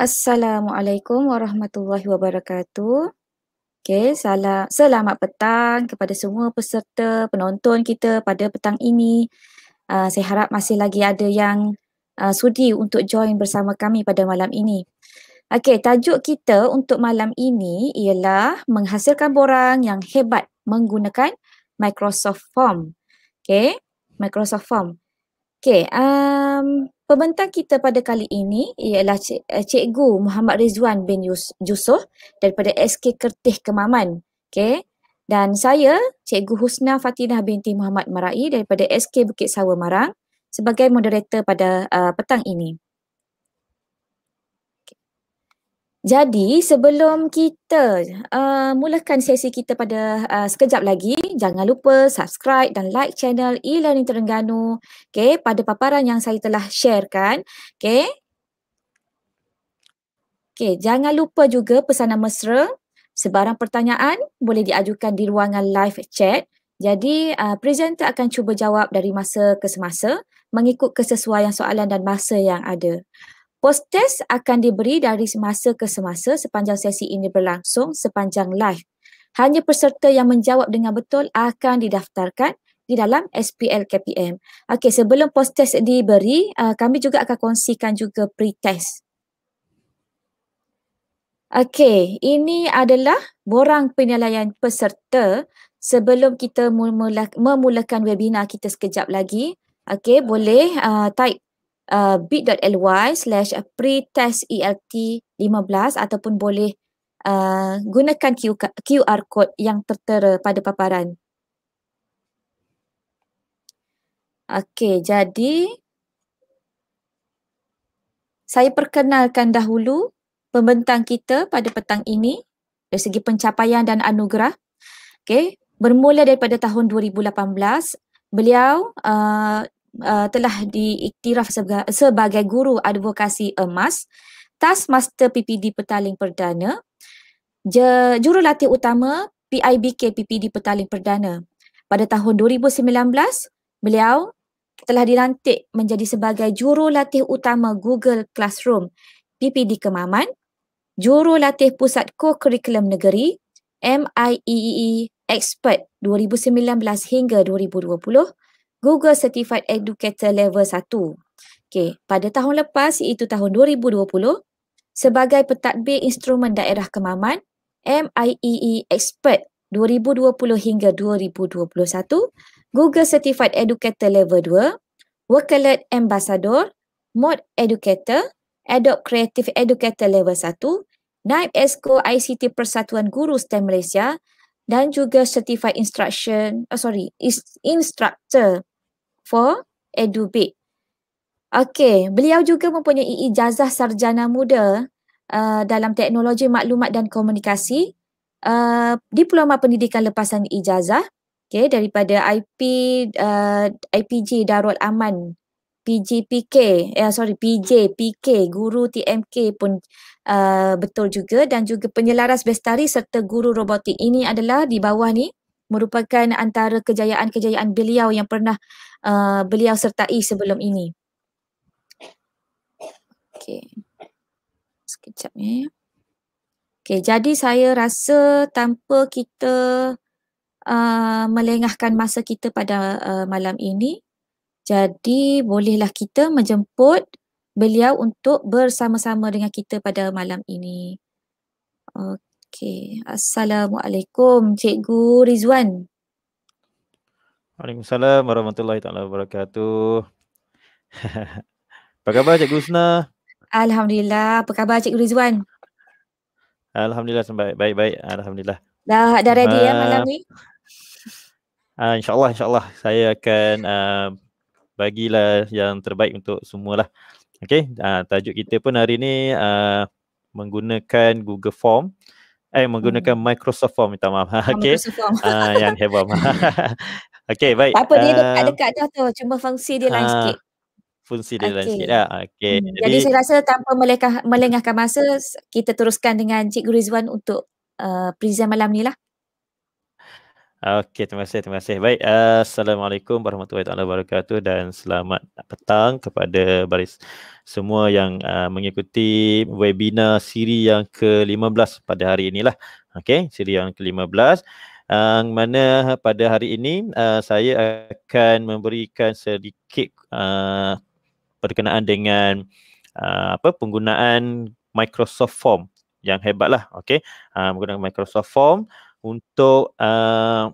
Assalamualaikum warahmatullahi wabarakatuh. Okay, salam, selamat petang kepada semua peserta penonton kita pada petang ini. Uh, saya harap masih lagi ada yang uh, sudi untuk join bersama kami pada malam ini. Okey, tajuk kita untuk malam ini ialah menghasilkan borang yang hebat menggunakan Microsoft Form. Okey, Microsoft Form. Okey, um, pembentang kita pada kali ini ialah eh, Cikgu Muhammad Rizwan bin Yusof daripada SK Kertih Kemaman. Okey, dan saya Cikgu Husna Fatinah binti Muhammad Marai daripada SK Bukit Sawa Marang sebagai moderator pada uh, petang ini. Jadi sebelum kita uh, mulakan sesi kita pada uh, sekejap lagi, jangan lupa subscribe dan like channel E-Learning Terengganu okay, pada paparan yang saya telah sharekan. Okay. Okay, jangan lupa juga pesanan mesra, sebarang pertanyaan boleh diajukan di ruangan live chat. Jadi uh, presenter akan cuba jawab dari masa ke semasa mengikut kesesuaian soalan dan masa yang ada. Post-test akan diberi dari semasa ke semasa sepanjang sesi ini berlangsung sepanjang live. Hanya peserta yang menjawab dengan betul akan didaftarkan di dalam SPL KPM. Okey, sebelum post-test diberi, uh, kami juga akan kongsikan juga pre-test. Okey, ini adalah borang penilaian peserta sebelum kita memulakan webinar kita sekejap lagi. Okey, boleh uh, type Uh, bit.ly slash pretestelt15 e ataupun boleh uh, gunakan QR code yang tertera pada paparan. Okey, jadi saya perkenalkan dahulu pembentang kita pada petang ini dari segi pencapaian dan anugerah. Okey, bermula daripada tahun 2018, beliau uh, uh, telah diiktiraf sebagai guru advokasi emas tas master PPD Petaling Perdana je, jurulatih utama PIBK PPD Petaling Perdana pada tahun 2019 beliau telah dilantik menjadi sebagai jurulatih utama Google Classroom PPD Kemaman jurulatih pusat co-curriculum negeri MIEE e e expert 2019 hingga Google Certified Educator Level 1. Okay, pada tahun lepas iaitu tahun 2020 sebagai pentadbir instrumen daerah kemaman MIEE e Expert 2020 hingga 2021, Google Certified Educator Level 2, Workalert Ambassador, Mod Educator, Adopt Creative Educator Level 1, Naib Esko ICT Persatuan Guru STEM Malaysia dan juga certified instruction uh, sorry is instructor for edubit okey beliau juga mempunyai ijazah sarjana muda uh, dalam teknologi maklumat dan komunikasi uh, diploma pendidikan lepasan ijazah okey daripada IP uh, IPG Darul Aman PJPK eh sorry PJPK guru TMK pun Eh, betul juga dan juga penyelaras bestari serta guru robotik ini adalah di bawah ni merupakan antara kejayaan-kejayaan beliau yang pernah uh, beliau sertai sebelum ini. Okey. Sekejap ni. Ya. Eh. Okey, jadi saya rasa tanpa kita uh, melengahkan masa kita pada uh, malam ini, jadi bolehlah kita menjemput beliau untuk bersama-sama dengan kita pada malam ini. Okey. Assalamualaikum Cikgu Rizwan. Waalaikumsalam warahmatullahi taala wabarakatuh. apa khabar Cikgu Husna? Alhamdulillah. Apa khabar Cikgu Rizwan? Alhamdulillah sembaik. Baik-baik. Alhamdulillah. Dah dah ready ya malam ni? Ah uh, insya-Allah insya-Allah saya akan uh, bagilah yang terbaik untuk semualah. Okay, uh, ah, tajuk kita pun hari ni uh, menggunakan Google Form eh menggunakan hmm. Microsoft Form minta maaf. Ah, okey. Ah uh, yang heboh. Okey, baik. Tak apa uh, dia dekat dekat tu cuma fungsi dia lain uh, sikit. Fungsi dia okay. lain sikit lah. Okey. Hmm. Jadi, Jadi saya rasa tanpa melengah, melengahkan masa kita teruskan dengan Cikgu Rizwan untuk uh, present malam ni lah. Okey, terima kasih, terima kasih. Baik, uh, Assalamualaikum warahmatullahi wabarakatuh dan selamat petang kepada baris semua yang uh, mengikuti webinar siri yang ke-15 pada hari inilah. Okey, siri yang ke-15. Yang uh, mana pada hari ini uh, saya akan memberikan sedikit uh, berkenaan dengan uh, apa penggunaan Microsoft Form yang hebatlah. Okey, uh, menggunakan Microsoft Form untuk uh,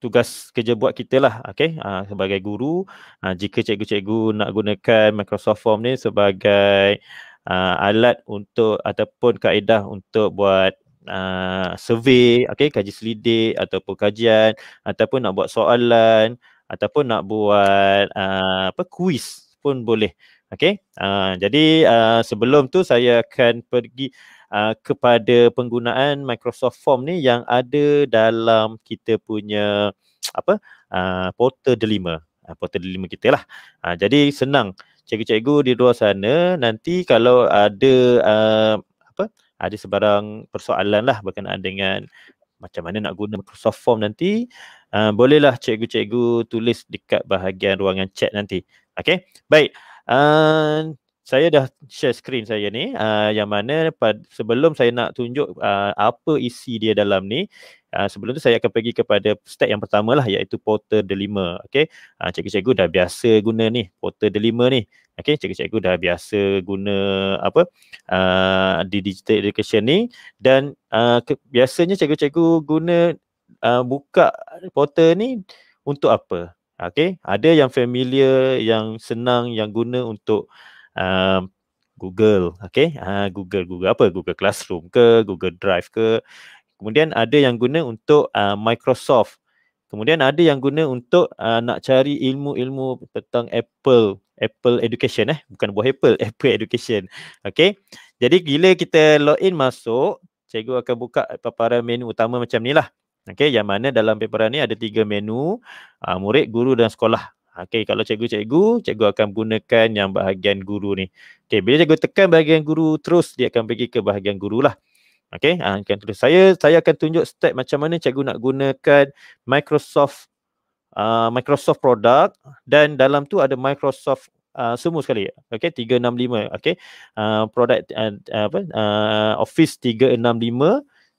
tugas kerja buat kita lah okay? uh, sebagai guru uh, jika cikgu-cikgu nak gunakan Microsoft Form ni sebagai uh, alat untuk ataupun kaedah untuk buat uh, survey, okay? kaji selidik ataupun kajian ataupun nak buat soalan ataupun nak buat uh, apa kuis pun boleh okay? uh, jadi uh, sebelum tu saya akan pergi Uh, kepada penggunaan Microsoft Form ni yang ada dalam kita punya apa uh, portal delima uh, portal delima kita lah uh, jadi senang cikgu-cikgu di luar sana nanti kalau ada uh, apa ada sebarang persoalan lah berkenaan dengan macam mana nak guna Microsoft Form nanti uh, bolehlah cikgu-cikgu tulis dekat bahagian ruangan chat nanti okey baik uh, saya dah share screen saya ni uh, yang mana pad- sebelum saya nak tunjuk uh, apa isi dia dalam ni uh, sebelum tu saya akan pergi kepada step yang pertama lah iaitu portal delima okey uh, cikgu-cikgu dah biasa guna ni portal delima ni okey cikgu-cikgu dah biasa guna apa uh, di digital education ni dan uh, ke- biasanya cikgu-cikgu guna uh, buka portal ni untuk apa okey ada yang familiar yang senang yang guna untuk um, Google, okay, uh, Google Google apa? Google Classroom ke, Google Drive ke. Kemudian ada yang guna untuk uh, Microsoft. Kemudian ada yang guna untuk uh, nak cari ilmu-ilmu tentang Apple, Apple Education eh, bukan buah Apple, Apple Education. Okay. Jadi bila kita log in masuk, cikgu akan buka paparan menu utama macam ni lah. Okay, yang mana dalam paparan ni ada tiga menu, uh, murid, guru dan sekolah. Okey, kalau cikgu-cikgu, cikgu akan gunakan yang bahagian guru ni. Okey, bila cikgu tekan bahagian guru, terus dia akan pergi ke bahagian guru lah. Okey, ah, akan terus. Saya saya akan tunjuk step macam mana cikgu nak gunakan Microsoft uh, Microsoft product dan dalam tu ada Microsoft uh, semua sekali. Okey, 365. Okey, uh, product uh, apa? Uh, Office 365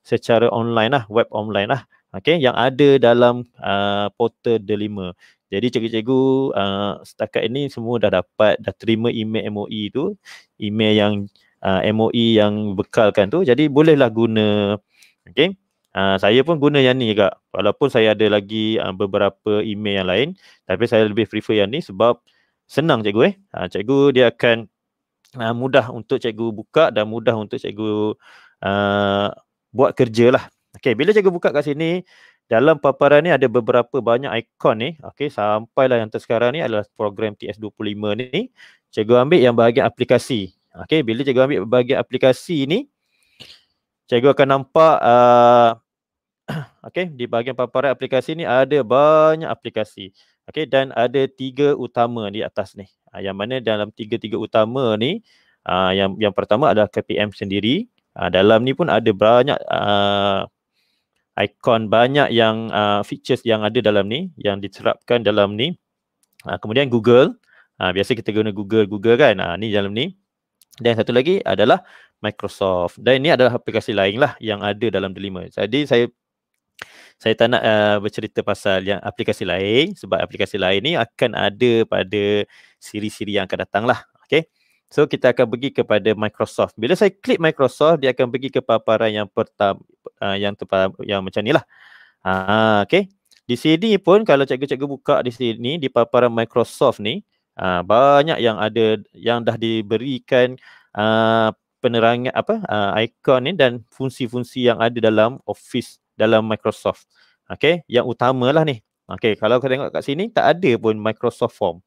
secara online lah, web online lah. Okay, yang ada dalam uh, portal delima. Jadi cikgu-cikgu uh, setakat ini semua dah dapat dah terima email MOE tu, email yang uh, MOE yang bekalkan tu. Jadi bolehlah guna okay? Uh, saya pun guna yang ni juga. Walaupun saya ada lagi uh, beberapa email yang lain, tapi saya lebih prefer yang ni sebab senang cikgu eh. Uh, cikgu dia akan uh, mudah untuk cikgu buka dan mudah untuk cikgu uh, buat kerja lah. Okay, bila cikgu buka kat sini, dalam paparan ni ada beberapa banyak ikon ni. Okey, sampailah yang tersekarang ni adalah program TS25 ni. Cikgu ambil yang bahagian aplikasi. Okey, bila cikgu ambil bahagian aplikasi ni, cikgu akan nampak uh, okey, di bahagian paparan aplikasi ni ada banyak aplikasi. Okey, dan ada tiga utama di atas ni. Ah, yang mana dalam tiga-tiga utama ni, uh, yang yang pertama adalah KPM sendiri. Uh, dalam ni pun ada banyak uh, Icon banyak yang uh, features yang ada dalam ni yang diterapkan dalam ni uh, kemudian Google uh, biasa kita guna Google Google kan uh, ni dalam ni dan satu lagi adalah Microsoft dan ini adalah aplikasi lain lah yang ada dalam delima jadi saya saya tak nak uh, bercerita pasal yang aplikasi lain sebab aplikasi lain ni akan ada pada siri-siri yang akan datang lah okay. So kita akan pergi kepada Microsoft. Bila saya klik Microsoft, dia akan pergi ke paparan yang pertama uh, yang tepat yang macam nilah. Ha uh, okey. Di sini pun kalau cikgu-cikgu buka di sini di paparan Microsoft ni, uh, banyak yang ada yang dah diberikan uh, penerangan apa uh, ikon ni dan fungsi-fungsi yang ada dalam Office dalam Microsoft. Okey, yang utamalah ni. Okey, kalau kita tengok kat sini tak ada pun Microsoft Form.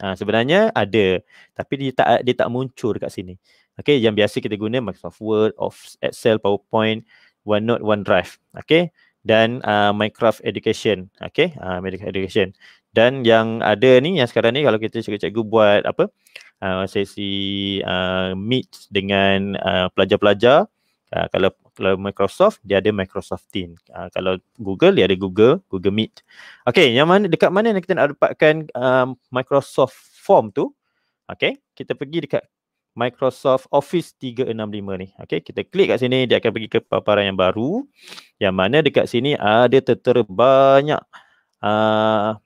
Ha, sebenarnya ada tapi dia tak dia tak muncul dekat sini. Okey yang biasa kita guna Microsoft Word, Office, Excel, PowerPoint, OneNote, OneDrive. Okey dan uh, Minecraft Education. Okey, uh, Minecraft Education. Dan yang ada ni yang sekarang ni kalau kita cikgu-cikgu buat apa? Uh, sesi uh, meet dengan uh, pelajar-pelajar Uh, kalau kalau Microsoft dia ada Microsoft Teams. Uh, kalau Google dia ada Google, Google Meet. Okay, yang mana dekat mana kita nak dapatkan um, Microsoft Form tu? Okay, kita pergi dekat Microsoft Office 365 ni. Okay, kita klik kat sini dia akan pergi ke paparan yang baru. Yang mana dekat sini ada tertera banyak uh,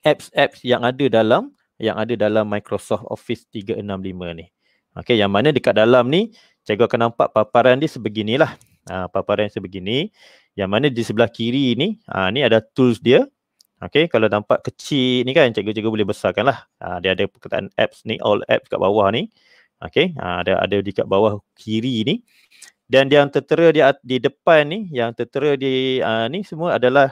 apps-apps yang ada dalam yang ada dalam Microsoft Office 365 ni. Okay, yang mana dekat dalam ni cikgu akan nampak paparan dia sebeginilah. Ha, paparan sebegini yang mana di sebelah kiri ni, ha, ni ada tools dia. Okay, kalau nampak kecil ni kan cikgu-cikgu boleh besarkan lah. Ha, dia ada perkataan apps ni, all apps kat bawah ni. Okay, ha, ada ada di kat bawah kiri ni. Dan yang tertera di, di depan ni, yang tertera di uh, ni semua adalah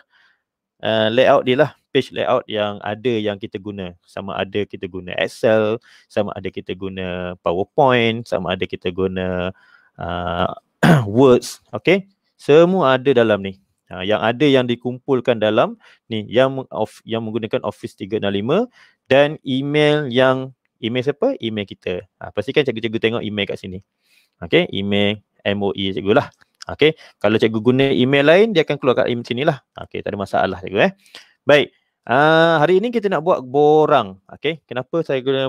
uh, layout dia lah page layout yang ada yang kita guna sama ada kita guna Excel sama ada kita guna PowerPoint sama ada kita guna uh, Words okay semua ada dalam ni ha, yang ada yang dikumpulkan dalam ni yang of, yang menggunakan Office 365 dan email yang email siapa email kita ha, pastikan cikgu-cikgu tengok email kat sini okay email MOE cikgu lah Okay, kalau cikgu guna email lain, dia akan keluar kat email sini lah. Okay, tak ada masalah cikgu eh. Baik, Ah, hari ini kita nak buat borang. Okay. Kenapa saya guna uh,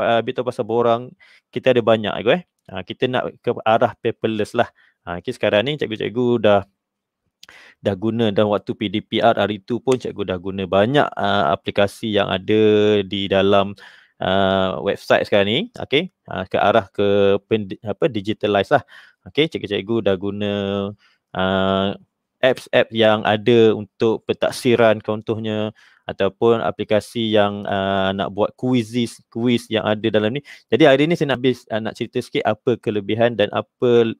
ah, beritahu pasal borang. Kita ada banyak. Okay. Uh, eh. ah, kita nak ke arah paperless lah. Uh, okay. Sekarang ni cikgu-cikgu dah dah guna dan waktu PDPR hari tu pun cikgu dah guna banyak uh, aplikasi yang ada di dalam uh, website sekarang ni okey uh, ke arah ke apa digitalize lah okey cikgu-cikgu dah guna uh, apps app yang ada untuk pentaksiran contohnya ataupun aplikasi yang uh, nak buat quizzes, quiz yang ada dalam ni. Jadi hari ni saya nak habis uh, nak cerita sikit apa kelebihan dan apa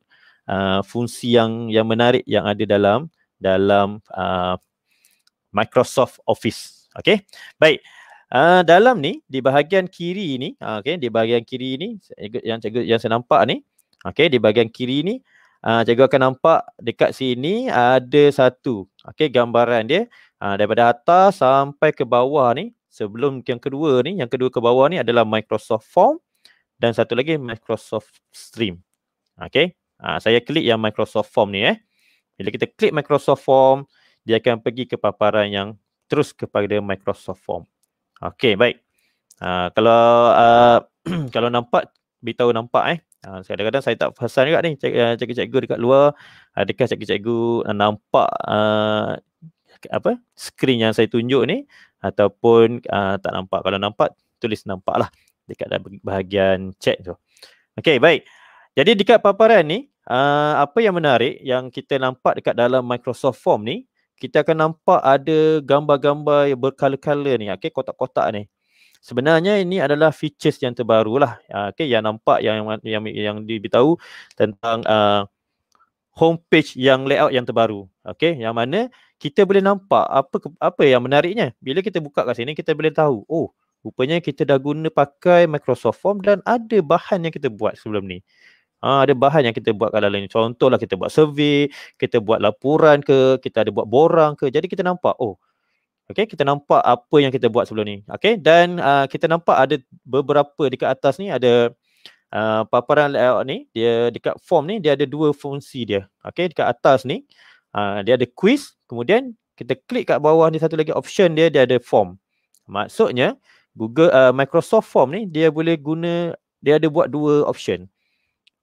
uh, fungsi yang yang menarik yang ada dalam dalam uh, Microsoft Office. Okey. Baik. Uh, dalam ni di bahagian kiri ni, uh, okey, di bahagian kiri ni yang cikgu yang saya nampak ni, okey, di bahagian kiri ni uh, cikgu akan nampak dekat sini ada satu okey gambaran dia uh, daripada atas sampai ke bawah ni sebelum yang kedua ni yang kedua ke bawah ni adalah Microsoft Form dan satu lagi Microsoft Stream okey uh, saya klik yang Microsoft Form ni eh bila kita klik Microsoft Form dia akan pergi ke paparan yang terus kepada Microsoft Form okey baik uh, kalau uh, kalau nampak beritahu nampak eh Ha, kadang-kadang saya tak perasan juga ni eh, cikgu-cikgu dekat luar adakah cikgu-cikgu eh, nampak uh, apa skrin yang saya tunjuk ni ataupun uh, tak nampak kalau nampak tulis nampaklah dekat bahagian chat tu. Okey baik. Jadi dekat paparan ni uh, apa yang menarik yang kita nampak dekat dalam Microsoft Form ni kita akan nampak ada gambar-gambar yang berkala-kala ni okey kotak-kotak ni sebenarnya ini adalah features yang terbaru lah uh, ah, okay, yang nampak yang yang yang diberitahu tentang uh, homepage yang layout yang terbaru okay, yang mana kita boleh nampak apa apa yang menariknya bila kita buka kat sini kita boleh tahu oh rupanya kita dah guna pakai Microsoft Form dan ada bahan yang kita buat sebelum ni Ha, ada bahan yang kita buat kat dalam ni. Contohlah kita buat survey, kita buat laporan ke, kita ada buat borang ke. Jadi kita nampak, oh, Okay, kita nampak apa yang kita buat sebelum ni. Okay, dan uh, kita nampak ada beberapa dekat atas ni ada uh, paparan layout ni, dia dekat form ni, dia ada dua fungsi dia. Okay, dekat atas ni, uh, dia ada quiz, kemudian kita klik kat bawah ni satu lagi option dia, dia ada form. Maksudnya, Google uh, Microsoft Form ni, dia boleh guna, dia ada buat dua option.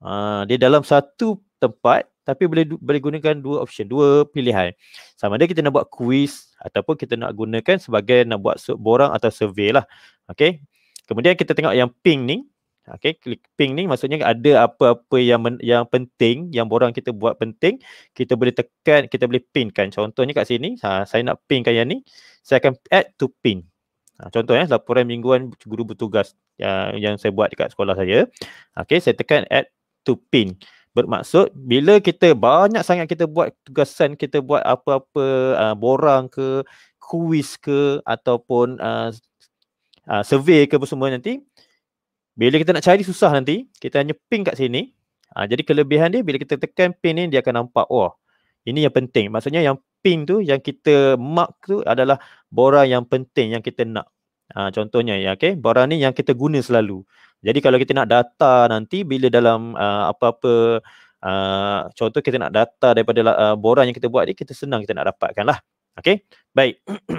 Uh, dia dalam satu tempat, tapi boleh boleh gunakan dua option, dua pilihan. Sama ada kita nak buat quiz, ataupun kita nak gunakan sebagai nak buat borang atau survey lah. Okay. Kemudian kita tengok yang pink ni. Okay, klik pink ni maksudnya ada apa-apa yang men, yang penting yang borang kita buat penting kita boleh tekan kita boleh pinkan contohnya kat sini ha, saya nak pinkan yang ni saya akan add to pin ha, contohnya eh, laporan mingguan guru bertugas yang yang saya buat dekat sekolah saya okay, saya tekan add to pin Bermaksud bila kita banyak sangat kita buat tugasan, kita buat apa-apa uh, borang ke, kuis ke ataupun uh, uh, survey ke apa semua nanti bila kita nak cari susah nanti, kita hanya ping kat sini. Uh, jadi kelebihan dia bila kita tekan ping ni dia akan nampak wah. Ini yang penting. Maksudnya yang ping tu yang kita mark tu adalah borang yang penting yang kita nak. Ha, contohnya ya okay? barang ni yang kita guna selalu. Jadi kalau kita nak data nanti bila dalam ha, apa-apa uh, contoh kita nak data daripada uh, borang yang kita buat ni kita senang kita nak dapatkan lah. okay? Baik.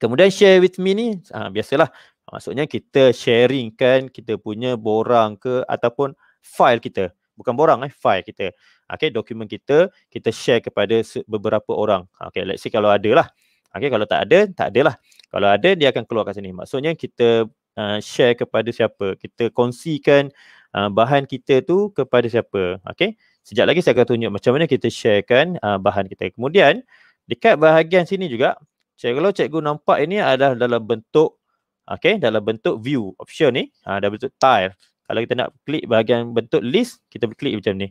Kemudian share with me ni ha, biasalah maksudnya kita sharing kan kita punya borang ke ataupun file kita. Bukan borang eh file kita. okay? dokumen kita kita share kepada beberapa orang. okay? let's see kalau ada lah. Okay, kalau tak ada tak adalah. Kalau ada dia akan keluar kat sini. Maksudnya kita uh, share kepada siapa? Kita kongsikan uh, bahan kita tu kepada siapa? Okay, Sejak lagi saya akan tunjuk macam mana kita sharekan uh, bahan kita. Kemudian dekat bahagian sini juga cikgu kalau cikgu nampak ini adalah dalam bentuk okay, dalam bentuk view option ni uh, dalam bentuk tile. Kalau kita nak klik bahagian bentuk list kita klik macam ni.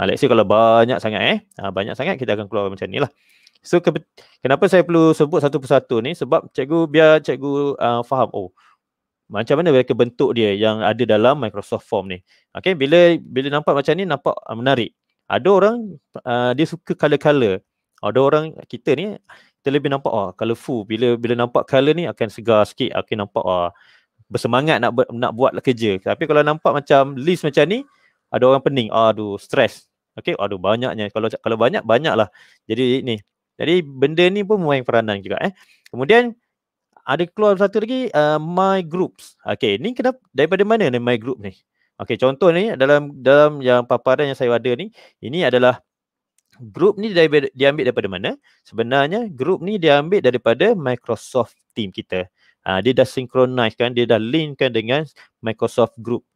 Ha, let's say kalau banyak sangat eh. Ha, banyak sangat kita akan keluar macam ni lah. So ke- kenapa saya perlu sebut satu persatu ni sebab cikgu biar cikgu uh, faham oh macam mana mereka bentuk dia yang ada dalam Microsoft Form ni. Okay, bila bila nampak macam ni nampak uh, menarik. Ada orang uh, dia suka color-color. Ada orang kita ni kita lebih nampak oh, ah, colorful. Bila bila nampak color ni akan segar sikit, akan nampak oh, bersemangat nak buat, nak buat kerja. Tapi kalau nampak macam list macam ni, ada orang pening. Aduh, stress. Okay, aduh banyaknya. Kalau kalau banyak, banyaklah. Jadi ni, jadi benda ni pun main peranan juga eh. Kemudian ada keluar satu lagi uh, my groups. Okey, ni kenapa daripada mana ni my group ni? Okey, contoh ni dalam dalam yang paparan yang saya ada ni, ini adalah group ni daripada, diambil daripada mana? Sebenarnya group ni diambil daripada Microsoft team kita. Uh, dia dah synchronize kan, dia dah link kan dengan Microsoft group.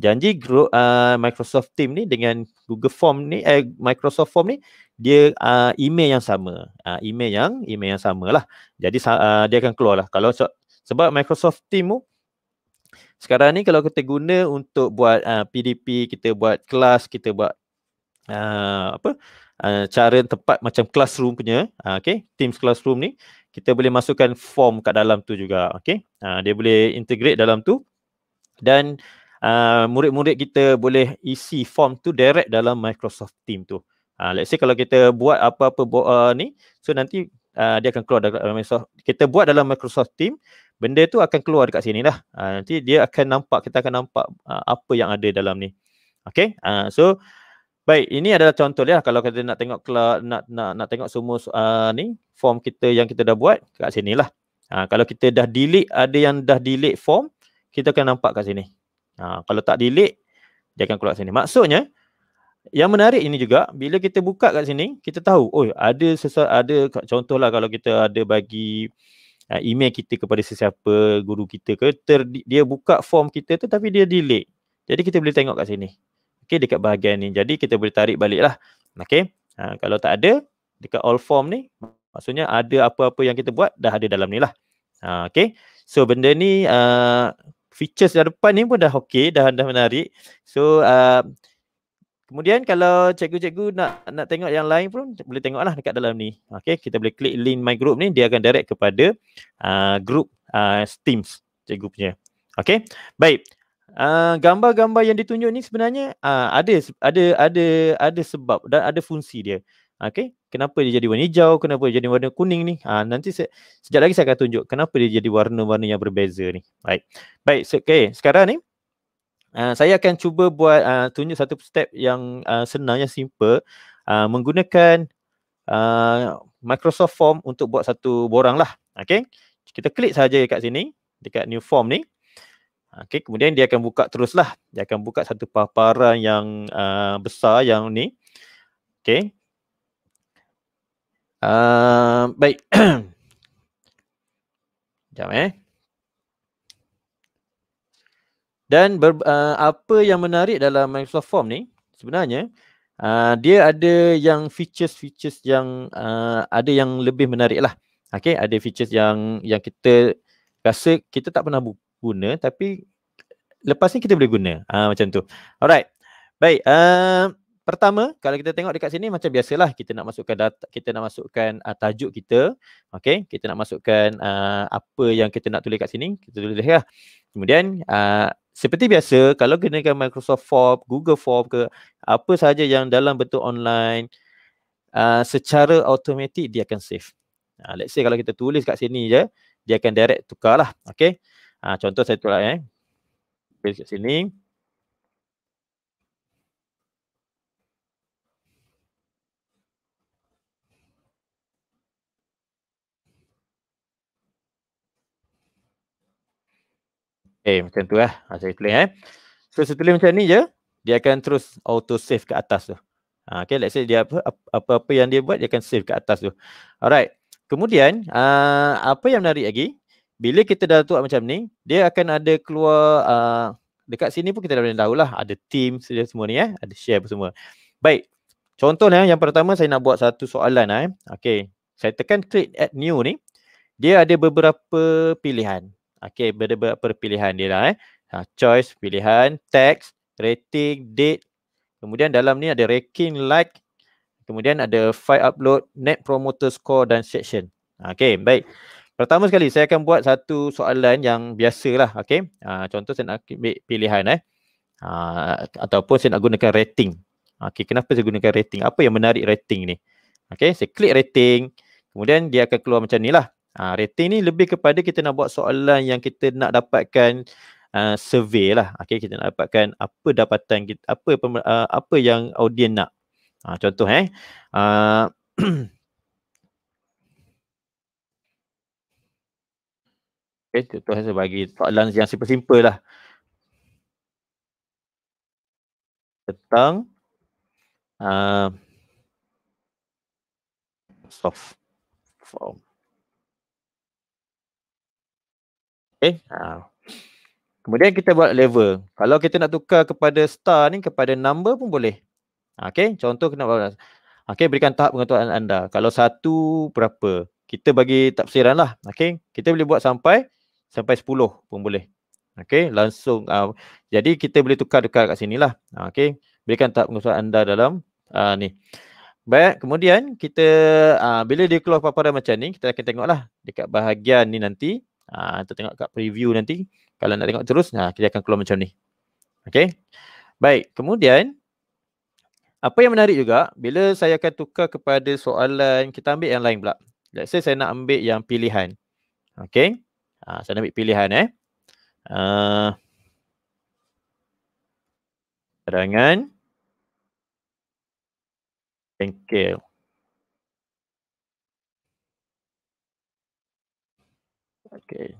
Janji group uh, Microsoft team ni dengan Google form ni, eh, Microsoft form ni dia uh, email yang sama uh, email yang email yang samalah jadi uh, dia akan keluarlah kalau sebab Microsoft Team tu sekarang ni kalau kita guna untuk buat uh, PDP kita buat kelas kita buat uh, apa uh, cara tempat macam classroom punya uh, okey Teams classroom ni kita boleh masukkan form kat dalam tu juga okay? uh, dia boleh integrate dalam tu dan uh, murid-murid kita boleh isi form tu direct dalam Microsoft Team tu uh, let's say kalau kita buat apa-apa uh, ni so nanti uh, dia akan keluar dalam Microsoft kita buat dalam Microsoft Team benda tu akan keluar dekat sini lah uh, nanti dia akan nampak kita akan nampak uh, apa yang ada dalam ni okay uh, so baik ini adalah contoh ya kalau kita nak tengok kelak, nak nak nak tengok semua uh, ni form kita yang kita dah buat kat sini lah uh, kalau kita dah delete ada yang dah delete form kita akan nampak kat sini uh, kalau tak delete dia akan keluar sini maksudnya yang menarik ini juga bila kita buka kat sini kita tahu oh ada sesa- ada contohlah kalau kita ada bagi uh, email kita kepada sesiapa guru kita ke ter- dia buka form kita tu tapi dia delay jadi kita boleh tengok kat sini okey dekat bahagian ni jadi kita boleh tarik baliklah okey ha, kalau tak ada dekat all form ni maksudnya ada apa-apa yang kita buat dah ada dalam ni lah ha, okey so benda ni uh, features yang depan ni pun dah okey dah dah menarik so uh, Kemudian kalau cikgu-cikgu nak nak tengok yang lain pun boleh tengoklah dekat dalam ni. Okey, kita boleh klik link my group ni dia akan direct kepada uh, group uh, Teams cikgu punya. Okey. Baik. Uh, gambar-gambar yang ditunjuk ni sebenarnya uh, ada ada ada ada sebab dan ada fungsi dia. Okey. Kenapa dia jadi warna hijau, kenapa dia jadi warna kuning ni? Ah nanti se- sejak lagi saya akan tunjuk kenapa dia jadi warna-warna yang berbeza ni. Baik. Baik, so, okey. Sekarang ni Ah, saya akan cuba buat uh, tunjuk satu step yang uh, ah, senang yang simple uh, menggunakan uh, Microsoft Form untuk buat satu borang lah. Okay. Kita klik saja dekat sini, dekat new form ni. Okay, kemudian dia akan buka terus lah. Dia akan buka satu paparan yang uh, besar yang ni. Okay. Uh, baik. Sekejap eh. Dan ber, uh, apa yang menarik dalam Microsoft Form ni sebenarnya uh, dia ada yang features-features yang uh, ada yang lebih menarik lah. Okay, ada features yang yang kita rasa kita tak pernah guna tapi lepas ni kita boleh guna uh, macam tu. Alright, baik. Uh, pertama kalau kita tengok dekat sini macam biasalah kita nak masukkan data kita nak masukkan uh, tajuk kita okey kita nak masukkan uh, apa yang kita nak tulis kat sini kita tulislah kemudian uh, seperti biasa, kalau gunakan Microsoft Form, Google Form ke apa sahaja yang dalam bentuk online, uh, secara automatik dia akan save. Uh, let's say kalau kita tulis kat sini je, dia akan direct tukar lah. Okay. Uh, ah, contoh saya tulis eh. Tulis kat sini. Okay, eh, macam tu lah. Ha, saya tulis eh. So, saya tulis macam ni je. Dia akan terus auto save ke atas tu. Ha, okay, let's say dia apa, apa, apa yang dia buat, dia akan save ke atas tu. Alright. Kemudian, uh, apa yang menarik lagi, bila kita dah tuak macam ni, dia akan ada keluar, uh, dekat sini pun kita dah boleh tahu lah, ada team semua ni eh, ada share semua. Baik, contoh eh, yang pertama saya nak buat satu soalan eh. Okay, saya tekan create add new ni, dia ada beberapa pilihan. Okay, berdebat perpilihan dia lah eh. Ha, choice, pilihan, text, rating, date. Kemudian dalam ni ada ranking, like. Kemudian ada file upload, net promoter score dan section. Ha, okay, baik. Pertama sekali saya akan buat satu soalan yang biasa lah. Okay, ha, contoh saya nak ambil pilihan eh. Ha, ataupun saya nak gunakan rating. Ha, okay, kenapa saya gunakan rating? Apa yang menarik rating ni? Okay, saya klik rating. Kemudian dia akan keluar macam ni lah. Ha, rating ni lebih kepada kita nak buat soalan yang kita nak dapatkan uh, survey lah. Okay, kita nak dapatkan apa dapatan kita, apa uh, apa yang audien nak. Ha, contoh eh. Uh, okay, contoh saya bagi soalan yang simple-simple lah. Tentang uh, soft form. Okay. Eh, ha. Kemudian kita buat level. Kalau kita nak tukar kepada star ni, kepada number pun boleh. Okay. Contoh kena buat. Okay. Berikan tahap pengetahuan anda. Kalau satu, berapa? Kita bagi tafsiran lah. Okay. Kita boleh buat sampai sampai sepuluh pun boleh. Okay. Langsung. Uh, jadi kita boleh tukar dekat kat sini lah. Okay. Berikan tahap pengetahuan anda dalam uh, ni. Baik, kemudian kita uh, bila dia keluar paparan macam ni, kita akan tengoklah dekat bahagian ni nanti. Ah, kita tengok kat preview nanti. Kalau nak tengok terus, nah, kita akan keluar macam ni. Okay. Baik, kemudian apa yang menarik juga, bila saya akan tukar kepada soalan, kita ambil yang lain pula. Let's say saya nak ambil yang pilihan. Okay. Ha, ah, saya nak ambil pilihan eh. Uh, ah. terangan. Bengkel. Okay.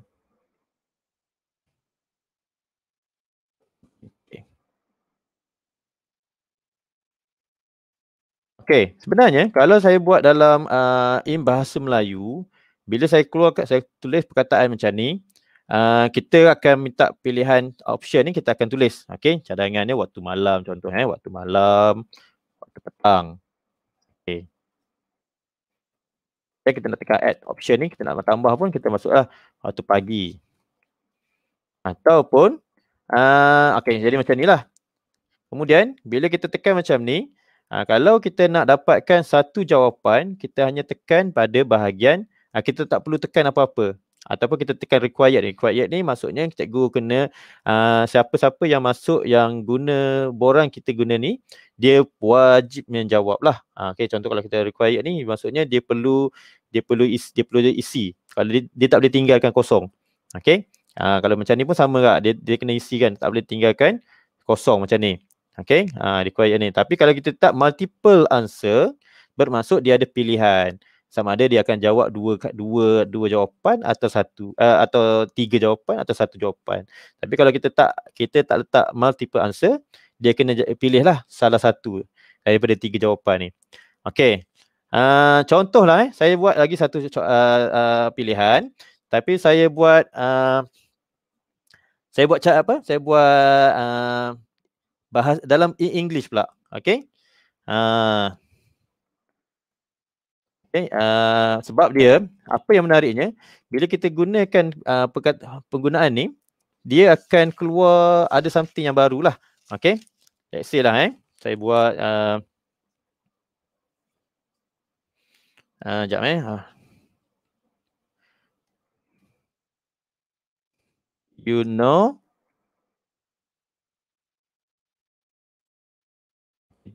Okey, sebenarnya kalau saya buat dalam uh, in bahasa Melayu, bila saya keluar saya tulis perkataan macam ni, uh, kita akan minta pilihan option ni kita akan tulis. Okey, cadangannya waktu malam contoh eh, waktu malam, waktu petang. Okey. Dan eh, kita nak tekan add option ni, kita nak tambah pun kita masuklah waktu pagi. Ataupun, uh, ah, okay jadi macam ni lah. Kemudian bila kita tekan macam ni, uh, kalau kita nak dapatkan satu jawapan, kita hanya tekan pada bahagian, uh, kita tak perlu tekan apa-apa ataupun kita tekan required ni. Required ni maksudnya cikgu kena uh, siapa-siapa yang masuk yang guna borang kita guna ni dia wajib menjawab lah. Uh, ah, okay, contoh kalau kita required ni maksudnya dia perlu dia perlu isi, dia perlu isi. Kalau dia, dia tak boleh tinggalkan kosong. Okay. Uh, ah, kalau macam ni pun sama tak. Dia, dia kena isi kan. Tak boleh tinggalkan kosong macam ni. Okay. Uh, required ni. Tapi kalau kita tak multiple answer bermaksud dia ada pilihan sama ada dia akan jawab dua dua dua jawapan atau satu uh, atau tiga jawapan atau satu jawapan tapi kalau kita tak kita tak letak multiple answer dia kena pilihlah salah satu daripada tiga jawapan ni okey uh, contohlah eh saya buat lagi satu uh, uh, pilihan tapi saya buat uh, saya buat chat apa saya buat uh, bahas dalam english pula okey uh, Okay, uh, sebab dia apa yang menariknya bila kita gunakan uh, pekat, penggunaan ni dia akan keluar ada something yang lah. Okay. Let's say lah eh. Saya buat uh, uh, eh. Uh. You know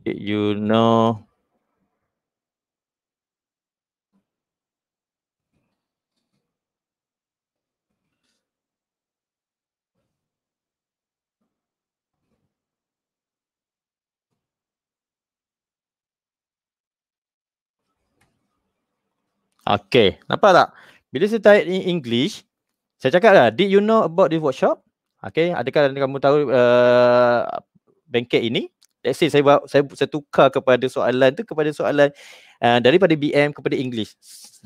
you know Okay, nampak tak? Bila saya type in English, saya cakap lah, did you know about this workshop? Okay, adakah anda kamu tahu uh, bengkel ini? Let's say saya, saya, saya tukar kepada soalan tu kepada soalan uh, daripada BM kepada English.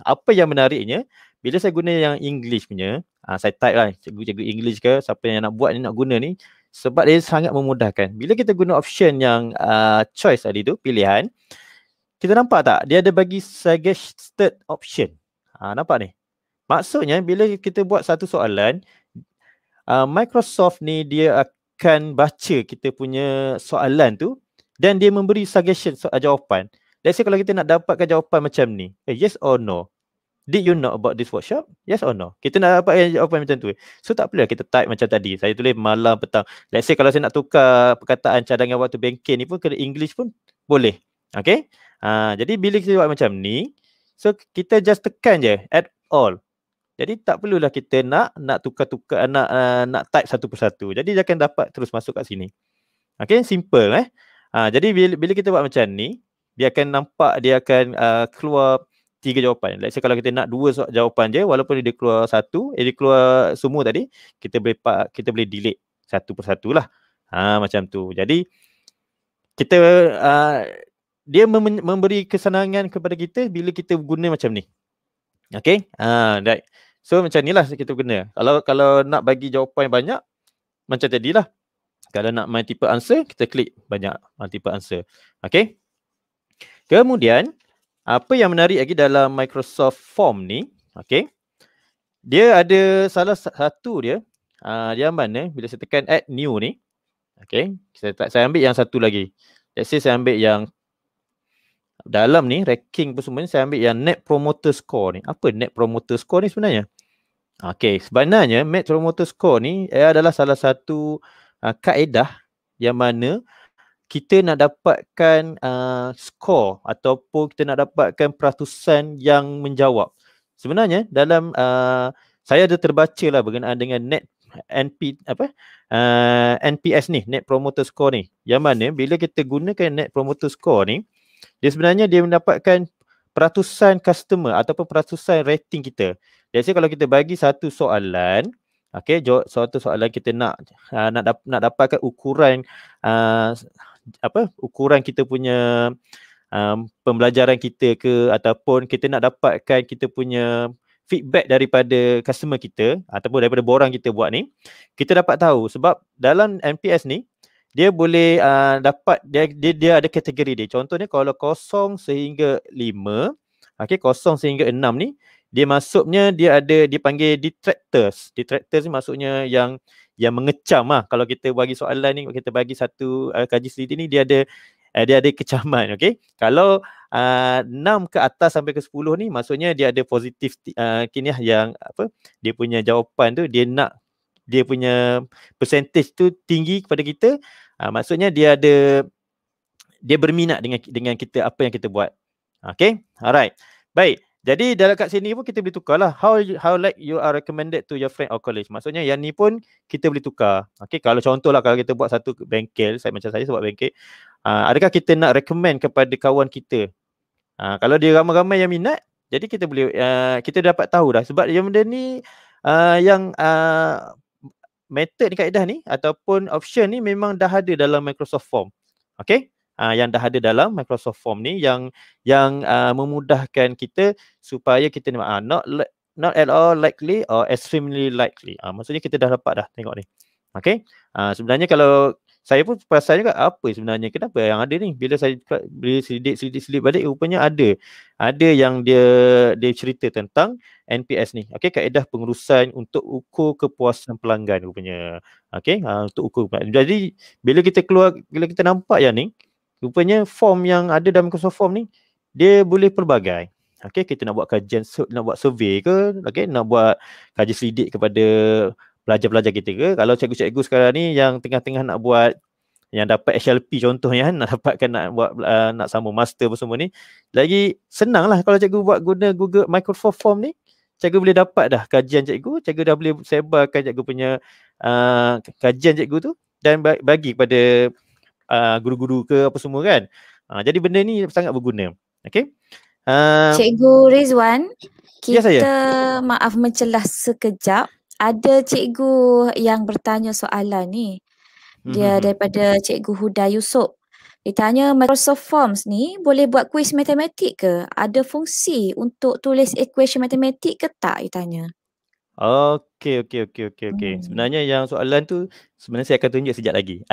Apa yang menariknya, bila saya guna yang English punya, uh, saya type lah cikgu-cikgu English ke, siapa yang nak buat ni, nak guna ni, sebab dia sangat memudahkan. Bila kita guna option yang uh, choice tadi tu, pilihan, kita nampak tak dia ada bagi suggested option. Ha, nampak ni? Maksudnya bila kita buat satu soalan, uh, Microsoft ni dia akan baca kita punya soalan tu dan dia memberi suggestion so, uh, jawapan. Let's say kalau kita nak dapatkan jawapan macam ni, eh, yes or no? Did you know about this workshop? Yes or no? Kita nak dapat jawapan macam tu. Eh. So tak perlu kita type macam tadi. Saya tulis malam petang. Let's say kalau saya nak tukar perkataan cadangan waktu bengkel ni pun ke English pun boleh. Okay? Ha, jadi bila kita buat macam ni, so kita just tekan je at all. Jadi tak perlulah kita nak nak tukar-tukar nak uh, nak type satu persatu. Jadi dia akan dapat terus masuk kat sini. Okay, simple eh. Ha, jadi bila, bila kita buat macam ni, dia akan nampak dia akan uh, keluar tiga jawapan. Let's say kalau kita nak dua jawapan je, walaupun dia keluar satu, eh, dia keluar semua tadi, kita boleh kita boleh delete satu persatu lah. Ha, macam tu. Jadi kita uh, dia mem- memberi kesenangan kepada kita bila kita guna macam ni. Okay. Ha, right. So macam ni lah kita guna. Kalau kalau nak bagi jawapan yang banyak, macam tadi lah. Kalau nak multiple answer, kita klik banyak multiple answer. Okay. Kemudian, apa yang menarik lagi dalam Microsoft Form ni, okay. Dia ada salah satu dia, uh, dia mana bila saya tekan add new ni, okay. Saya, tak, saya ambil yang satu lagi. Let's say saya ambil yang dalam ni ranking pun semua ni saya ambil yang net promoter score ni. Apa net promoter score ni sebenarnya? Okey, sebenarnya net promoter score ni eh, adalah salah satu uh, kaedah yang mana kita nak dapatkan uh, score ataupun kita nak dapatkan peratusan yang menjawab. Sebenarnya dalam uh, saya ada terbaca lah berkenaan dengan net NP apa uh, NPS ni, net promoter score ni. Yang mana bila kita gunakan net promoter score ni, dia sebenarnya dia mendapatkan peratusan customer ataupun peratusan rating kita. Jadi say kalau kita bagi satu soalan, okey, satu soalan kita nak uh, nak dap- nak dapatkan ukuran uh, apa? ukuran kita punya um, pembelajaran kita ke ataupun kita nak dapatkan kita punya feedback daripada customer kita ataupun daripada borang kita buat ni, kita dapat tahu sebab dalam NPS ni dia boleh uh, dapat dia, dia dia ada kategori dia. Contohnya kalau kosong sehingga lima, okay kosong sehingga enam ni dia masuknya dia ada dipanggil detractors. Detractors ni maksudnya yang yang mengecam lah. Kalau kita bagi soalan ni, kita bagi satu uh, kaji sendiri ni, dia ada uh, dia ada kecaman. Okay? Kalau uh, ke atas sampai ke sepuluh ni, maksudnya dia ada positif uh, kini lah yang apa dia punya jawapan tu, dia nak dia punya percentage tu tinggi kepada kita. Uh, maksudnya dia ada dia berminat dengan dengan kita apa yang kita buat. Okay, alright. Baik. Jadi dalam kat sini pun kita boleh tukar lah. how how like you are recommended to your friend or college. Maksudnya yang ni pun kita boleh tukar. Okay, kalau contoh lah, kalau kita buat satu bengkel, saya macam saya sebab bengkel, uh, adakah kita nak recommend kepada kawan kita? Uh, kalau dia ramai-ramai yang minat, jadi kita boleh uh, kita dapat tahu dah sebab yang benda ni uh, yang uh, method ni kaedah ni ataupun option ni memang dah ada dalam Microsoft Form. Okay. Uh, yang dah ada dalam Microsoft Form ni yang yang uh, memudahkan kita supaya kita ni uh, not not at all likely or extremely likely. Uh, maksudnya kita dah dapat dah tengok ni. Okay. Uh, sebenarnya kalau saya pun perasan juga apa sebenarnya kenapa yang ada ni bila saya bila selidik selidik selidik balik eh, rupanya ada ada yang dia dia cerita tentang NPS ni okey kaedah pengurusan untuk ukur kepuasan pelanggan rupanya okey ha, untuk ukur jadi bila kita keluar bila kita nampak yang ni rupanya form yang ada dalam Microsoft form ni dia boleh pelbagai okey kita nak buat kajian nak buat survey ke okey nak buat kajian selidik kepada pelajar-pelajar kita ke kalau cikgu-cikgu sekarang ni yang tengah-tengah nak buat yang dapat SLP contohnya kan, nak dapatkan nak buat uh, nak sambung master apa semua ni lagi senang lah kalau cikgu buat guna Google Microsoft Form ni cikgu boleh dapat dah kajian cikgu cikgu dah boleh sebarkan cikgu punya uh, kajian cikgu tu dan bagi kepada uh, guru-guru ke apa semua kan uh, jadi benda ni sangat berguna okay uh, um, cikgu Rizwan ya, kita ya, maaf mencelah sekejap ada cikgu yang bertanya soalan ni. Dia mm-hmm. daripada cikgu Huda Yusof. Dia tanya Microsoft Forms ni boleh buat kuis matematik ke? Ada fungsi untuk tulis equation matematik ke tak? Dia tanya. Okey, okey, okey, okey. okey. Hmm. Sebenarnya yang soalan tu sebenarnya saya akan tunjuk sekejap lagi.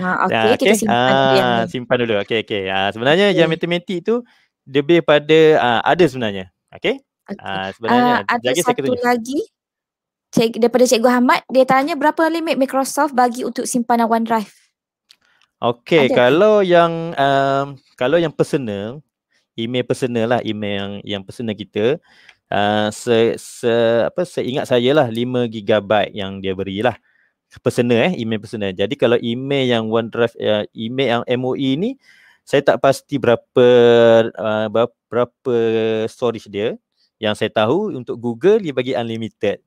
Ah, ah, okey, okay. kita simpan ah, dulu. Simpan dulu, okey, okey. Ah, sebenarnya okay. yang matematik tu lebih pada ah, ada sebenarnya. Okey? Okay. Ah, sebenarnya. Ah, ada satu lagi cik, daripada Cikgu Ahmad, dia tanya berapa limit Microsoft bagi untuk simpanan OneDrive? Okay, Ada. kalau yang um, kalau yang personal, email personal lah, email yang yang personal kita, uh, se, se, apa, seingat saya lah 5GB yang dia berilah personal eh email personal. Jadi kalau email yang OneDrive uh, email yang MOE ni saya tak pasti berapa uh, berapa storage dia. Yang saya tahu untuk Google dia bagi unlimited.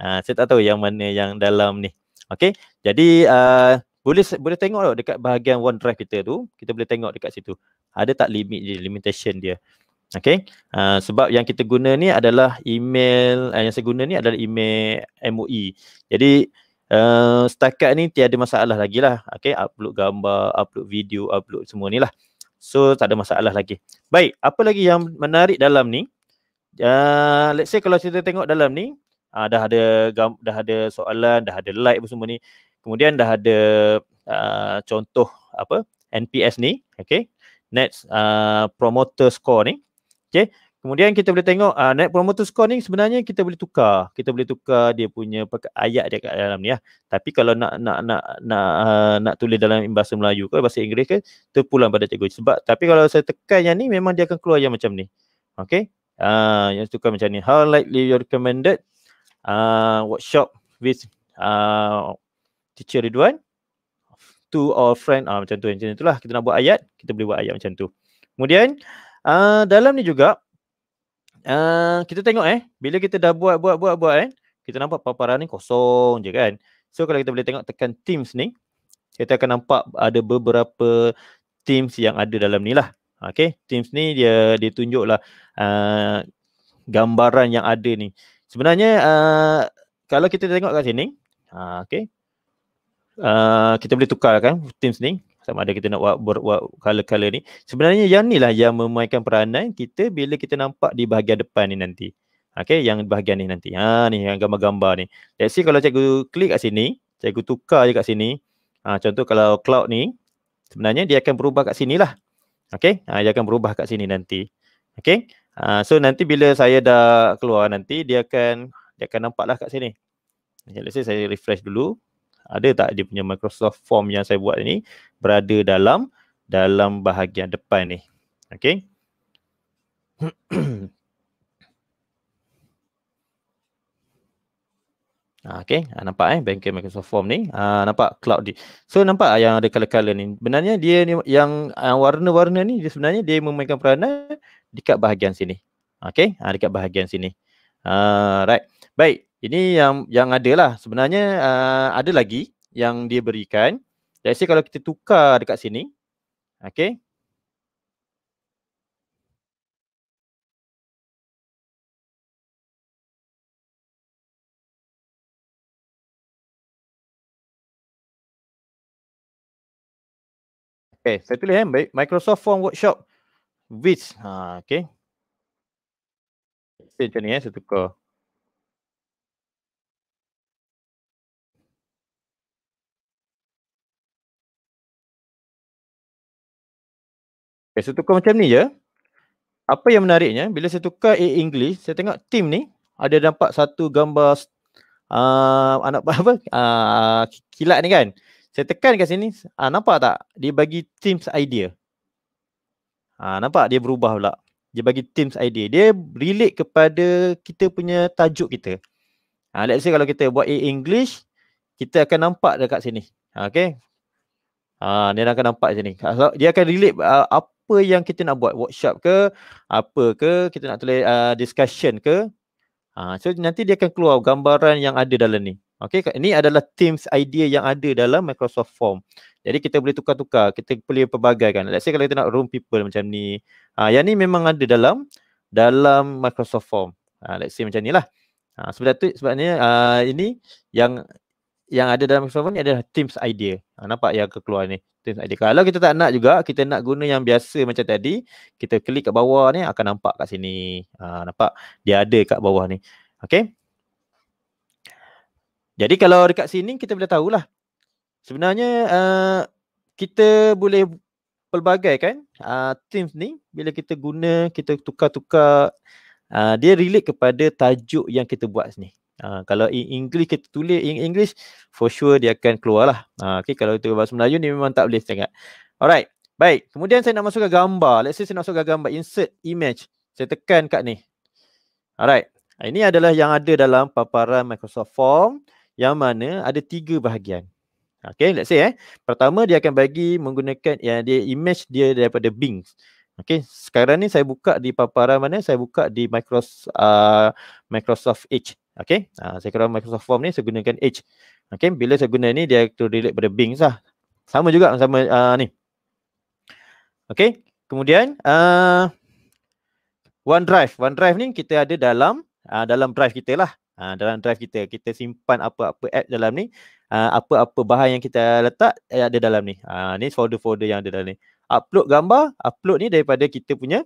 Ha, saya tak tahu yang mana yang dalam ni. Okay, Jadi uh, boleh boleh tengok tau dekat bahagian OneDrive kita tu, kita boleh tengok dekat situ. Ada tak limit dia, limitation dia. Okay, Uh, sebab yang kita guna ni adalah email uh, yang saya guna ni adalah email MOE. Jadi Uh, setakat ni tiada masalah lagi lah okay, Upload gambar, upload video, upload semua ni lah So tak ada masalah lagi Baik, apa lagi yang menarik dalam ni uh, Let's say kalau kita tengok dalam ni uh, dah ada dah ada soalan dah ada like apa semua ni kemudian dah ada uh, contoh apa NPS ni okey net uh, promoter score ni okey kemudian kita boleh tengok uh, net promoter score ni sebenarnya kita boleh tukar kita boleh tukar dia punya ayat dia kat dalam ni ya tapi kalau nak nak nak nak uh, nak tulis dalam bahasa Melayu ke bahasa Inggeris ke terpulang pada cikgu sebab tapi kalau saya tekan yang ni memang dia akan keluar yang macam ni okay? uh, yang tukar macam ni. How likely you recommended uh, workshop with uh, teacher Ridwan to our friend uh, macam tu macam itulah kita nak buat ayat kita boleh buat ayat macam tu kemudian uh, dalam ni juga uh, kita tengok eh bila kita dah buat buat buat buat eh kita nampak paparan ni kosong je kan so kalau kita boleh tengok tekan teams ni kita akan nampak ada beberapa teams yang ada dalam ni lah okay teams ni dia dia tunjuklah uh, gambaran yang ada ni sebenarnya uh, kalau kita tengok kat sini uh, okay, uh, kita boleh tukar kan teams ni sama ada kita nak buat, buat, buat color ni sebenarnya yang ni lah yang memainkan peranan kita bila kita nampak di bahagian depan ni nanti Okay, yang bahagian ni nanti. Ha, ni yang gambar-gambar ni. Let's see kalau cikgu klik kat sini, cikgu tukar je kat sini. Ha, contoh kalau cloud ni, sebenarnya dia akan berubah kat sini lah. Okay, ha, dia akan berubah kat sini nanti. Okay, Ha, so nanti bila saya dah keluar nanti dia akan dia akan nampaklah kat sini. Okay, let's saya refresh dulu. Ada tak dia punya Microsoft form yang saya buat ni berada dalam dalam bahagian depan ni. Okay. Hmm. Ah, okay, ha, nampak eh banking Microsoft Form ni. Ha, nampak cloud di. So nampak yang ada color-color ni. Sebenarnya dia ni yang, warna-warna ni dia sebenarnya dia memainkan peranan dekat bahagian sini. Okay, ha, dekat bahagian sini. Ha, right. Baik, ini yang yang ada lah. Sebenarnya uh, ada lagi yang dia berikan. Jadi kalau kita tukar dekat sini. Okay, Okay, saya tulis kan. Eh, Baik, Microsoft Form Workshop which, Ha, okay. Saya macam ni eh, saya tukar. Okay, saya tukar macam ni je. Ya. Apa yang menariknya, bila saya tukar A English, saya tengok team ni ada dapat satu gambar uh, anak apa, apa uh, kilat ni kan. Saya tekan kat sini. Ha, nampak tak? Dia bagi teams idea. Ha, nampak dia berubah pula. Dia bagi teams idea. Dia relate kepada kita punya tajuk kita. Ha, let's say kalau kita buat A English, kita akan nampak dekat sini. Ha, okay. Ha, dia akan nampak sini. Dia akan relate uh, apa yang kita nak buat. Workshop ke, apa ke, kita nak tulis uh, discussion ke. Ha, so nanti dia akan keluar gambaran yang ada dalam ni. Okey, ini adalah Teams idea yang ada dalam Microsoft Form. Jadi kita boleh tukar-tukar, kita boleh kan. Let's say kalau kita nak room people macam ni. Ha, yang ni memang ada dalam dalam Microsoft Form. Ha, let's say macam ni lah. Ha, sebab tu sebabnya uh, ini yang yang ada dalam Microsoft Form ni adalah Teams idea. Ha, nampak yang keluar ni? Teams idea. Kalau kita tak nak juga, kita nak guna yang biasa macam tadi, kita klik kat bawah ni akan nampak kat sini. Ha, nampak? Dia ada kat bawah ni. Okey. Jadi kalau dekat sini kita boleh tahulah. Sebenarnya uh, kita boleh pelbagaikan uh, eh, teams ni bila kita guna, kita tukar-tukar uh, dia relate kepada tajuk yang kita buat sini. Uh, kalau in English kita tulis in English for sure dia akan keluar lah. Uh, okay, kalau itu bahasa Melayu ni memang tak boleh sangat. Alright. Baik. Kemudian saya nak masukkan gambar. Let's say saya nak masukkan gambar. Insert image. Saya tekan kat ni. Alright. Ini adalah yang ada dalam paparan Microsoft Form yang mana ada tiga bahagian. Okay, let's say eh. Pertama dia akan bagi menggunakan ya, dia image dia daripada Bing. Okay, sekarang ni saya buka di paparan mana? Saya buka di Microsoft, uh, Microsoft Edge. Okay, uh, saya kira Microsoft Form ni saya gunakan Edge. Okay, bila saya guna ni dia to relate pada Bing lah. Sama juga sama uh, ni. Okay, kemudian uh, OneDrive. OneDrive ni kita ada dalam uh, dalam drive kita lah. Ha, dalam drive kita kita simpan apa-apa app dalam ni uh, apa-apa bahan yang kita letak eh, ada dalam ni ha uh, ni folder-folder yang ada dalam ni upload gambar upload ni daripada kita punya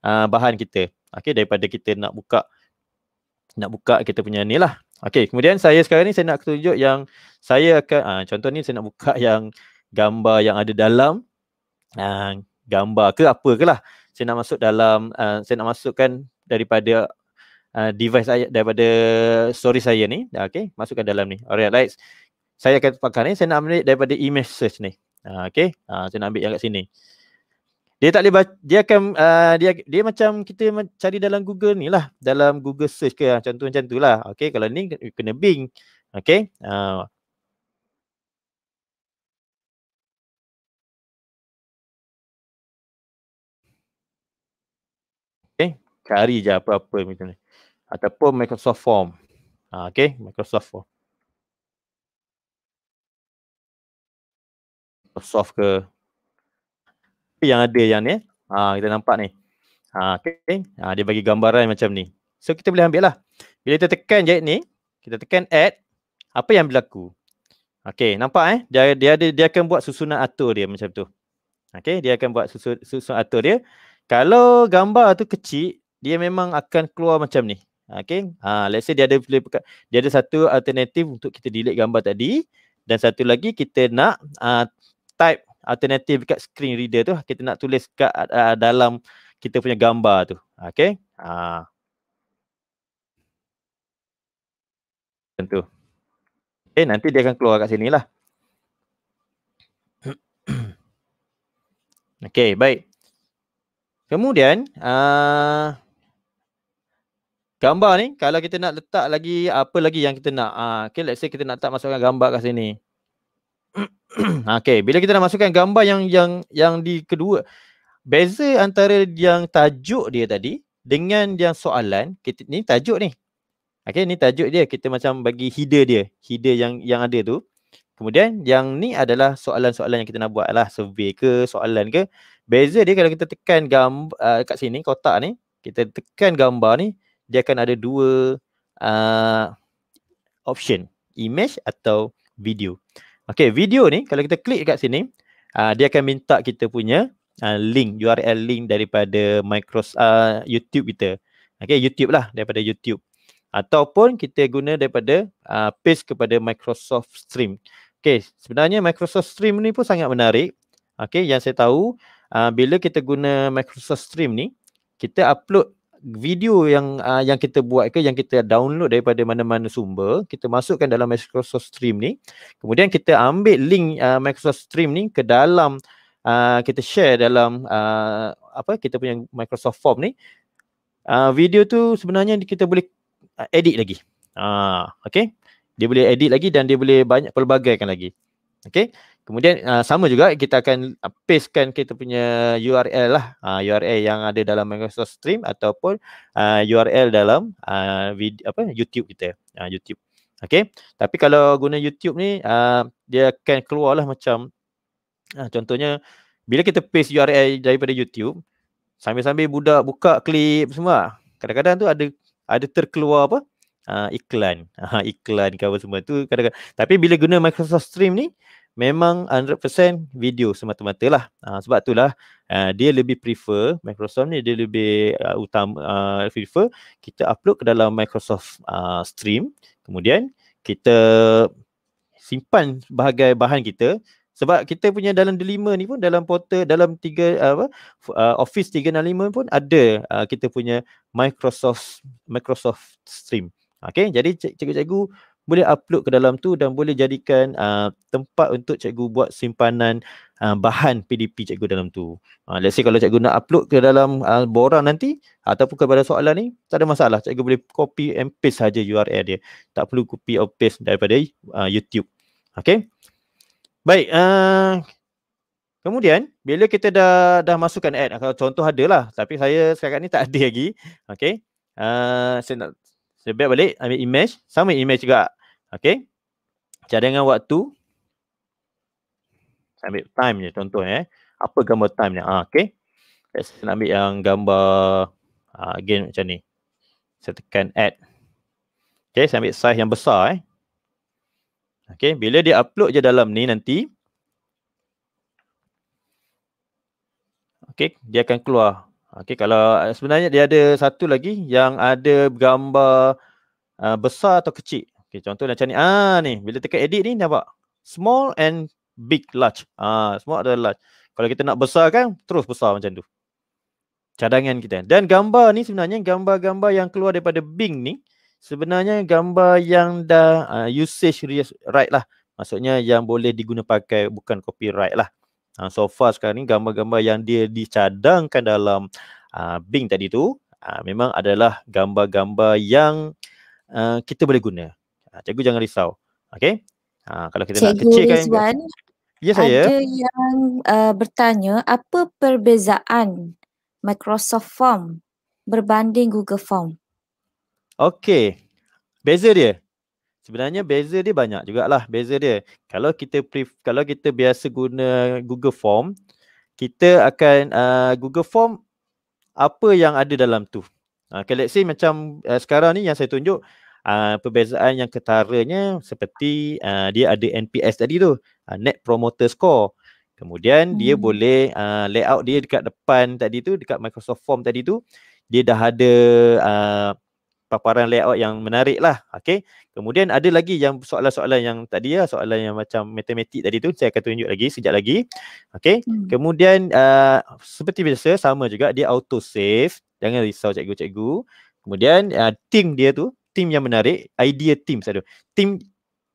uh, bahan kita Okay, daripada kita nak buka nak buka kita punya ni lah Okay, kemudian saya sekarang ni saya nak tunjuk yang saya akan uh, contoh ni saya nak buka yang gambar yang ada dalam uh, gambar ke apa ke lah saya nak masuk dalam uh, saya nak masukkan daripada Uh, device daripada story saya ni ah, okey masukkan dalam ni alright lights saya akan pakai ni saya nak ambil daripada image search ni ah, okey ah, saya nak ambil yang kat sini dia tak boleh dia akan uh, dia dia macam kita cari dalam Google ni lah dalam Google search ke macam tu macam tu lah Okay kalau ni kena Bing okay. uh, Cari je apa-apa macam ni ataupun Microsoft Form. Ha, okay, Microsoft Form. Microsoft ke. Yang ada yang ni. Ha, kita nampak ni. Ha, okay, ha, dia bagi gambaran macam ni. So, kita boleh ambil lah. Bila kita tekan jahit ni, kita tekan add, apa yang berlaku? Okay, nampak eh? Dia, dia, dia, dia akan buat susunan atur dia macam tu. Okay, dia akan buat susun, susun atur dia. Kalau gambar tu kecil, dia memang akan keluar macam ni. Ah, okay. Ha, let's say dia ada dia ada satu alternatif untuk kita delete gambar tadi dan satu lagi kita nak uh, type alternatif dekat screen reader tu kita nak tulis kat uh, dalam kita punya gambar tu. Okay. Ha. Tentu. Okay, eh, nanti dia akan keluar kat sini lah. Okay, baik. Kemudian, uh, gambar ni kalau kita nak letak lagi apa lagi yang kita nak ah okay, let's say kita nak tak masukkan gambar kat sini ah, okay bila kita nak masukkan gambar yang yang yang di kedua beza antara yang tajuk dia tadi dengan yang soalan kita ni tajuk ni okay ni tajuk dia kita macam bagi header dia header yang yang ada tu kemudian yang ni adalah soalan-soalan yang kita nak buat lah survey ke soalan ke beza dia kalau kita tekan gambar uh, kat sini kotak ni kita tekan gambar ni dia akan ada dua uh, option image atau video okey video ni kalau kita klik kat sini uh, dia akan minta kita punya uh, link URL link daripada Microsoft uh, YouTube kita okey YouTube lah daripada YouTube ataupun kita guna daripada uh, paste kepada Microsoft Stream okey sebenarnya Microsoft Stream ni pun sangat menarik okey yang saya tahu Uh, bila kita guna Microsoft Stream ni, kita upload video yang uh, yang kita buat ke yang kita download daripada mana-mana sumber kita masukkan dalam Microsoft Stream ni kemudian kita ambil link uh, Microsoft Stream ni ke dalam uh, kita share dalam uh, apa kita punya Microsoft Form ni uh, video tu sebenarnya kita boleh edit lagi ah uh, okey dia boleh edit lagi dan dia boleh banyak pelbagaikan lagi okay? Kemudian uh, sama juga kita akan uh, pastekan kita punya URL lah uh, ah, URL yang ada dalam Microsoft Stream ataupun uh, URL dalam uh, video, apa YouTube kita uh, YouTube. Okay. Tapi kalau guna YouTube ni uh, dia akan keluar lah macam uh, contohnya bila kita paste URL daripada YouTube sambil-sambil budak buka klip semua kadang-kadang tu ada ada terkeluar apa uh, iklan uh, iklan ke semua tu kadang-kadang. Tapi bila guna Microsoft Stream ni memang 100% video semata-mata lah. Uh, sebab itulah uh, dia lebih prefer, Microsoft ni dia lebih uh, ah, utama uh, prefer kita upload ke dalam Microsoft uh, Stream. Kemudian kita simpan sebagai bahan kita sebab kita punya dalam delima ni pun dalam portal dalam tiga apa uh, office 365 pun ada uh, kita punya Microsoft Microsoft Stream. Okay, jadi cikgu-cikgu boleh upload ke dalam tu dan boleh jadikan uh, tempat untuk cikgu buat simpanan uh, bahan PDP cikgu dalam tu. Uh, let's say kalau cikgu nak upload ke dalam uh, borang nanti ataupun kepada soalan ni, tak ada masalah. Cikgu boleh copy and paste saja URL dia. Tak perlu copy or paste daripada uh, YouTube. Okay. Baik. Uh, kemudian, bila kita dah, dah masukkan ad, kalau contoh adalah tapi saya sekarang ni tak ada lagi. Okay. Uh, saya nak So back balik, ambil image. Sama image juga. Okay. Cadangan waktu. Saya ambil time je contoh eh. Apa gambar time ni? Ha, okay. Saya nak ambil yang gambar ha, again macam ni. Saya tekan add. Okay, saya ambil size yang besar eh. Okay, bila dia upload je dalam ni nanti. Okay, dia akan keluar Okey kalau eh, sebenarnya dia ada satu lagi yang ada gambar uh, besar atau kecil. Okey contoh macam ni. Ah ni bila tekan edit ni nampak small and big large. Ah small ada large. Kalau kita nak besarkan terus besar macam tu. Cadangan kita. Dan gambar ni sebenarnya gambar-gambar yang keluar daripada Bing ni sebenarnya gambar yang dah uh, usage right lah. Maksudnya yang boleh digunakan pakai bukan copyright lah uh, so far sekarang ni gambar-gambar yang dia dicadangkan dalam uh, Bing tadi tu uh, memang adalah gambar-gambar yang uh, kita boleh guna. Uh, cikgu jangan risau. Okay? Uh, kalau kita cikgu nak kecilkan. Cikgu Rizwan, ya, saya. ada yang uh, bertanya apa perbezaan Microsoft Form berbanding Google Form? Okay, beza dia sebenarnya beza dia banyak jugalah beza dia kalau kita pref- kalau kita biasa guna Google Form kita akan uh, Google Form apa yang ada dalam tu uh, okay, let's say macam uh, sekarang ni yang saya tunjuk uh, perbezaan yang ketaranya seperti uh, dia ada NPS tadi tu uh, net promoter score kemudian hmm. dia boleh uh, layout dia dekat depan tadi tu dekat Microsoft Form tadi tu dia dah ada uh, paparan layout yang menarik lah. Okay. Kemudian ada lagi yang soalan-soalan yang tadi ya. Soalan yang macam matematik tadi tu. Saya akan tunjuk lagi sekejap lagi. Okay. Hmm. Kemudian uh, seperti biasa sama juga dia auto save. Jangan risau cikgu-cikgu. Kemudian uh, team dia tu. Team yang menarik. Idea teams. Aduh. Team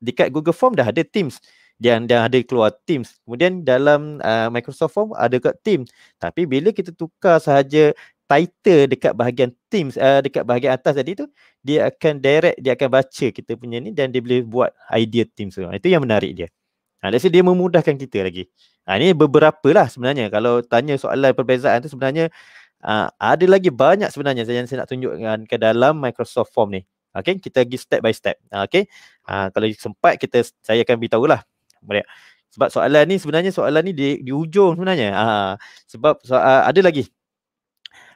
dekat Google Form dah ada teams. Dan, dan ada keluar Teams. Kemudian dalam uh, Microsoft Form ada kat Teams. Tapi bila kita tukar sahaja title dekat bahagian teams uh, dekat bahagian atas tadi tu dia akan direct dia akan baca kita punya ni dan dia boleh buat idea teams tu. Itu yang menarik dia. Ha, let's dia memudahkan kita lagi. Ha, ini beberapa lah sebenarnya. Kalau tanya soalan perbezaan tu sebenarnya uh, ada lagi banyak sebenarnya saya nak tunjukkan ke dalam Microsoft Form ni. Okay, kita pergi step by step. Ha, okay, ha, kalau sempat kita saya akan beritahu lah. Boleh. Sebab soalan ni sebenarnya soalan ni di, di ujung sebenarnya. Ha, sebab so, uh, ada lagi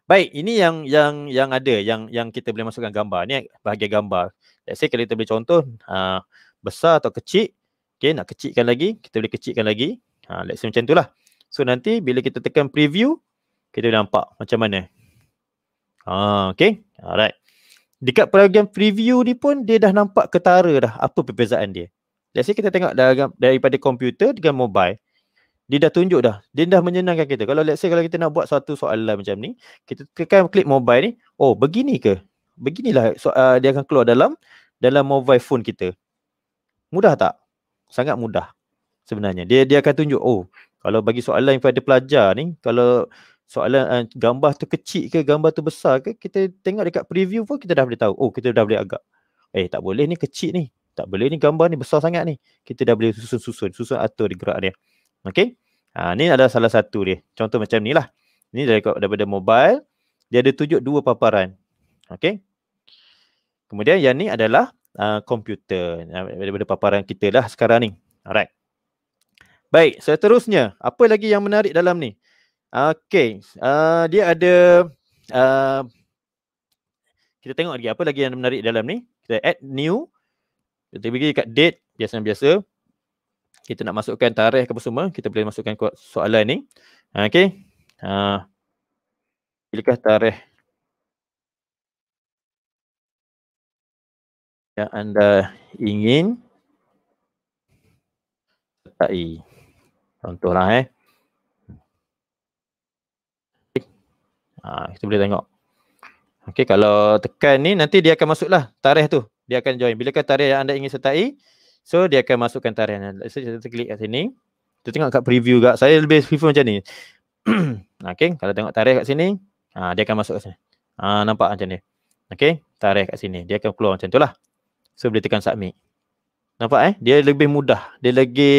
Baik, ini yang yang yang ada yang yang kita boleh masukkan gambar. Ni bahagian gambar. Let's say kalau kita boleh contoh uh, besar atau kecil. Okay, nak kecilkan lagi. Kita boleh kecilkan lagi. Uh, let's say macam itulah. So nanti bila kita tekan preview, kita boleh nampak macam mana. Uh, okay, alright. Dekat program preview ni pun dia dah nampak ketara dah apa perbezaan dia. Let's say kita tengok daripada komputer dengan mobile dia dah tunjuk dah. Dia dah menyenangkan kita. Kalau let's say kalau kita nak buat satu soalan macam ni, kita tekan klik mobile ni, oh begini ke? Beginilah so, uh, dia akan keluar dalam dalam mobile phone kita. Mudah tak? Sangat mudah sebenarnya. Dia dia akan tunjuk, oh kalau bagi soalan kepada pelajar ni, kalau soalan uh, gambar tu kecil ke, gambar tu besar ke, kita tengok dekat preview pun kita dah boleh tahu. Oh kita dah boleh agak. Eh tak boleh ni kecil ni. Tak boleh ni gambar ni besar sangat ni. Kita dah boleh susun-susun, susun atur di gerak dia. Okay. Ha, ni adalah salah satu dia. Contoh macam ni lah. Ni daripada, daripada mobile. Dia ada tujuh dua paparan. Okay. Kemudian yang ni adalah ha, komputer. Uh, daripada paparan kita lah sekarang ni. Alright. Baik. Seterusnya. Apa lagi yang menarik dalam ni? Okay. Uh, dia ada... Uh, kita tengok lagi apa lagi yang menarik dalam ni. Kita add new. Kita pergi kat date. Biasa-biasa kita nak masukkan tarikh ke semua, kita boleh masukkan soalan ni. Ha, okay, Ha. Bilakah tarikh yang anda ingin sertai. Contohlah eh. Ha, kita boleh tengok. Okay, kalau tekan ni nanti dia akan masuklah tarikh tu. Dia akan join. Bilakah tarikh yang anda ingin sertai? So dia akan masukkan tarian. So kita klik kat sini. Kita tengok kat preview juga. Saya lebih prefer macam ni. okay. Kalau tengok tarikh kat sini. Ha, dia akan masuk kat sini. Ha, nampak macam ni. Okay. Tarikh kat sini. Dia akan keluar macam tu lah. So boleh tekan submit. Nampak eh? Dia lebih mudah. Dia lagi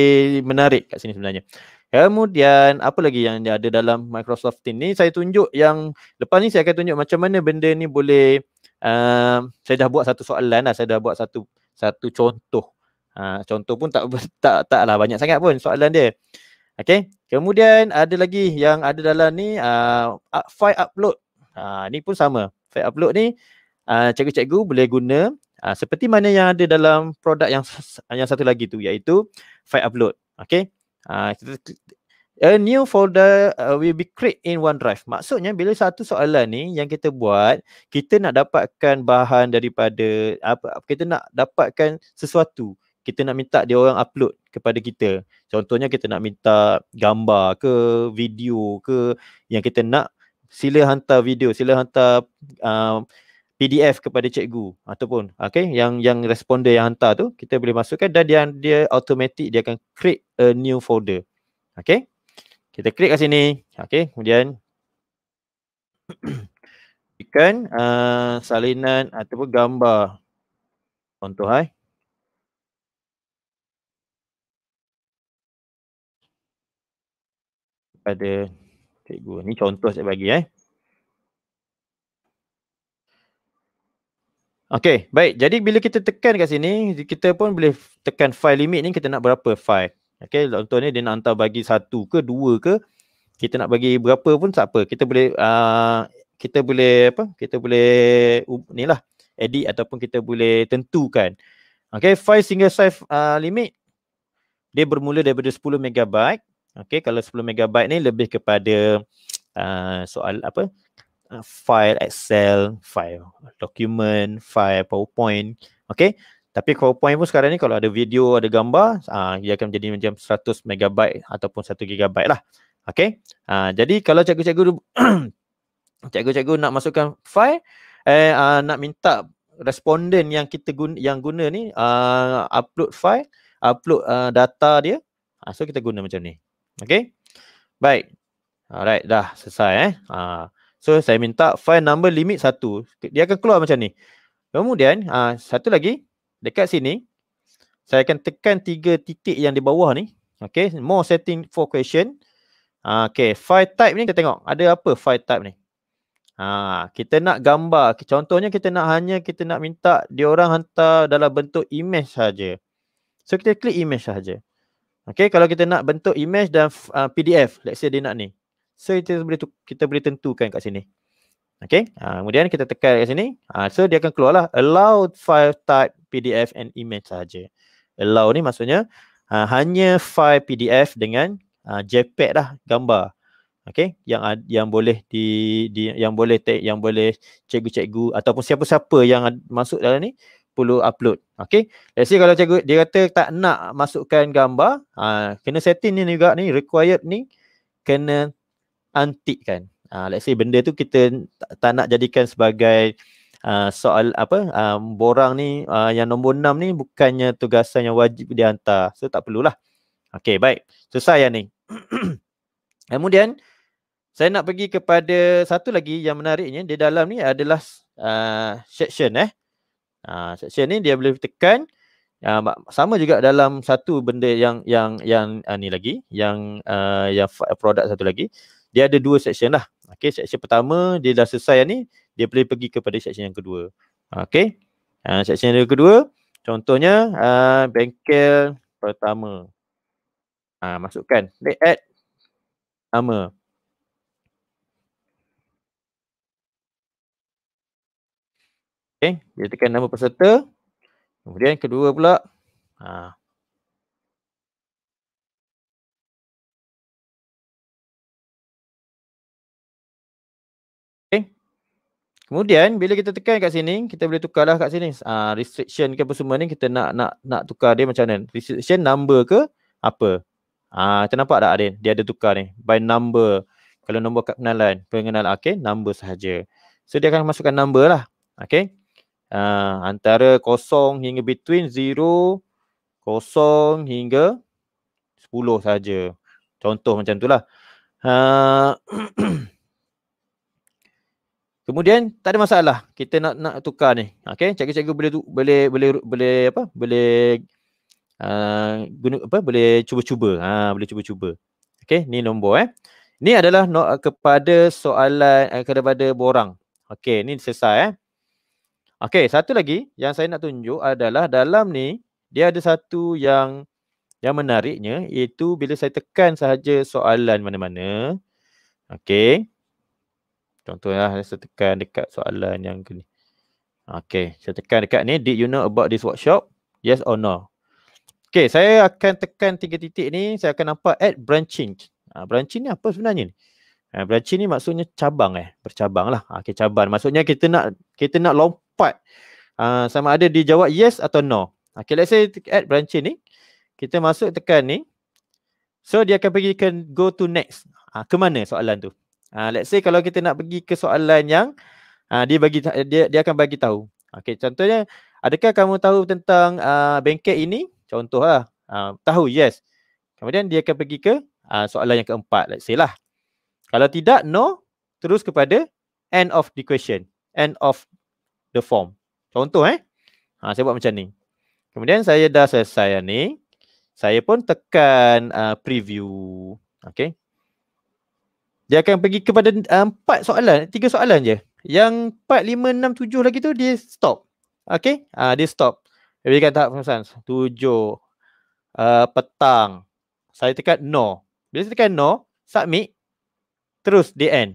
menarik kat sini sebenarnya. Kemudian apa lagi yang ada dalam Microsoft Teams ni. Saya tunjuk yang. Lepas ni saya akan tunjuk macam mana benda ni boleh. Uh, saya dah buat satu soalan lah. Saya dah buat satu satu contoh. Ha, contoh pun tak tak taklah banyak sangat pun soalan dia. Okey. Kemudian ada lagi yang ada dalam ni uh, file upload. Ha, ni pun sama. File upload ni uh, cikgu-cikgu boleh guna uh, seperti mana yang ada dalam produk yang yang satu lagi tu iaitu file upload. Okey. Uh, a new folder uh, will be created in OneDrive. Maksudnya bila satu soalan ni yang kita buat, kita nak dapatkan bahan daripada apa kita nak dapatkan sesuatu kita nak minta dia orang upload kepada kita. Contohnya kita nak minta gambar ke, video ke yang kita nak sila hantar video, sila hantar uh, PDF kepada cikgu ataupun okey yang yang responder yang hantar tu kita boleh masukkan dan dia dia automatik dia akan create a new folder. Okey. Kita klik kat sini. Okey, kemudian ikan uh, salinan ataupun gambar contoh hai. kepada cikgu. Ni contoh saya bagi eh. Okey, baik. Jadi bila kita tekan kat sini, kita pun boleh tekan file limit ni kita nak berapa file. Okay, contoh ni dia nak hantar bagi satu ke dua ke. Kita nak bagi berapa pun tak apa. Kita boleh uh, kita boleh apa? Kita boleh ni lah edit ataupun kita boleh tentukan. Okay, file single size uh, limit dia bermula daripada 10 megabyte Okey kalau 10 megabyte ni lebih kepada uh, soal apa? Uh, file Excel, file dokumen, file PowerPoint. Okey. Tapi PowerPoint pun sekarang ni kalau ada video, ada gambar, uh, dia akan jadi macam 100 megabyte ataupun 1 gigabyte lah. Okey. Uh, jadi kalau cikgu-cikgu cikgu-cikgu nak masukkan file eh uh, nak minta responden yang kita guna, yang guna ni uh, upload file, upload uh, data dia. Uh, so kita guna macam ni. Okay. Baik. Alright, dah selesai eh. Ha. So, saya minta file number limit satu. Dia akan keluar macam ni. Kemudian, ha, satu lagi. Dekat sini, saya akan tekan tiga titik yang di bawah ni. Okay, more setting for question. Ha, okay, file type ni kita tengok. Ada apa file type ni? Ha, kita nak gambar. Contohnya, kita nak hanya kita nak minta diorang hantar dalam bentuk image saja. So, kita klik image saja. Okay, kalau kita nak bentuk image dan uh, PDF, let's say dia nak ni. So, kita boleh, kita boleh tentukan kat sini. Okay, ha, uh, kemudian kita tekan kat sini. Ha, so, dia akan keluar lah. Allow file type PDF and image saja. Allow ni maksudnya uh, hanya file PDF dengan uh, JPEG lah gambar. Okay, yang yang boleh di, di yang boleh take, yang boleh cikgu-cikgu ataupun siapa-siapa yang masuk dalam ni perlu upload. Okay. Let's say kalau cikgu dia kata tak nak masukkan gambar, ha, kena setting ni juga ni, required ni, kena antik kan. Ha, let's say benda tu kita tak, tak nak jadikan sebagai uh, soal apa, um, borang ni uh, yang nombor enam ni bukannya tugasan yang wajib dihantar. So tak perlulah. Okay, baik. Selesai yang ni. Kemudian, saya nak pergi kepada satu lagi yang menariknya di dalam ni adalah uh, section eh. Uh, ah, section ni dia boleh tekan uh, sama juga dalam satu benda yang yang yang uh, ni lagi yang uh, yang produk satu lagi dia ada dua section lah okey section pertama dia dah selesai ni dia boleh pergi kepada section yang kedua okey uh, section yang kedua contohnya uh, bengkel pertama uh, masukkan dia add nama Okay. Dia tekan nama peserta. Kemudian kedua pula. Ha. Okay. Kemudian bila kita tekan kat sini, kita boleh tukarlah kat sini. Ha, restriction ke apa semua ni, kita nak nak nak tukar dia macam mana. Restriction number ke apa. Ah, kita nampak tak Adin? Dia ada tukar ni. By number. Kalau nombor kat pengenalan. Pengenalan. Okay. Number sahaja. So dia akan masukkan number lah. Okay uh, antara kosong hingga between zero kosong hingga sepuluh saja. Contoh macam itulah. Uh, ah, Kemudian tak ada masalah kita nak nak tukar ni. Okey, cikgu-cikgu boleh boleh boleh boleh apa? Boleh uh, guna apa? Boleh cuba-cuba. Ha, boleh cuba-cuba. Okey, ni nombor eh. Ni adalah no, kepada soalan uh, kepada borang. Okey, ni selesai eh. Okey, satu lagi yang saya nak tunjuk adalah dalam ni dia ada satu yang yang menariknya iaitu bila saya tekan sahaja soalan mana-mana. Okey. Contohlah saya tekan dekat soalan yang ni. Okey, saya tekan dekat ni did you know about this workshop? Yes or no. Okey, saya akan tekan tiga titik ni, saya akan nampak add branching. Ha, branching ni apa sebenarnya ni? Ha, branching ni maksudnya cabang eh, bercabang lah. Ha, okay, cabang. Maksudnya kita nak kita nak lompat part uh, ah, sama ada dia jawab yes atau no. Ah, okay, let's say add branch ni. Kita masuk tekan ni. So, dia akan pergi ke go to next. Uh, ke mana soalan tu? Uh, let's say kalau kita nak pergi ke soalan yang uh, dia bagi dia, dia akan bagi tahu. Okay, contohnya, adakah kamu tahu tentang uh, bengkel ini? Contohlah. Uh, tahu, yes. Kemudian dia akan pergi ke uh, soalan yang keempat. Let's say lah. Kalau tidak, no. Terus kepada end of the question. End of the form. Contoh eh. Ha, saya buat macam ni. Kemudian saya dah selesai yang ni. Saya pun tekan uh, preview. Okay. Dia akan pergi kepada uh, empat soalan. Tiga soalan je. Yang empat, lima, enam, tujuh lagi tu dia stop. Okay. Uh, dia stop. Dia berikan tahap pengesahan. Tujuh. Uh, petang. Saya tekan no. Bila saya tekan no, submit. Terus the end.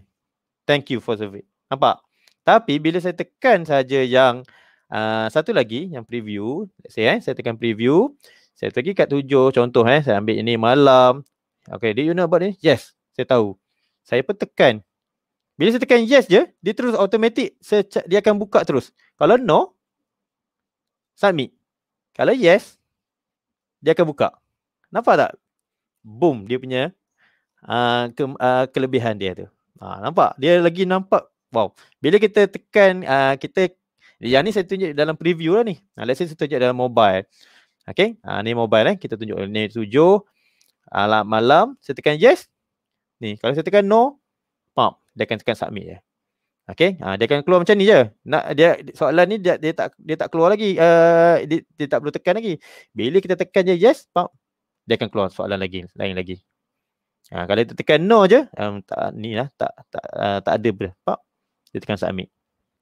Thank you for the visit. Nampak? Tapi bila saya tekan saja yang uh, satu lagi yang preview, saya, eh saya tekan preview, saya pergi kat tujuh contoh eh saya ambil ini malam. Okay, do you know about this? Yes, saya tahu. Saya pun tekan. Bila saya tekan yes je, dia terus automatik saya, dia akan buka terus. Kalau no, submit. Kalau yes, dia akan buka. Nampak tak? Boom, dia punya uh, ah, ke, uh, ah, kelebihan dia tu. Ha, nampak? Dia lagi nampak Wow. Bila kita tekan uh, kita yang ni saya tunjuk dalam preview lah ni. Uh, let's say saya tunjuk dalam mobile. Okay. Uh, ni mobile eh. Kita tunjuk ni tujuh. Alam malam. Saya tekan yes. Ni. Kalau saya tekan no. Pop. Dia akan tekan submit je. Eh. Okay. Uh, dia akan keluar macam ni je. Nak dia soalan ni dia, dia tak dia tak keluar lagi. Uh, dia, dia tak perlu tekan lagi. Bila kita tekan je yes. Pop. Dia akan keluar soalan lagi. Lain lagi. Ha, kalau kita tekan no je, um, tak, ni lah, tak, tak, uh, tak ada lah, pun. Pop dia tekan submit.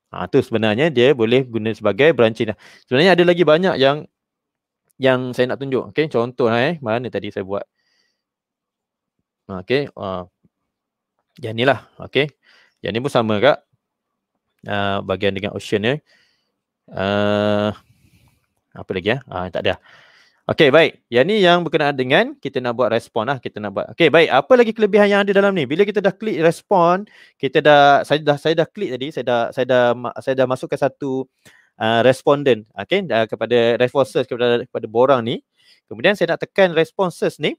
Ha, tu sebenarnya dia boleh guna sebagai branching lah. Sebenarnya ada lagi banyak yang yang saya nak tunjuk. Okay, contoh lah eh. Mana tadi saya buat. Ha, okay. Uh, ha. yang ni lah. Okay. Yang ni pun sama kak. Uh, ha, bagian dengan ocean ni. Eh. Uh, apa lagi ya? Eh? Uh, tak ada. Okay baik. Yang ni yang berkenaan dengan kita nak buat respon lah. Kita nak buat. Okay baik. Apa lagi kelebihan yang ada dalam ni? Bila kita dah klik respon, kita dah, saya dah saya dah klik tadi. Saya dah saya dah, saya dah masukkan satu uh, respondent. Okay. Uh, kepada responses kepada, kepada borang ni. Kemudian saya nak tekan responses ni.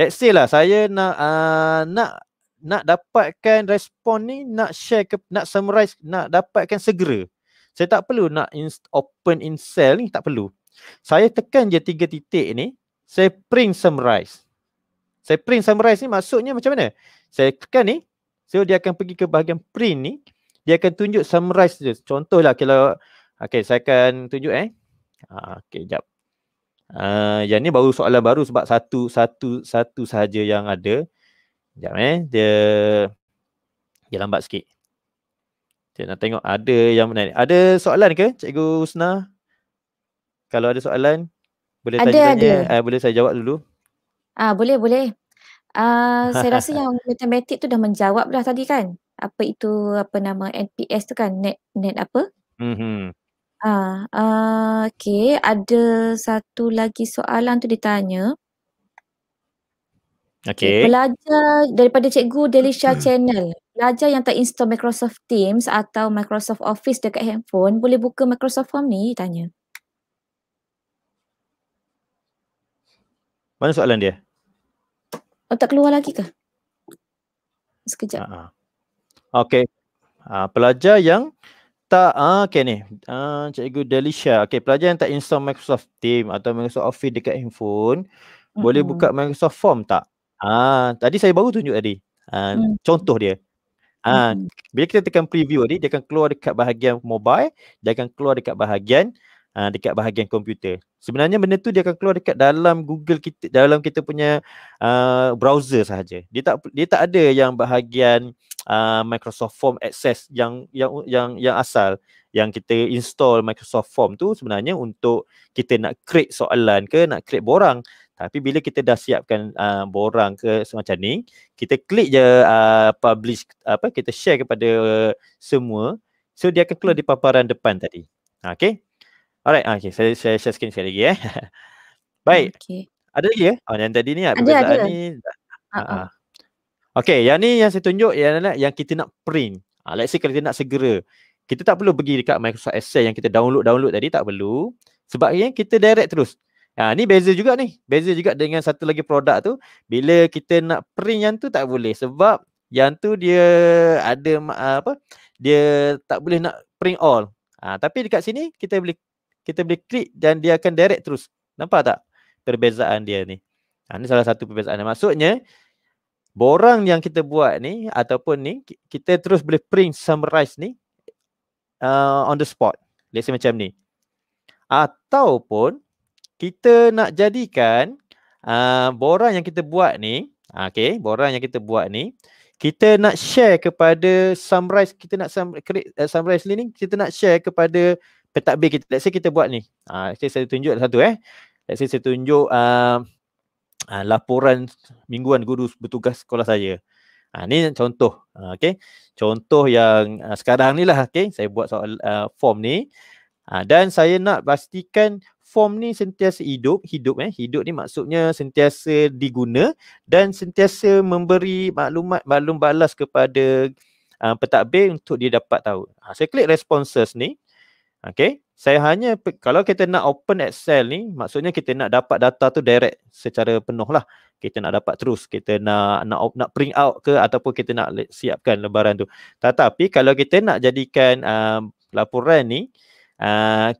Let's say lah saya nak uh, nak nak dapatkan respon ni nak share ke, nak summarize nak dapatkan segera. Saya tak perlu nak open in cell ni tak perlu. Saya tekan je tiga titik ni, saya print summarize. Saya print summarize ni maksudnya macam mana? Saya tekan ni, so dia akan pergi ke bahagian print ni, dia akan tunjuk summarize je. Contohlah kalau, okay saya akan tunjuk eh. Ha, okay, jap. Uh, yang ni baru soalan baru sebab satu, satu, satu sahaja yang ada. Sekejap eh. Dia, dia lambat sikit. Saya nak tengok ada yang menarik. Ada soalan ke Cikgu Usnah? kalau ada soalan boleh ada, tanya ada. Uh, boleh saya jawab dulu ah uh, boleh boleh uh, saya rasa yang matematik tu dah menjawab dah tadi kan apa itu apa nama NPS tu kan net net apa mhm ah uh, okey ada satu lagi soalan tu ditanya Okay. Pelajar daripada cikgu Delisha channel, pelajar yang tak install Microsoft Teams atau Microsoft Office dekat handphone boleh buka Microsoft Form ni? Tanya. Mana soalan dia? Oh, tak keluar lagi ke? Sekejap. Uh-huh. Ha, ha. Okay. Uh, ha, pelajar yang tak, uh, okay ni. Uh, Cikgu Delisha. Okay, pelajar yang tak install Microsoft Team atau Microsoft Office dekat handphone, uh-huh. boleh buka Microsoft Form tak? Ah, uh, tadi saya baru tunjuk tadi. Uh, hmm. Contoh dia. Ah, uh, hmm. Bila kita tekan preview tadi, dia akan keluar dekat bahagian mobile, dia akan keluar dekat bahagian uh, dekat bahagian komputer. Sebenarnya benda tu dia akan keluar dekat dalam Google kita dalam kita punya uh, browser sahaja. Dia tak dia tak ada yang bahagian uh, Microsoft Form Access yang yang yang yang asal yang kita install Microsoft Form tu sebenarnya untuk kita nak create soalan ke nak create borang. Tapi bila kita dah siapkan uh, borang ke semacam ni, kita klik je uh, publish apa kita share kepada semua. So dia akan keluar di paparan depan tadi. Okay. Alright, okay. Saya share, share screen sekali lagi eh. Baik. Okay. Ada lagi eh? Oh, yang tadi ni ada, ada. ni. Ada, ada. Okay, yang ni yang saya tunjuk yang, yang kita nak print. Uh, let's say kalau kita nak segera. Kita tak perlu pergi dekat Microsoft Excel yang kita download-download tadi. Tak perlu. Sebab kita direct terus. Ha, ni beza juga ni. Beza juga dengan satu lagi produk tu. Bila kita nak print yang tu tak boleh. Sebab yang tu dia ada apa. Dia tak boleh nak print all. Ha, tapi dekat sini kita boleh kita boleh klik dan dia akan direct terus. Nampak tak perbezaan dia ni? Ha, ini salah satu perbezaan. Maksudnya, borang yang kita buat ni ataupun ni, kita terus boleh print summarize ni uh, on the spot. Let's say macam ni. Ataupun, kita nak jadikan uh, borang yang kita buat ni, ha, okay, borang yang kita buat ni, kita nak share kepada summarize, kita nak sum, create, uh, summarize ni, kita nak share kepada Petak B kita let's say kita buat ni. Ah uh, saya tunjuk satu eh. Let's say saya tunjuk uh, uh, laporan mingguan guru bertugas sekolah saya. Ha, ni contoh. Ha, okay. Contoh yang ha, sekarang ni lah. Okay. Saya buat soal uh, form ni. Ha, dan saya nak pastikan form ni sentiasa hidup. Hidup eh. Hidup ni maksudnya sentiasa diguna dan sentiasa memberi maklumat maklum balas kepada uh, B untuk dia dapat tahu. Ha, saya klik responses ni. Okay. Saya hanya, kalau kita nak open Excel ni, maksudnya kita nak dapat data tu direct secara penuh lah. Kita nak dapat terus. Kita nak nak nak print out ke ataupun kita nak siapkan lebaran tu. Tetapi kalau kita nak jadikan uh, laporan ni, uh,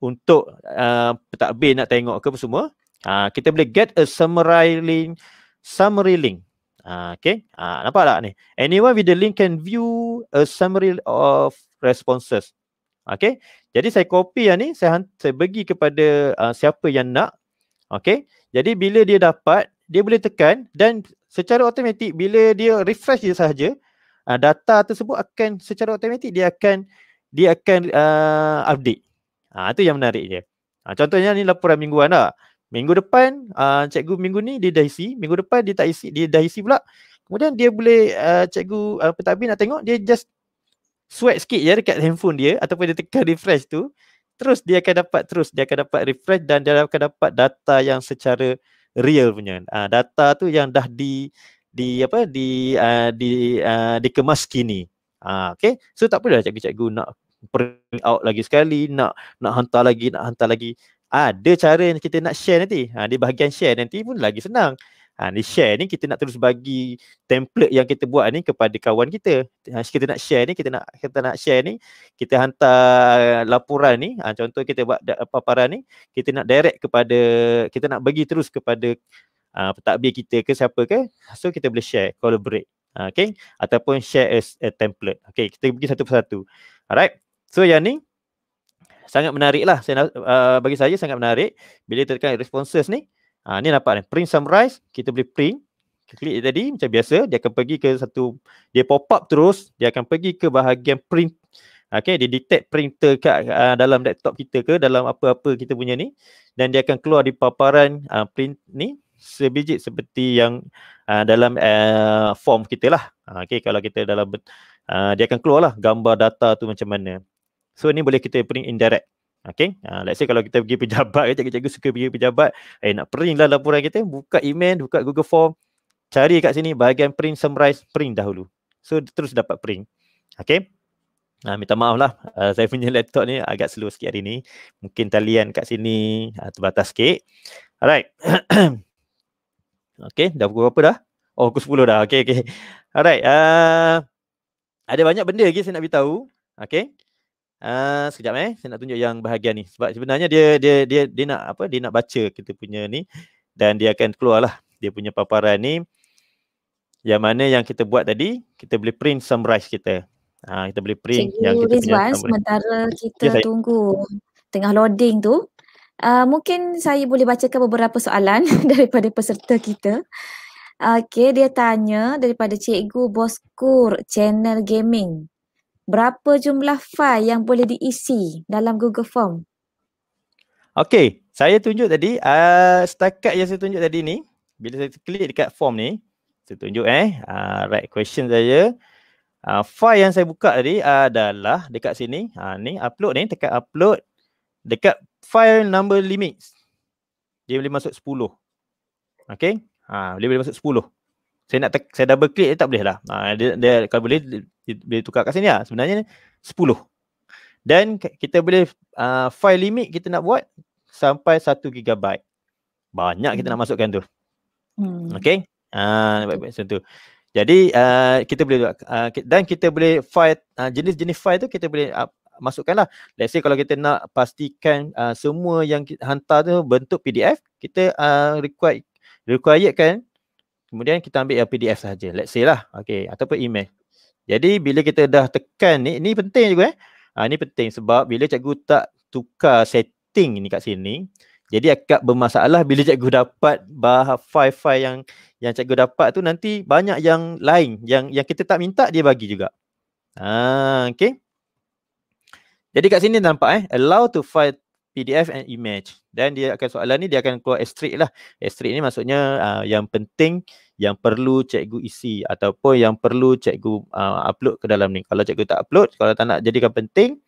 untuk uh, B nak tengok ke semua, uh, kita boleh get a summary link. Summary link. Uh, okay. Uh, nampak tak ni? Anyone with the link can view a summary of responses. Okay. Jadi saya copy yang ni, saya, saya bagi kepada uh, siapa yang nak. Okay. Jadi bila dia dapat, dia boleh tekan dan secara automatik bila dia refresh dia sahaja, uh, data tersebut akan secara automatik dia akan dia akan uh, update. Ah, itu uh, yang menarik dia. Uh, contohnya ni laporan mingguan lah. Minggu depan, uh, cikgu minggu ni dia dah isi. Minggu depan dia tak isi, dia dah isi pula. Kemudian dia boleh, uh, cikgu uh, pentadbir nak tengok, dia just sweat sikit ya dekat handphone dia ataupun dia tekan refresh tu terus dia akan dapat terus dia akan dapat refresh dan dia akan dapat data yang secara real punya uh, data tu yang dah di di apa di uh, di uh, dikemas kini uh, okey so tak apalah cikgu-cikgu nak print out lagi sekali nak nak hantar lagi nak hantar lagi ah, ada cara yang kita nak share nanti ha, di bahagian share nanti pun lagi senang ha, ni share ni kita nak terus bagi template yang kita buat ni kepada kawan kita ha, kita nak share ni kita nak kita nak share ni kita hantar laporan ni ha, contoh kita buat da- paparan ni kita nak direct kepada kita nak bagi terus kepada ha, pentadbir kita ke siapa ke so kita boleh share collaborate ha, okay ataupun share as a template okay kita pergi satu persatu alright so yang ni sangat menarik lah saya, uh, bagi saya sangat menarik bila terkait responses ni Ha, ni nampak ni. Print summarize. Kita boleh print. Kita klik tadi macam biasa. Dia akan pergi ke satu. Dia pop up terus. Dia akan pergi ke bahagian print. Okay. Dia detect printer kat uh, dalam laptop kita ke. Dalam apa-apa kita punya ni. Dan dia akan keluar di paparan uh, print ni. Sebijik seperti yang uh, dalam uh, form kita lah. Okay. Kalau kita dalam. Uh, dia akan keluar lah gambar data tu macam mana. So ni boleh kita print indirect. Okay, uh, let's say kalau kita pergi pejabat, cikgu-cikgu suka pergi pejabat, eh nak print lah laporan kita, buka email, buka Google Form, cari kat sini bahagian print, summarize, print dahulu. So, terus dapat print. Okay, Uh, minta maaf lah, uh, saya punya laptop ni agak slow sikit hari ni. Mungkin talian kat sini uh, terbatas sikit. Alright. okay, dah pukul berapa dah? Oh, pukul 10 dah. Okay, okay. Alright. Uh, ada banyak benda lagi saya nak beritahu. Okay, Ah uh, sekejap eh saya nak tunjuk yang bahagian ni sebab sebenarnya dia dia dia dia nak apa dia nak baca kita punya ni dan dia akan keluarlah dia punya paparan ni yang mana yang kita buat tadi kita boleh print summarize kita. Ah uh, kita boleh print Cikgu yang kita Rizwan, punya sementara kita yes, tunggu tengah loading tu. Uh, mungkin saya boleh bacakan beberapa soalan daripada peserta kita. Okey dia tanya daripada Cikgu Boskur Channel Gaming berapa jumlah file yang boleh diisi dalam Google Form? Okey, saya tunjuk tadi, uh, setakat yang saya tunjuk tadi ni, bila saya klik dekat form ni, saya tunjuk eh, uh, right question saya. Uh, file yang saya buka tadi adalah dekat sini, uh, ni upload ni, tekan upload dekat file number limit. Dia boleh masuk 10. Okay, uh, dia boleh masuk 10. Saya nak te- saya double click tak boleh lah. Uh, dia, dia, kalau boleh, boleh tukar kat sini lah sebenarnya 10 dan kita boleh uh, file limit kita nak buat sampai 1 GB banyak kita nak hmm. masukkan tu hmm. okay ah uh, macam tu jadi uh, kita boleh uh, dan kita boleh file uh, jenis-jenis file tu kita boleh uh, lah. let's say kalau kita nak pastikan uh, semua yang kita hantar tu bentuk PDF kita uh, require required kan kemudian kita ambil yang PDF saja let's say lah okay, ataupun email jadi bila kita dah tekan ni, ni penting juga eh. Ha, ni penting sebab bila cikgu tak tukar setting ni kat sini, jadi agak bermasalah bila cikgu dapat bahasa file-file yang yang cikgu dapat tu nanti banyak yang lain yang yang kita tak minta dia bagi juga. Ha, okay. Jadi kat sini nampak eh, allow to file PDF and image. Dan dia akan soalan ni dia akan keluar asterisk lah. Asterisk ni maksudnya uh, yang penting yang perlu cikgu isi ataupun yang perlu cikgu uh, upload ke dalam ni. Kalau cikgu tak upload, kalau tak nak jadikan penting,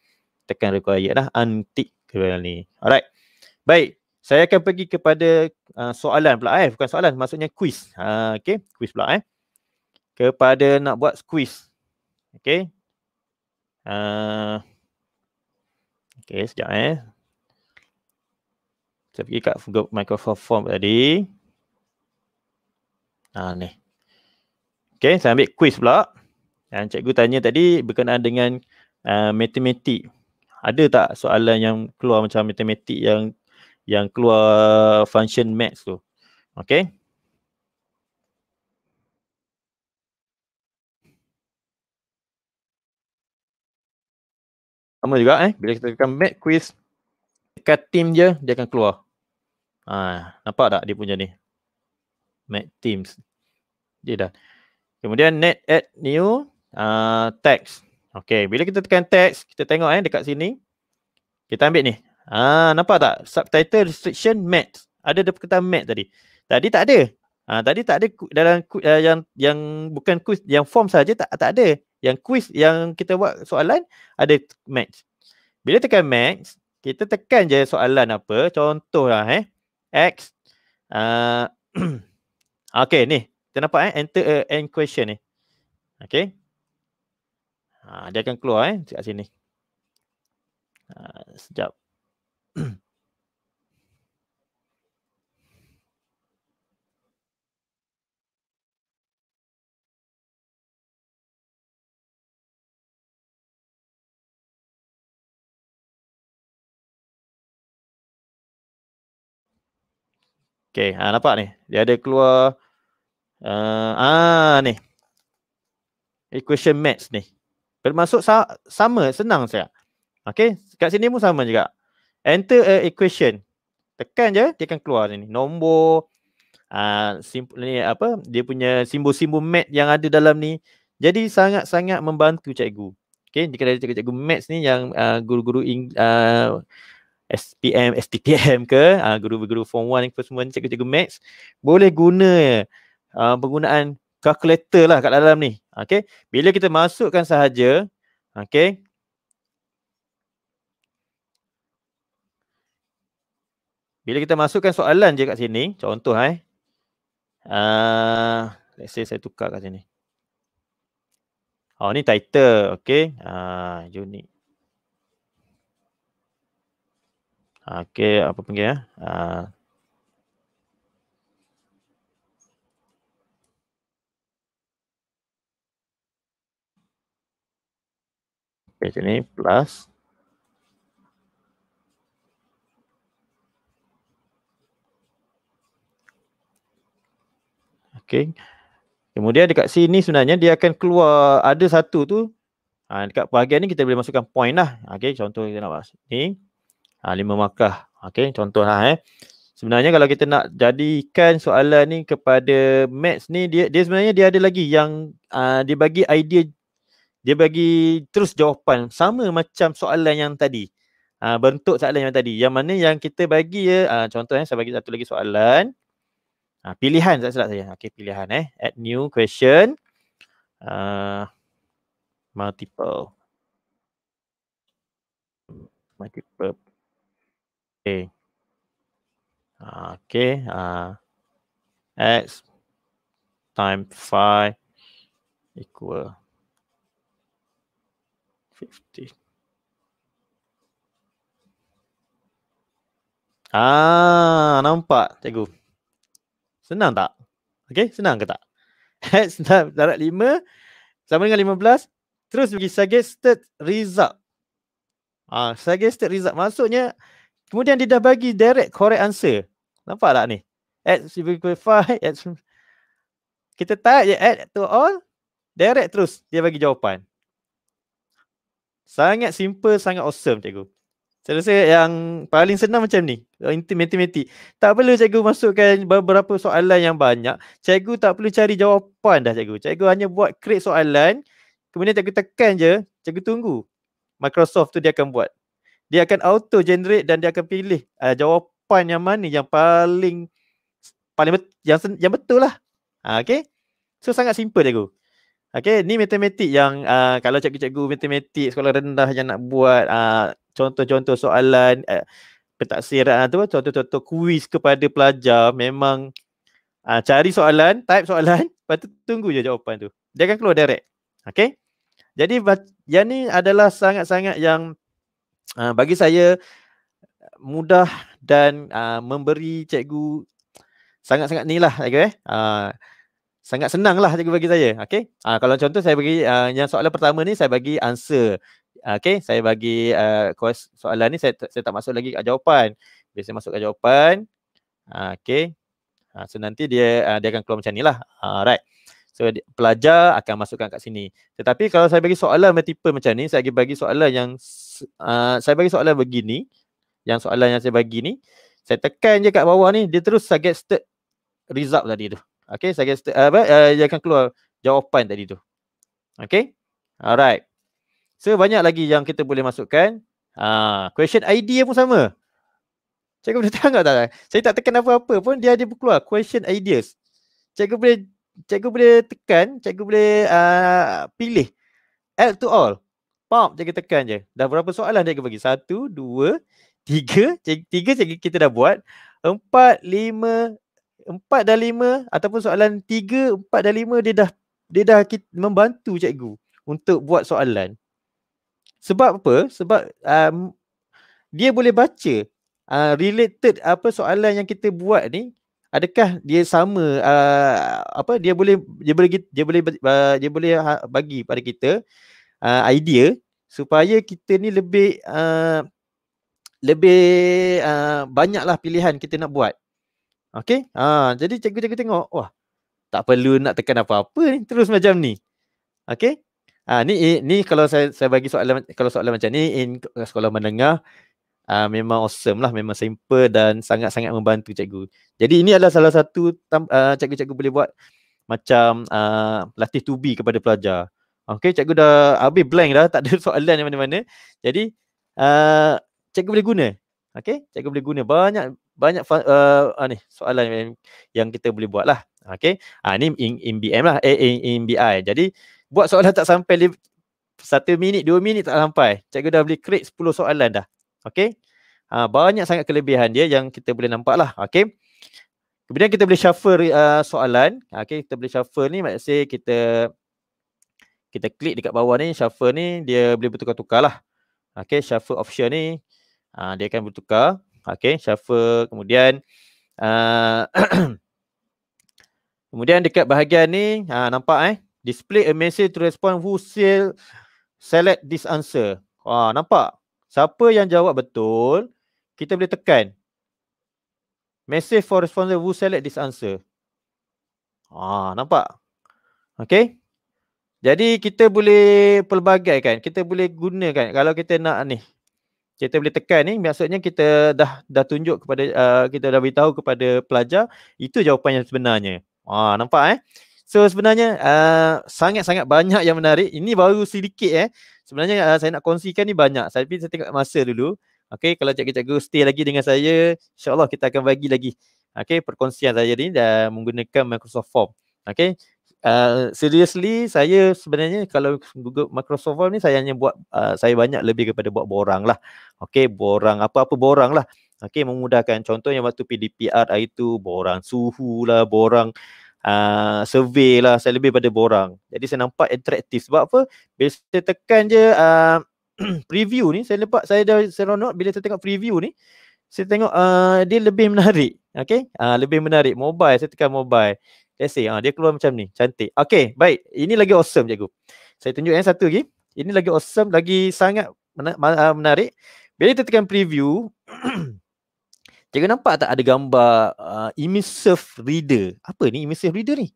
tekan required lah. Untick ke dalam ni. Alright. Baik. Saya akan pergi kepada uh, soalan pula eh. Bukan soalan, maksudnya quiz. Uh, okay. Quiz pula eh. Kepada nak buat quiz. Okay. Uh, okay, sekejap eh. Saya pergi kat Microsoft Form tadi. Ha ni. Okay, saya ambil quiz pula. Yang cikgu tanya tadi berkenaan dengan uh, matematik. Ada tak soalan yang keluar macam matematik yang yang keluar function max tu? Okay. Sama juga eh. Bila kita tekan make quiz tekan team je dia akan keluar. Ha, nampak tak dia punya ni? Make Teams. Dia dah. Kemudian net add new uh, text. Okay, bila kita tekan text, kita tengok eh dekat sini. Kita ambil ni. Ha, nampak tak? Subtitle restriction max. Ada dia perkataan max tadi. Tadi tak ada. Ha, tadi tak ada dalam uh, yang yang bukan quiz yang form saja tak tak ada. Yang quiz yang kita buat soalan ada max. Bila tekan max, kita tekan je soalan apa contohlah eh x uh, okey ni kita nampak eh enter a end question ni okey ha, dia akan keluar eh kat sini ha, sekejap Okay, ha, ah, nampak ni? Dia ada keluar uh, ah ni. Equation match ni. Bermaksud sa- sama, senang saya. Okay, kat sini pun sama juga. Enter a equation. Tekan je, dia akan keluar ni. Nombor, uh, sim- ni apa, dia punya simbol-simbol math yang ada dalam ni. Jadi sangat-sangat membantu cikgu. Okay, jika ada cikgu-cikgu maths ni yang uh, guru-guru ing- uh, SPM, SPPM ke, uh, ah, guru-guru form 1 ke semua ni, cikgu-cikgu maths, boleh guna uh, penggunaan calculator lah kat dalam ni. Okay. Bila kita masukkan sahaja, okay. Bila kita masukkan soalan je kat sini, contoh eh. Uh, let's say saya tukar kat sini. Oh ni title, okay. Uh, unit. Okey, apa panggil ya? Eh? Uh, okay, sini plus. Okey. Kemudian dekat sini sebenarnya dia akan keluar ada satu tu. Ha, dekat bahagian ni kita boleh masukkan point lah. Okey, contoh kita nak masuk. Ni, ha, lima markah. Okey, contohlah eh. Sebenarnya kalau kita nak jadikan soalan ni kepada maths ni dia dia sebenarnya dia ada lagi yang uh, dia bagi idea dia bagi terus jawapan sama macam soalan yang tadi. Uh, bentuk soalan yang tadi. Yang mana yang kita bagi ya uh, contoh eh, saya bagi satu lagi soalan. Uh, pilihan tak salah saya. Okey pilihan eh. Add new question. Uh, multiple. Multiple Okay. Okay. Uh, X times 5, equal 50. Ah, nampak cikgu. Senang tak? Okay, senang ke tak? X times darat 5 sama dengan 15. Terus pergi suggested result. Ah, suggested result maksudnya Kemudian dia dah bagi direct correct answer. Nampak tak ni? X equal 5. At... Kita type je add to all. Direct terus dia bagi jawapan. Sangat simple, sangat awesome cikgu. Saya rasa yang paling senang macam ni. Matematik. Tak perlu cikgu masukkan beberapa soalan yang banyak. Cikgu tak perlu cari jawapan dah cikgu. Cikgu hanya buat create soalan. Kemudian cikgu tekan je. Cikgu tunggu. Microsoft tu dia akan buat dia akan auto generate dan dia akan pilih uh, jawapan yang mana yang paling paling bet- yang yang betul lah. Ha, okay. So sangat simple cikgu. Okay. Ni matematik yang uh, kalau cikgu-cikgu matematik sekolah rendah yang nak buat uh, contoh-contoh soalan uh, pentaksiran tu contoh-contoh kuis kepada pelajar memang uh, cari soalan, type soalan, lepas tu tunggu je jawapan tu. Dia akan keluar direct. Okay. Jadi yang ni adalah sangat-sangat yang Ah, bagi saya mudah dan uh, memberi cikgu sangat-sangat ni lah okay? Ya uh, eh? ah, sangat senang lah cikgu bagi saya okay? uh, kalau contoh saya bagi uh, yang soalan pertama ni saya bagi answer okay? saya bagi uh, soalan ni saya, saya tak masuk lagi ke jawapan bila saya masuk ke jawapan uh, okay? uh, so nanti dia uh, dia akan keluar macam ni lah alright uh, So pelajar akan masukkan kat sini. Tetapi kalau saya bagi soalan multiple macam ni, saya bagi soalan yang uh, saya bagi soalan begini, yang soalan yang saya bagi ni, saya tekan je kat bawah ni, dia terus suggested result tadi tu. Okay, suggested, apa, uh, dia akan keluar jawapan tadi tu. Okay, alright. So banyak lagi yang kita boleh masukkan. uh, question ID pun sama. Cikgu boleh tengok tak? Saya tak tekan apa-apa pun dia ada keluar question ideas. Cikgu boleh cikgu boleh tekan, cikgu boleh uh, pilih add to all. Pop, cikgu tekan je. Dah berapa soalan cikgu bagi? Satu, dua, tiga. Cikgu, tiga cikgu kita dah buat. Empat, lima, empat dan lima ataupun soalan tiga, empat dan lima dia dah dia dah membantu cikgu untuk buat soalan. Sebab apa? Sebab um, dia boleh baca uh, related apa soalan yang kita buat ni adakah dia sama uh, apa dia boleh dia boleh dia boleh uh, dia boleh ha, bagi pada kita uh, idea supaya kita ni lebih uh, lebih uh, banyaklah pilihan kita nak buat. Okey? Ha uh, jadi cikgu-cikgu tengok wah tak perlu nak tekan apa-apa ni terus macam ni. Okey? Ha ni ni kalau saya saya bagi soalan kalau soalan macam ni in sekolah menengah uh, memang awesome lah memang simple dan sangat-sangat membantu cikgu jadi ini adalah salah satu tam, uh, cikgu-cikgu boleh buat macam uh, latih tubi kepada pelajar Okay, cikgu dah habis blank dah, tak ada soalan yang mana-mana. Jadi, uh, cikgu boleh guna. Okay, cikgu boleh guna banyak banyak uh, uh, ni, soalan yang, yang kita boleh buat lah. Okay, uh, ni in, in BM lah, eh, in, in BI. Jadi, buat soalan tak sampai li- satu minit, dua minit tak sampai. Cikgu dah boleh create sepuluh soalan dah. Okay. Uh, ha, banyak sangat kelebihan dia yang kita boleh nampak lah. Okay. Kemudian kita boleh shuffle uh, soalan. Okay. Kita boleh shuffle ni maksudnya kita kita klik dekat bawah ni shuffle ni dia boleh bertukar-tukar lah. Okay. Shuffle option ni uh, dia akan bertukar. Okay. Shuffle kemudian uh, kemudian dekat bahagian ni uh, nampak eh. Display a message to respond who still select this answer. Wah, nampak? Siapa yang jawab betul, kita boleh tekan. Message for responder who select this answer. Ah, nampak? Okay. Jadi kita boleh pelbagai kan, kita boleh gunakan kalau kita nak ni. Kita boleh tekan ni, maksudnya kita dah dah tunjuk kepada, uh, kita dah beritahu kepada pelajar, itu jawapan yang sebenarnya. Ah, nampak eh? So sebenarnya eh, sangat-sangat uh, banyak yang menarik. Ini baru sedikit eh sebenarnya uh, saya nak kongsikan ni banyak. Saya tapi saya tengok masa dulu. Okay, kalau cikgu-cikgu stay lagi dengan saya, insya kita akan bagi lagi. Okay, perkongsian saya ni dah menggunakan Microsoft Form. Okay, Uh, ah, seriously saya sebenarnya kalau Google Microsoft Form ni saya hanya buat uh, saya banyak lebih kepada buat borang lah. Okay, borang apa-apa borang lah. Okay, memudahkan contohnya waktu PDPR itu borang suhu lah, borang uh, survey lah saya lebih pada borang. Jadi saya nampak attractive sebab apa? Bila saya tekan je uh, preview ni saya nampak saya dah seronok bila saya tengok preview ni saya tengok uh, dia lebih menarik. Okay. Uh, lebih menarik. Mobile. Saya tekan mobile. Let's see. Uh, dia keluar macam ni. Cantik. Okay. Baik. Ini lagi awesome cikgu. Saya tunjuk yang eh, satu lagi. Ini lagi awesome. Lagi sangat menarik. Bila kita tekan preview Jangan nampak tak ada gambar uh, immersive reader. Apa ni immersive reader ni?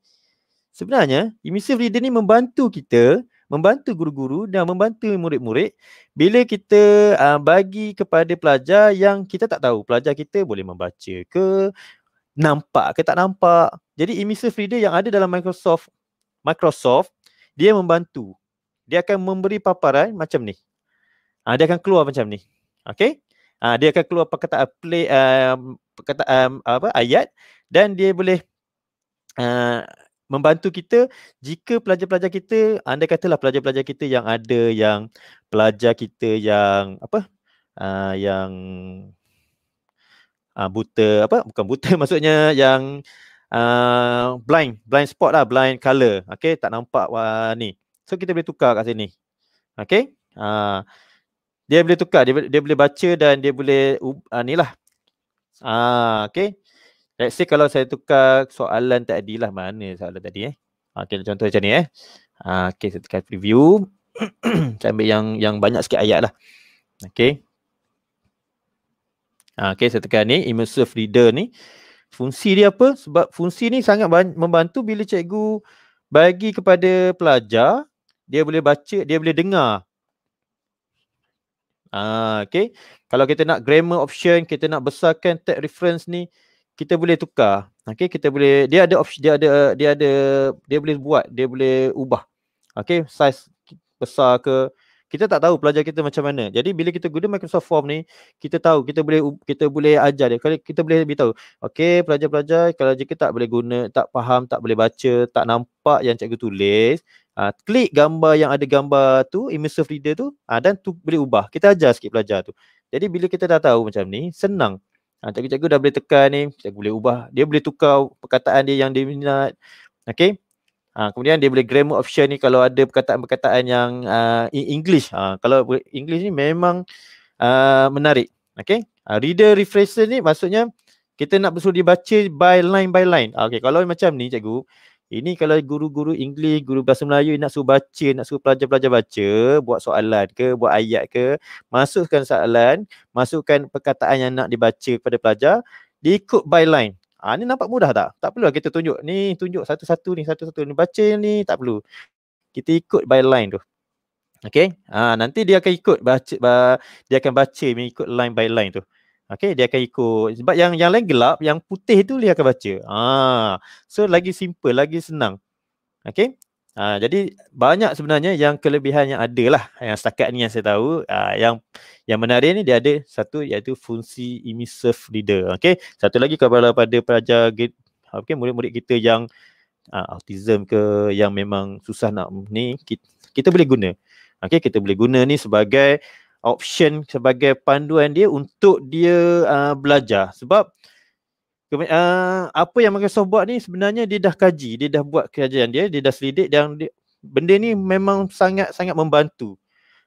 Sebenarnya, immersive reader ni membantu kita, membantu guru-guru dan membantu murid-murid bila kita uh, bagi kepada pelajar yang kita tak tahu pelajar kita boleh membaca ke, nampak ke tak nampak. Jadi immersive reader yang ada dalam Microsoft Microsoft dia membantu. Dia akan memberi paparan macam ni. Ha, dia akan keluar macam ni. Okay. Uh, dia akan keluar perkataan play uh, um, perkataan uh, um, apa ayat dan dia boleh uh, membantu kita jika pelajar-pelajar kita anda katalah pelajar-pelajar kita yang ada yang pelajar kita yang apa uh, yang uh, buta apa bukan buta maksudnya yang uh, blind blind spot lah blind color okey tak nampak uh, ni so kita boleh tukar kat sini okey uh, dia boleh tukar dia, dia boleh baca dan dia boleh uh, ni lah ah okey let's say kalau saya tukar soalan tadi lah mana soalan tadi eh ah, okey contoh macam ni eh ah okey saya tekan preview saya ambil yang yang banyak sikit ayat lah okey ah, okey saya tekan ni immersive reader ni fungsi dia apa sebab fungsi ni sangat membantu bila cikgu bagi kepada pelajar dia boleh baca dia boleh dengar Ah, okay. Kalau kita nak grammar option, kita nak besarkan tag reference ni, kita boleh tukar. Okay, kita boleh, dia ada option, dia ada, dia ada, dia boleh buat, dia boleh ubah. Okay, size besar ke, kita tak tahu pelajar kita macam mana. Jadi bila kita guna Microsoft Form ni, kita tahu kita boleh kita boleh ajar dia. Kalau kita boleh beritahu, okey pelajar-pelajar kalau jika tak boleh guna, tak faham, tak boleh baca, tak nampak yang cikgu tulis, Uh, klik gambar yang ada gambar tu, immersive reader tu uh, dan tu boleh ubah. Kita ajar sikit pelajar tu. Jadi bila kita dah tahu macam ni, senang. Uh, cikgu-cikgu dah boleh tekan ni, cikgu boleh ubah. Dia boleh tukar perkataan dia yang dia minat. Okay. Ha, kemudian dia boleh grammar option ni kalau ada perkataan-perkataan yang uh, English. Ha, kalau English ni memang uh, menarik. Okay. Ha, reader refresher ni maksudnya kita nak bersuruh dibaca by line by line. Ha, okay. Kalau macam ni cikgu, ini kalau guru-guru English, guru bahasa Melayu nak suruh baca, nak suruh pelajar-pelajar baca, buat soalan ke, buat ayat ke, masukkan soalan, masukkan perkataan yang nak dibaca kepada pelajar, diikut byline. Ha, ah, ni nampak mudah tak? Tak perlu lah kita tunjuk. Ni tunjuk satu-satu ni, satu-satu ni. Baca yang ni, tak perlu. Kita ikut byline tu. Okay? Ha, ah, nanti dia akan ikut, baca, dia akan baca mengikut line by line tu. Okay, dia akan ikut. Sebab yang yang lain gelap, yang putih tu dia akan baca. Ah, so lagi simple, lagi senang. Okay. Ah, ha, jadi banyak sebenarnya yang kelebihan yang ada lah. Yang setakat ni yang saya tahu. Ah, yang yang menarik ni dia ada satu iaitu fungsi emissive leader. Okay. Satu lagi kalau pada pelajar okay, murid-murid kita yang ah, autism ke yang memang susah nak ni, kita, kita boleh guna. Okay, kita boleh guna ni sebagai option sebagai panduan dia untuk dia uh, belajar sebab uh, apa yang Microsoft buat ni sebenarnya dia dah kaji dia dah buat kajian dia dia dah selidik dan dia, benda ni memang sangat-sangat membantu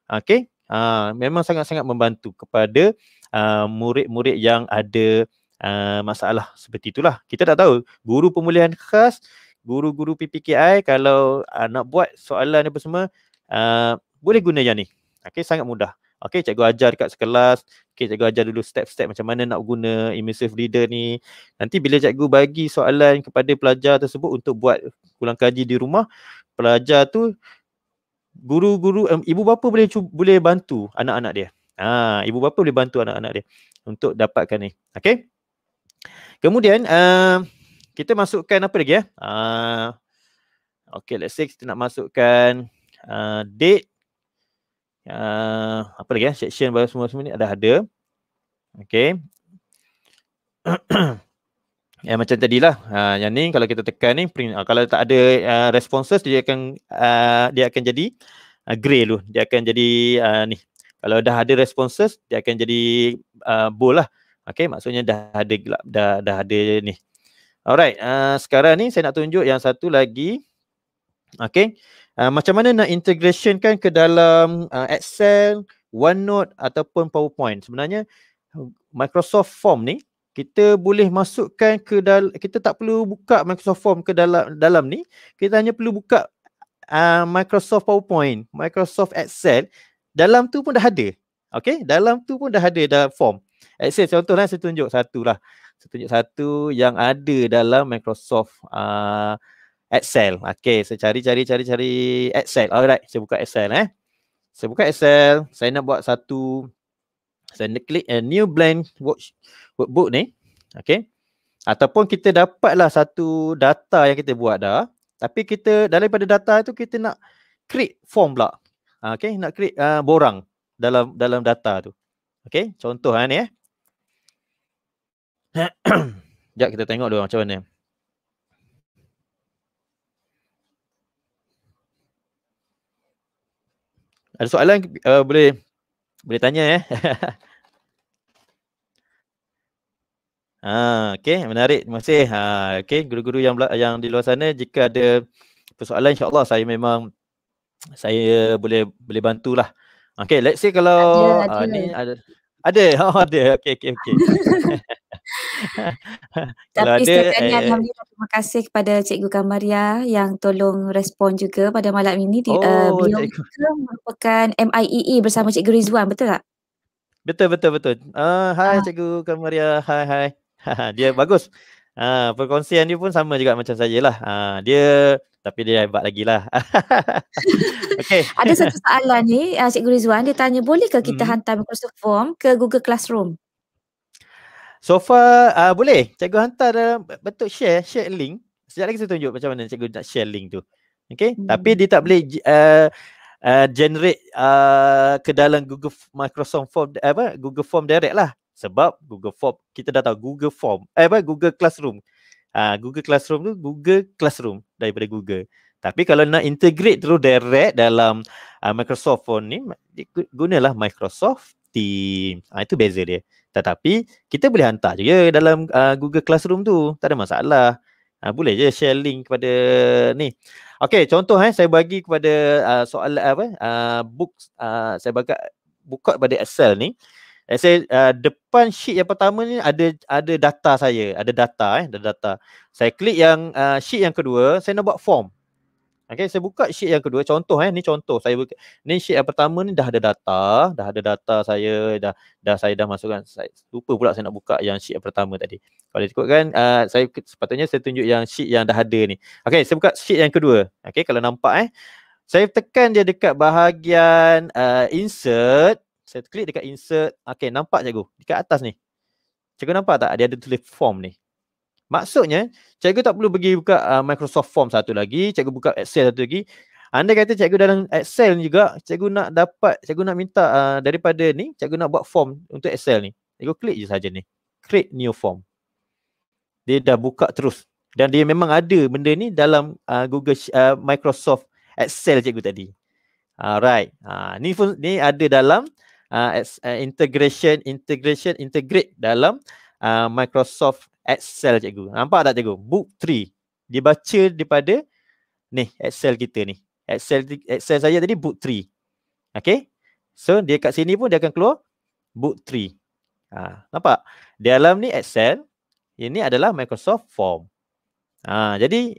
okay, uh, memang sangat-sangat membantu kepada uh, murid-murid yang ada uh, masalah seperti itulah kita tak tahu guru pemulihan khas guru-guru PPKI kalau uh, nak buat soalan apa semua uh, boleh guna yang ni okey sangat mudah Okay, cikgu ajar dekat sekelas. Okay, cikgu ajar dulu step-step macam mana nak guna immersive reader ni. Nanti bila cikgu bagi soalan kepada pelajar tersebut untuk buat pulang kaji di rumah, pelajar tu guru-guru, um, ibu bapa boleh boleh bantu anak-anak dia. Ha, ibu bapa boleh bantu anak-anak dia untuk dapatkan ni. Okay. Kemudian, uh, kita masukkan apa lagi ya? Uh, okay, let's say kita nak masukkan uh, date Ah, apa lagi ya section baru semua semua ni ada ada okay? ya macam tadilah uh, yang ni kalau kita tekan ni print uh, kalau tak ada uh, responses dia akan uh, dia akan jadi uh, grey tu dia akan jadi uh, ni kalau dah ada responses dia akan jadi uh, bold lah okey maksudnya dah ada dah dah ada ni alright uh, sekarang ni saya nak tunjuk yang satu lagi okey Ah, macam mana nak integration kan ke dalam uh, Excel, OneNote ataupun PowerPoint. Sebenarnya Microsoft Form ni kita boleh masukkan ke dalam kita tak perlu buka Microsoft Form ke dalam dalam ni. Kita hanya perlu buka uh, Microsoft PowerPoint, Microsoft Excel. Dalam tu pun dah ada. Okay, dalam tu pun dah ada dalam form. Excel contohlah saya tunjuk satu lah. Saya tunjuk satu yang ada dalam Microsoft uh, Excel. okey. saya cari, cari, cari, cari Excel. Alright, saya buka Excel eh. Saya buka Excel, saya nak buat satu, saya nak klik a eh, new blank watch, workbook ni. Okay. Ataupun kita dapatlah satu data yang kita buat dah. Tapi kita, daripada data itu kita nak create form pula. Okay, nak create uh, borang dalam dalam data tu. okey. contoh kan ni eh. Sekejap kita tengok dulu macam mana. Ada soalan uh, boleh boleh tanya eh. ah, ha, okay, menarik. Terima kasih. Ha, ah, okay, guru-guru yang yang di luar sana jika ada persoalan insya-Allah saya memang saya boleh boleh bantulah. Okay, let's say kalau ada, ada. Ah, ni ada ada oh, ada okey okey okey. Tapi ada, sekiannya eh, Alhamdulillah terima kasih kepada Cikgu Kamaria yang tolong respon juga pada malam ini. Di, eh, oh, uh, beliau merupakan MIEE e bersama Cikgu Rizwan, betul tak? Betul, betul, betul. Uh, hai ah. Cikgu Kamaria, hai, hai. dia bagus. Uh, perkongsian dia pun sama juga macam saya lah. Uh, ah, dia tapi dia hebat lagi lah. okay. Ada satu soalan ni, uh, Cikgu Rizwan. Dia tanya, bolehkah kita hmm. hantar Microsoft Form ke Google Classroom? So far uh, boleh cikgu hantar dalam uh, bentuk share, share link. Sekejap lagi saya tunjuk macam mana cikgu nak share link tu. Okay, hmm. tapi dia tak boleh uh, uh, generate uh, ke dalam Google Microsoft Form, eh, apa, Google Form direct lah. Sebab Google Form, kita dah tahu Google Form, eh, apa, Google Classroom. Uh, Google Classroom tu Google Classroom daripada Google. Tapi kalau nak integrate terus direct dalam uh, Microsoft Form ni, gunalah Microsoft Team. Uh, ah, itu beza dia. Tetapi kita boleh hantar je ya dalam uh, Google Classroom tu. Tak ada masalah. Uh, boleh je share link kepada ni. Okay, contoh eh, saya bagi kepada uh, soal uh, apa, uh, book, uh, saya baca buka pada Excel ni. Saya, uh, depan sheet yang pertama ni ada ada data saya. Ada data eh, ada data. Saya klik yang uh, sheet yang kedua, saya nak buat form. Okay, saya buka sheet yang kedua. Contoh eh, ni contoh. Saya buka. Ni sheet yang pertama ni dah ada data. Dah ada data saya. Dah dah saya dah masukkan. Saya lupa pula saya nak buka yang sheet yang pertama tadi. Kalau ikut kan, uh, saya sepatutnya saya tunjuk yang sheet yang dah ada ni. Okay, saya buka sheet yang kedua. Okay, kalau nampak eh. Saya tekan dia dekat bahagian uh, insert. Saya klik dekat insert. Okay, nampak cikgu? Dekat atas ni. Cikgu nampak tak? Dia ada tulis form ni. Maksudnya, cikgu tak perlu pergi buka uh, Microsoft Form satu lagi, cikgu buka Excel satu lagi. Anda kata cikgu dalam Excel juga, cikgu nak dapat, cikgu nak minta uh, daripada ni, cikgu nak buat form untuk Excel ni. Cikgu klik je saja ni. Create new form. Dia dah buka terus. Dan dia memang ada benda ni dalam uh, Google uh, Microsoft Excel cikgu tadi. Alright. Ah, uh, ah, ni pun ni ada dalam uh, uh, integration integration integrate dalam uh, Microsoft Excel cikgu. Nampak tak cikgu? Book 3. Dia baca daripada ni Excel kita ni. Excel Excel saya tadi book 3. Okay. So dia kat sini pun dia akan keluar book 3. Ha, nampak? Di dalam ni Excel. Ini adalah Microsoft Form. Ha, jadi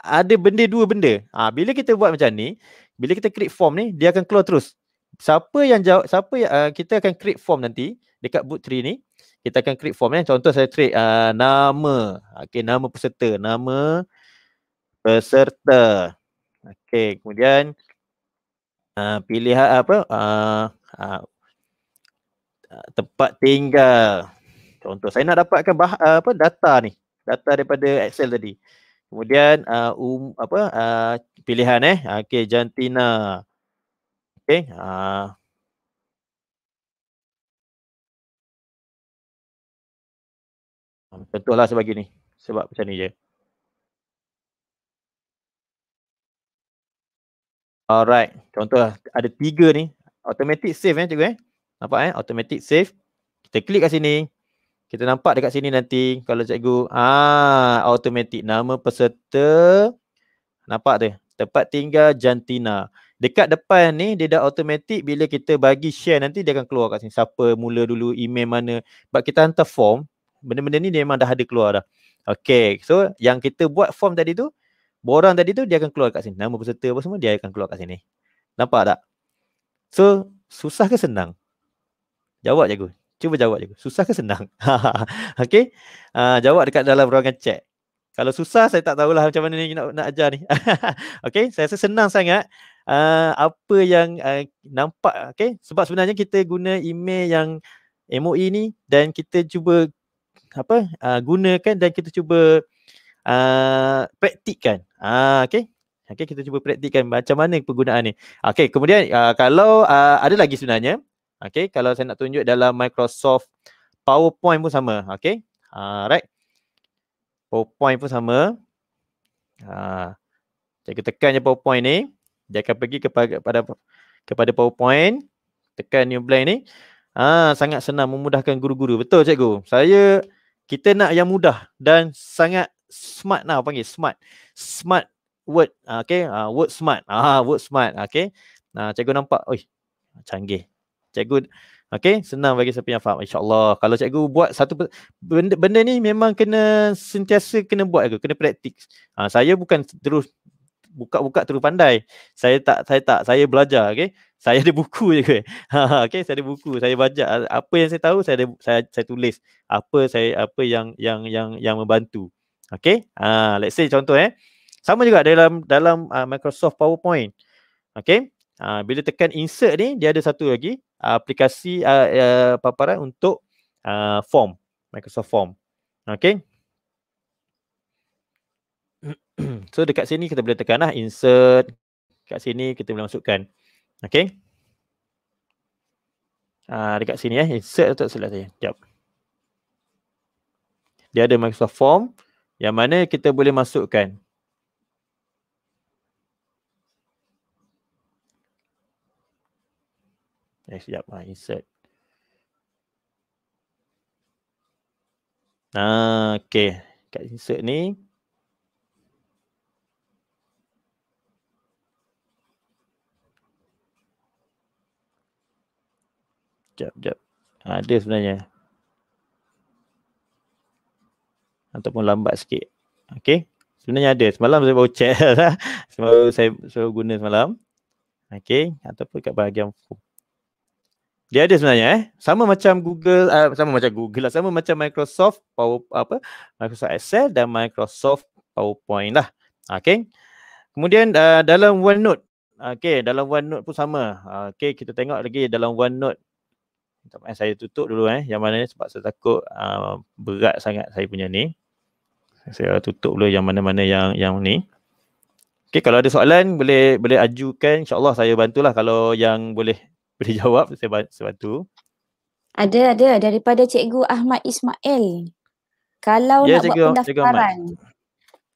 ada benda dua benda. Ha, bila kita buat macam ni, bila kita create form ni, dia akan keluar terus. Siapa yang jawab, siapa yang, uh, kita akan create form nanti dekat book 3 ni, kita akan create form eh. Contoh saya create uh, nama. okay nama peserta. Nama peserta. okay kemudian uh, pilih uh, apa? Uh, uh, tempat tinggal. Contoh saya nak dapatkan bah, uh, apa data ni. Data daripada Excel tadi. Kemudian uh, um, apa uh, pilihan eh. Okay jantina. okay. uh, Hmm, contohlah sebagai ni. Sebab macam ni je. Alright. Contohlah ada tiga ni. Automatic save eh cikgu eh. Nampak eh? Automatic save. Kita klik kat sini. Kita nampak dekat sini nanti kalau cikgu ah automatic nama peserta nampak tu tempat tinggal jantina dekat depan ni dia dah automatic bila kita bagi share nanti dia akan keluar kat sini siapa mula dulu email mana sebab kita hantar form Benda-benda ni dia memang dah ada keluar dah. Okay. So yang kita buat form tadi tu, borang tadi tu dia akan keluar kat sini. Nama peserta apa semua dia akan keluar kat sini. Nampak tak? So susah ke senang? Jawab je aku. Cuba jawab je aku. Susah ke senang? okay. Uh, jawab dekat dalam ruangan chat. Kalau susah saya tak tahulah macam mana ni nak, nak ajar ni. okay. Saya rasa senang sangat. Uh, apa yang uh, nampak okay? sebab sebenarnya kita guna email yang MOE ni dan kita cuba apa uh, gunakan dan kita cuba uh, praktikkan. Ah uh, okey. Okey kita cuba praktikkan macam mana penggunaan ni. Okey kemudian uh, kalau uh, ada lagi sebenarnya. Okey kalau saya nak tunjuk dalam Microsoft PowerPoint pun sama. Okey. Alright. Uh, PowerPoint pun sama. Ah uh, kita tekan je PowerPoint ni, dia akan pergi kepada kepada kepada PowerPoint. Tekan new blank ni. Ah uh, sangat senang memudahkan guru-guru. Betul cikgu. Saya kita nak yang mudah dan sangat smart lah panggil smart smart word ah, okay uh, word smart ah uh, word smart ah, okay nah uh, cikgu nampak oi canggih cikgu okay senang bagi siapa yang faham insyaallah kalau cikgu buat satu benda, benda ni memang kena sentiasa kena buat aku kena praktik uh, saya bukan terus buka-buka terus pandai. Saya tak saya tak saya belajar okey. Saya ada buku je okey. Ha, okey saya ada buku, saya baca apa yang saya tahu saya ada, saya saya tulis apa saya apa yang yang yang yang membantu. Okey. Ha let's say contoh eh. Sama juga dalam dalam uh, Microsoft PowerPoint. Okey. Ha uh, bila tekan insert ni dia ada satu lagi uh, aplikasi uh, uh, paparan untuk uh, form Microsoft form. Okey. so dekat sini kita boleh tekanlah insert dekat sini kita boleh masukkan Okay. ah uh, dekat sini eh insert tak salah saya jap dia ada Microsoft form yang mana kita boleh masukkan eh sekejap ah insert Ah, okay. Kat insert ni, Jap, jap. Ah, ada sebenarnya. Ataupun lambat sikit. Okay. Sebenarnya ada. Semalam saya baru check. semalam saya suruh guna semalam. Okay. Ataupun kat bahagian form. Dia ada sebenarnya eh. Sama macam Google, uh, sama macam Google lah. Sama macam Microsoft Power, apa? Microsoft Excel dan Microsoft PowerPoint lah. Okay. Kemudian uh, dalam OneNote. Okay, dalam OneNote pun sama. Okay, kita tengok lagi dalam OneNote tapi saya tutup dulu eh yang mana sebab saya takut uh, berat sangat saya punya ni. Saya tutup dulu yang mana-mana yang yang ni. Okey kalau ada soalan boleh boleh ajukan insya-Allah saya bantulah kalau yang boleh boleh jawab saya bantu. Ada ada daripada cikgu Ahmad Ismail. Kalau ya, nak cikgu, buat pendaftaran.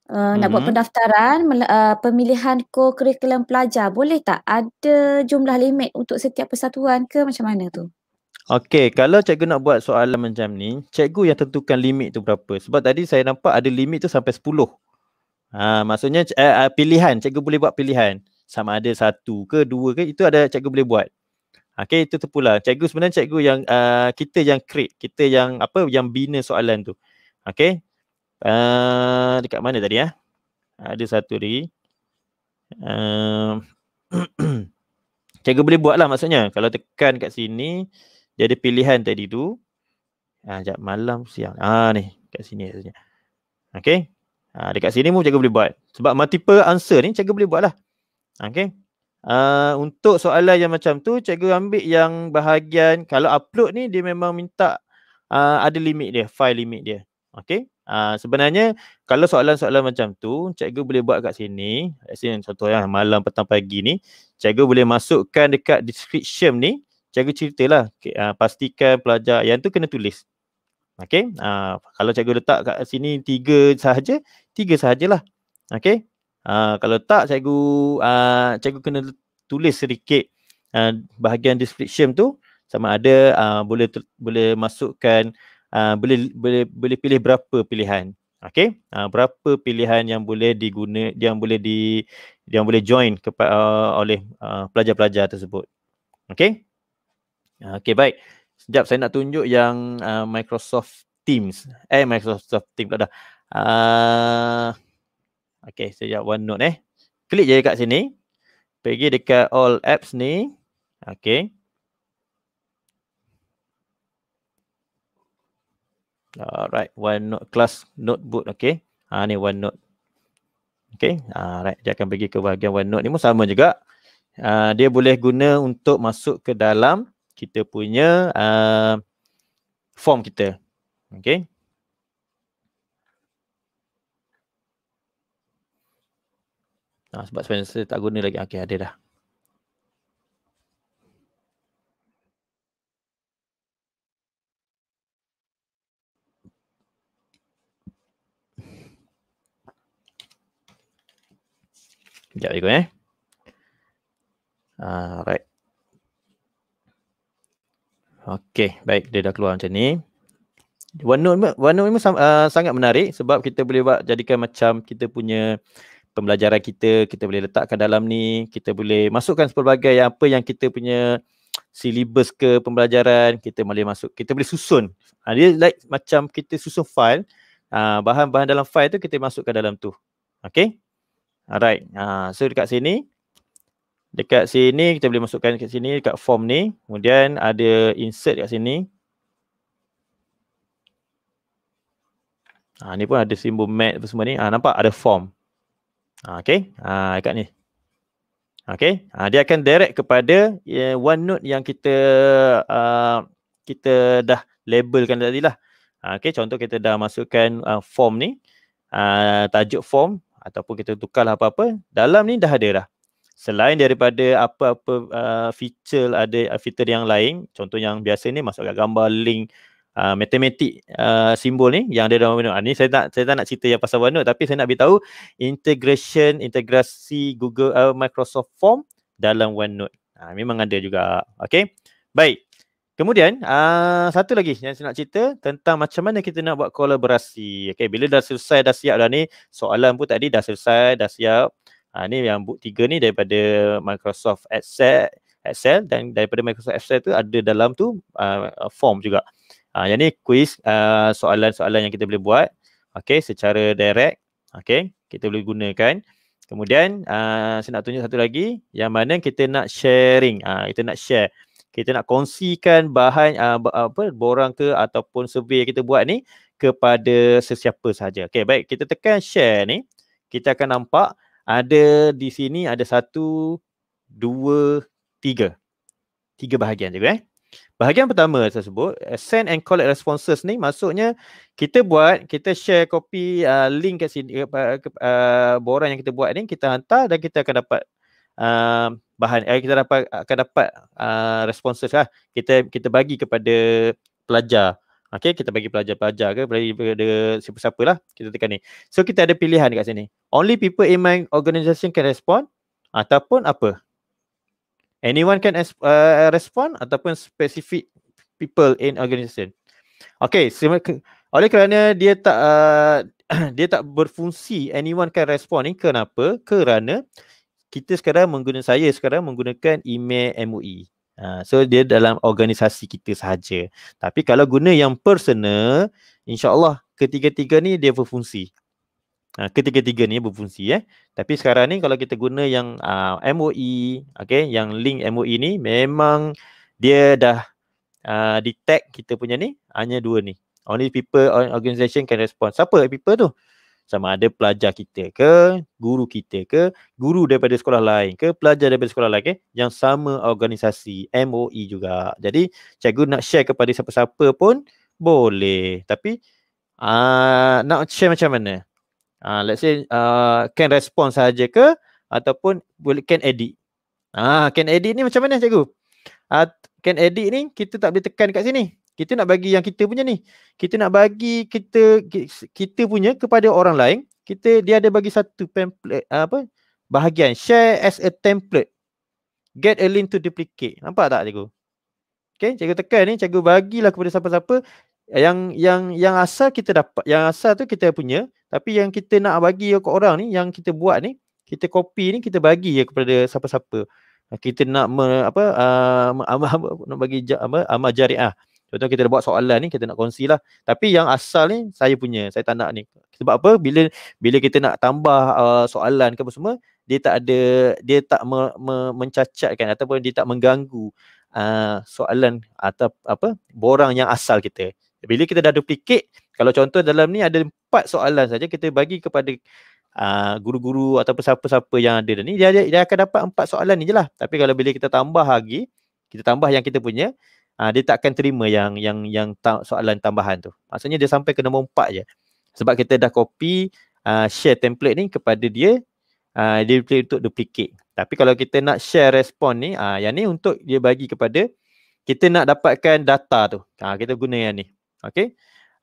Uh, mm-hmm. nak buat mhm. pendaftaran uh, pemilihan kurikulum pelajar boleh tak ada jumlah limit untuk setiap persatuan ke macam mana tu? Okay, kalau cikgu nak buat soalan macam ni, cikgu yang tentukan limit tu berapa? Sebab tadi saya nampak ada limit tu sampai 10. Ha, maksudnya eh, ah, pilihan, cikgu boleh buat pilihan. Sama ada satu ke dua ke, itu ada cikgu boleh buat. Okay, itu tu pula. Cikgu sebenarnya cikgu yang uh, kita yang create, kita yang apa yang bina soalan tu. Okay, Uh, ah, dekat mana tadi ya? Eh? Ada satu lagi. Uh, cikgu boleh buat lah maksudnya. Kalau tekan kat sini, dia ada pilihan tadi tu ah ha, jap malam siang ah ni kat sini kat sini okey ah ha, dekat sini pun cikgu boleh buat sebab multiple answer ni cikgu boleh buatlah okey ah untuk soalan yang macam tu cikgu ambil yang bahagian kalau upload ni dia memang minta ah ada limit dia file limit dia Okay. Uh, sebenarnya kalau soalan-soalan macam tu cikgu boleh buat kat sini Contohnya malam petang pagi ni Cikgu boleh masukkan dekat description ni cikgu ceritalah okay, uh, pastikan pelajar yang tu kena tulis okay uh, kalau cikgu letak kat sini tiga sahaja tiga sahajalah okey uh, ah, kalau tak cikgu uh, cikgu kena tulis sedikit uh, bahagian description tu sama ada uh, boleh boleh masukkan uh, boleh boleh boleh pilih berapa pilihan okey uh, berapa pilihan yang boleh diguna yang boleh di yang boleh join kepa- uh, oleh uh, pelajar-pelajar tersebut okey Okay, baik. Sekejap saya nak tunjuk yang uh, Microsoft Teams. Eh, Microsoft Teams pula dah. Uh, okay, sekejap OneNote eh. Klik je dekat sini. Pergi dekat All Apps ni. Okay. Alright, OneNote Class Notebook. Okay. Ha, ah, ni OneNote. Okay. Alright, dia akan pergi ke bahagian OneNote ni pun sama juga. Uh, dia boleh guna untuk masuk ke dalam kita punya uh, form kita. Okay. Nah, sebab sebenarnya saya tak guna lagi. Okay, ada dah. Sekejap lagi, eh. Ah, alright. Okey, baik dia dah keluar macam ni. OneNote OneNote memang uh, sangat menarik sebab kita boleh buat jadikan macam kita punya pembelajaran kita, kita boleh letakkan dalam ni, kita boleh masukkan pelbagai yang apa yang kita punya silibus ke pembelajaran, kita boleh masuk, kita boleh susun. Uh, dia like macam kita susun file, uh, bahan-bahan dalam file tu kita masukkan dalam tu. Okey? Alright. Uh, so dekat sini dekat sini kita boleh masukkan dekat sini dekat form ni kemudian ada insert dekat sini ha, ni pun ada simbol mat apa semua ni ha, nampak ada form ha, ok ha, dekat ni Okay, ha, dia akan direct kepada uh, note yang kita uh, kita dah labelkan tadi lah ha, ok contoh kita dah masukkan uh, form ni uh, tajuk form ataupun kita tukarlah apa-apa dalam ni dah ada dah selain daripada apa-apa uh, feature ada uh, feature yang lain contoh yang biasa ni masukkan gambar link uh, matematik uh, simbol ni yang ada dalam OneNote. Ah, ni saya tak saya tak nak cerita yang pasal OneNote tapi saya nak beritahu integration integrasi Google uh, Microsoft Form dalam OneNote. Uh, memang ada juga. Okay. Baik. Kemudian uh, satu lagi yang saya nak cerita tentang macam mana kita nak buat kolaborasi. Okay. Bila dah selesai dah siap dah ni soalan pun tadi dah selesai dah siap Ha, ni yang book tiga ni daripada Microsoft Excel, Excel dan daripada Microsoft Excel tu ada dalam tu uh, form juga. Ha, yang ni quiz uh, soalan-soalan yang kita boleh buat. Okay, secara direct. Okay, kita boleh gunakan. Kemudian uh, saya nak tunjuk satu lagi yang mana kita nak sharing. Uh, kita nak share. Kita nak kongsikan bahan uh, apa borang ke ataupun survey kita buat ni kepada sesiapa sahaja. Okay, baik. Kita tekan share ni. Kita akan nampak ada di sini ada satu, dua, tiga. Tiga bahagian je. Eh? Bahagian pertama saya sebut, send and collect responses ni maksudnya kita buat, kita share copy uh, link kat sini, uh, ke, uh, borang yang kita buat ni, kita hantar dan kita akan dapat uh, bahan, eh, kita dapat, akan dapat uh, responses lah. Kita, kita bagi kepada pelajar. Okay, kita bagi pelajar-pelajar ke, bagi kepada siapa-siapa lah, kita tekan ni. So, kita ada pilihan dekat sini. Only people in my organisation can respond ataupun apa? Anyone can uh, respond ataupun specific people in organisation. Okay, so, oleh kerana dia tak uh, dia tak berfungsi anyone can respond ni kenapa? Kerana kita sekarang menggunakan saya sekarang menggunakan email MOE. Ah, so dia dalam organisasi kita sahaja. Tapi kalau guna yang personal, insyaAllah ketiga-tiga ni dia berfungsi. Ha, ketiga-tiga ni berfungsi eh. Tapi sekarang ni kalau kita guna yang uh, ah, MOE, okay, yang link MOE ni memang dia dah uh, detect kita punya ni hanya dua ni. Only people, only organisation can respond. Siapa people tu? sama ada pelajar kita ke guru kita ke guru daripada sekolah lain ke pelajar daripada sekolah lain ke yang sama organisasi MOE juga jadi cikgu nak share kepada siapa-siapa pun boleh tapi uh, nak share macam mana uh, let's say uh, can respond saja ke ataupun boleh can edit ah uh, can edit ni macam mana cikgu uh, can edit ni kita tak boleh tekan kat sini kita nak bagi yang kita punya ni. Kita nak bagi kita kita punya kepada orang lain. Kita dia ada bagi satu template apa? Bahagian share as a template. Get a link to duplicate. Nampak tak cikgu? Okay, cikgu tekan ni, cikgu bagilah kepada siapa-siapa yang yang yang asal kita dapat, yang asal tu kita punya, tapi yang kita nak bagi ke orang ni, yang kita buat ni, kita copy ni kita bagi ya kepada siapa-siapa. Kita nak me, apa uh, ah, amal, nak bagi apa amal jariah. Ah. Contoh kita dah buat soalan ni kita nak kongsi lah. Tapi yang asal ni saya punya. Saya tak nak ni. Sebab apa? Bila bila kita nak tambah uh, soalan ke apa semua, dia tak ada dia tak me, me, mencacatkan ataupun dia tak mengganggu uh, soalan atau apa borang yang asal kita. Bila kita dah duplicate, kalau contoh dalam ni ada empat soalan saja kita bagi kepada Uh, guru-guru ataupun siapa-siapa yang ada ni dia, dia, dia akan dapat empat soalan ni je lah Tapi kalau bila kita tambah lagi Kita tambah yang kita punya uh, dia tak akan terima yang yang yang ta- soalan tambahan tu. Maksudnya dia sampai ke nombor empat je. Sebab kita dah copy uh, share template ni kepada dia, uh, dia boleh untuk duplicate. Tapi kalau kita nak share respon ni, uh, yang ni untuk dia bagi kepada kita nak dapatkan data tu. Uh, kita guna yang ni. Okay.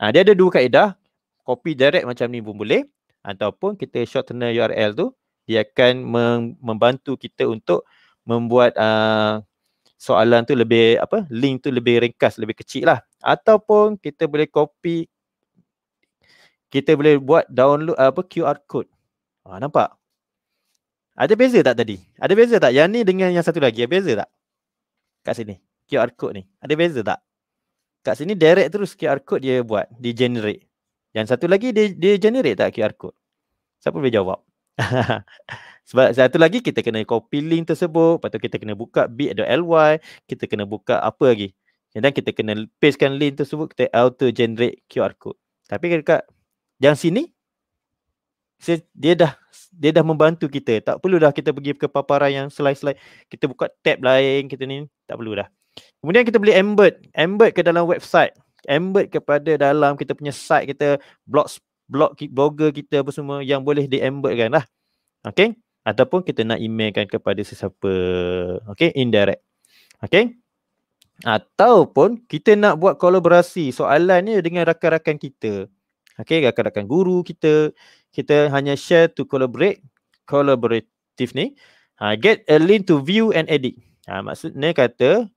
Uh, dia ada dua kaedah. Copy direct macam ni pun boleh. Ataupun kita shorten URL tu, dia akan membantu kita untuk membuat uh, soalan tu lebih apa link tu lebih ringkas lebih kecil lah ataupun kita boleh copy kita boleh buat download apa QR code ha, nampak ada beza tak tadi ada beza tak yang ni dengan yang satu lagi ada beza tak kat sini QR code ni ada beza tak kat sini direct terus QR code dia buat di generate yang satu lagi dia dia generate tak QR code siapa boleh jawab Sebab satu lagi kita kena copy link tersebut, lepas tu kita kena buka bit.ly, kita kena buka apa lagi. Dan kita kena pastekan link tersebut, kita auto generate QR code. Tapi dekat yang sini, dia dah dia dah membantu kita. Tak perlu dah kita pergi ke paparan yang slide-slide. Kita buka tab lain, kita ni tak perlu dah. Kemudian kita boleh embed, embed ke dalam website. Embed kepada dalam kita punya site kita, blog, blog blogger kita apa semua yang boleh di embed kan lah. Okay ataupun kita nak emailkan kepada sesiapa okey indirect okey ataupun kita nak buat kolaborasi soalan ni dengan rakan-rakan kita okey rakan-rakan guru kita kita hanya share to collaborate collaborative ni ha, get a link to view and edit ha, maksudnya kata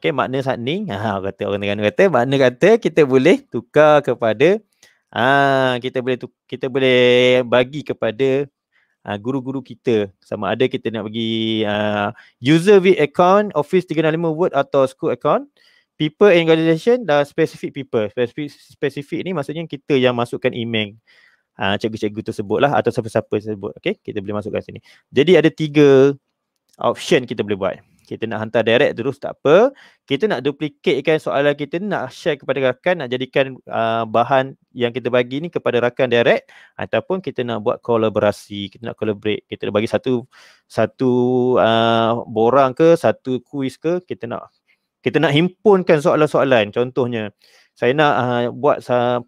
okey makna saat ni ha, kata orang negara kata makna kata kita boleh tukar kepada ah kita boleh tu, kita boleh bagi kepada uh, guru-guru kita sama ada kita nak pergi uh, ah, user with account office 365 word atau school account people and organization dan specific people specific specific ni maksudnya kita yang masukkan email uh, cikgu-cikgu tersebut lah atau siapa-siapa tersebut okey kita boleh masukkan sini jadi ada tiga option kita boleh buat kita nak hantar direct terus tak apa kita nak kan soalan kita nak share kepada rakan nak jadikan uh, bahan yang kita bagi ni kepada rakan direct ataupun kita nak buat kolaborasi kita nak collaborate kita bagi satu satu uh, borang ke satu kuis ke kita nak kita nak himpunkan soalan-soalan contohnya saya nak uh, buat uh,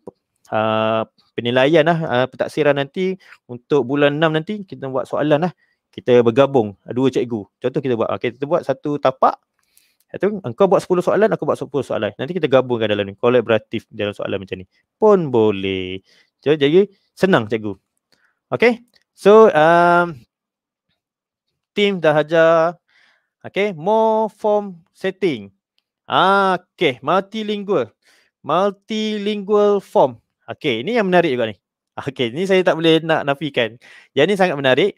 uh penilaian lah uh, pentaksiran nanti untuk bulan 6 nanti kita buat soalan lah kita bergabung dua cikgu. Contoh kita buat, okay, kita buat satu tapak. Itu engkau buat 10 soalan, aku buat 10 soalan. Nanti kita gabungkan dalam ni, kolaboratif dalam soalan macam ni. Pun boleh. Jadi, jadi senang cikgu. Okay, so um, team dah hajar. Okay, more form setting. Ah, okay, multilingual. Multilingual form. Okay, ini yang menarik juga ni. Okay, ini saya tak boleh nak nafikan. Yang ini sangat menarik.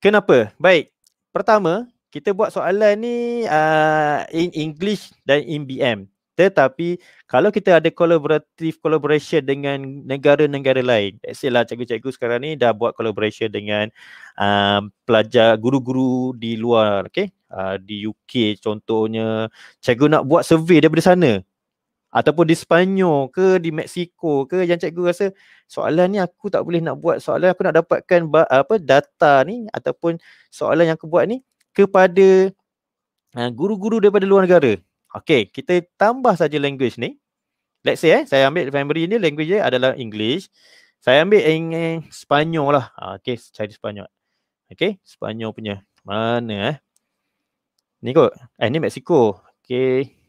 Kenapa? Baik. Pertama, kita buat soalan ni uh, in English dan in BM. Tetapi kalau kita ada collaborative collaboration dengan negara-negara lain, let's say lah cikgu-cikgu sekarang ni dah buat collaboration dengan uh, pelajar guru-guru di luar, okay? Uh, di UK contohnya, cikgu nak buat survey daripada sana ataupun di Sepanyol ke di Mexico ke yang cikgu rasa soalan ni aku tak boleh nak buat soalan aku nak dapatkan apa data ni ataupun soalan yang aku buat ni kepada uh, guru-guru daripada luar negara. Okay, kita tambah saja language ni. Let's say eh saya ambil primary ni language dia adalah English. Saya ambil in, in eh, Sepanyol lah. Ah, okay, cari Sepanyol. Okay, Sepanyol punya. Mana eh? Ni kot. Eh ni Mexico. Okay.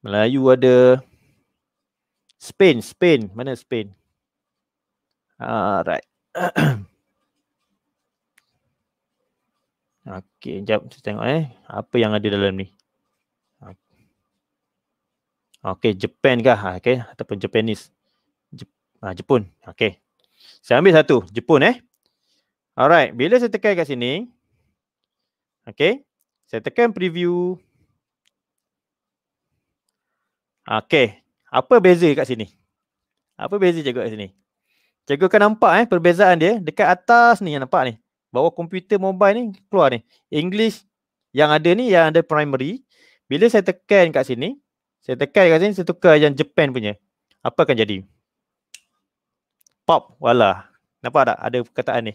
Melayu ada Spain, Spain. Mana Spain? Alright. Ah, okay, jap saya tengok eh. Apa yang ada dalam ni? Okay, Japan kah? Ah, okay, ataupun Japanese. Jep ah, Jepun. Okay. Saya ambil satu. Jepun eh. Alright, bila saya tekan kat sini. Okay. Saya tekan preview. Okey. Apa beza kat sini? Apa beza cikgu kat sini? Cikgu akan nampak eh perbezaan dia dekat atas ni yang nampak ni. Bawah komputer mobile ni keluar ni. English yang ada ni yang ada primary. Bila saya tekan kat sini, saya tekan kat sini, saya tukar yang Japan punya. Apa akan jadi? Pop. Wala. Nampak tak ada perkataan ni?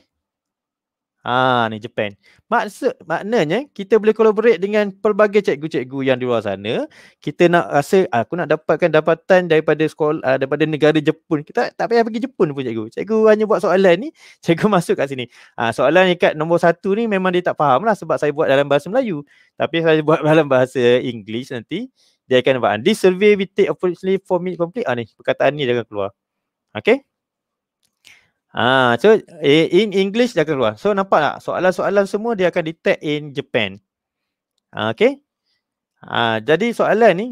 Haa ah, ni Japan. Maksud, maknanya kita boleh collaborate dengan pelbagai cikgu-cikgu yang di luar sana. Kita nak rasa ah, aku nak dapatkan dapatan daripada sekolah daripada negara Jepun. Kita tak payah pergi Jepun pun cikgu. Cikgu hanya buat soalan ni. Cikgu masuk kat sini. Ah ha, soalan dekat nombor satu ni memang dia tak faham lah sebab saya buat dalam bahasa Melayu. Tapi saya buat dalam bahasa English nanti. Dia akan nampak. This survey we take officially for me complete. Ah ha, ni perkataan ni dia keluar. Okay. Ah, so eh, in English dia akan keluar. So nampak tak soalan-soalan semua dia akan detect in Japan. Ah, okay. Ah, jadi soalan ni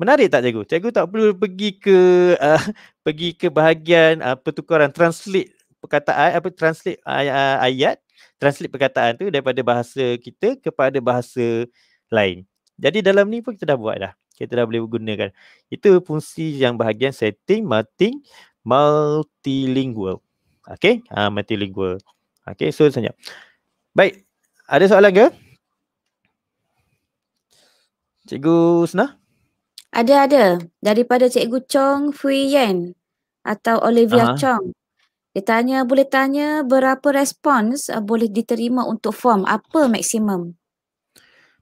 menarik tak cikgu? Cikgu tak perlu pergi ke uh, pergi ke bahagian uh, pertukaran translate perkataan apa translate uh, ayat translate perkataan tu daripada bahasa kita kepada bahasa lain. Jadi dalam ni pun kita dah buat dah. Kita dah boleh gunakan. Itu fungsi yang bahagian setting, mating, multilingual. Okay, ah multilingual. Okay, so senyap. Baik, ada soalan ke? Cikgu Sna? Ada, ada. Daripada Cikgu Chong Fui Yen atau Olivia Aha. Chong. Dia tanya, boleh tanya berapa respons boleh diterima untuk form? Apa maksimum?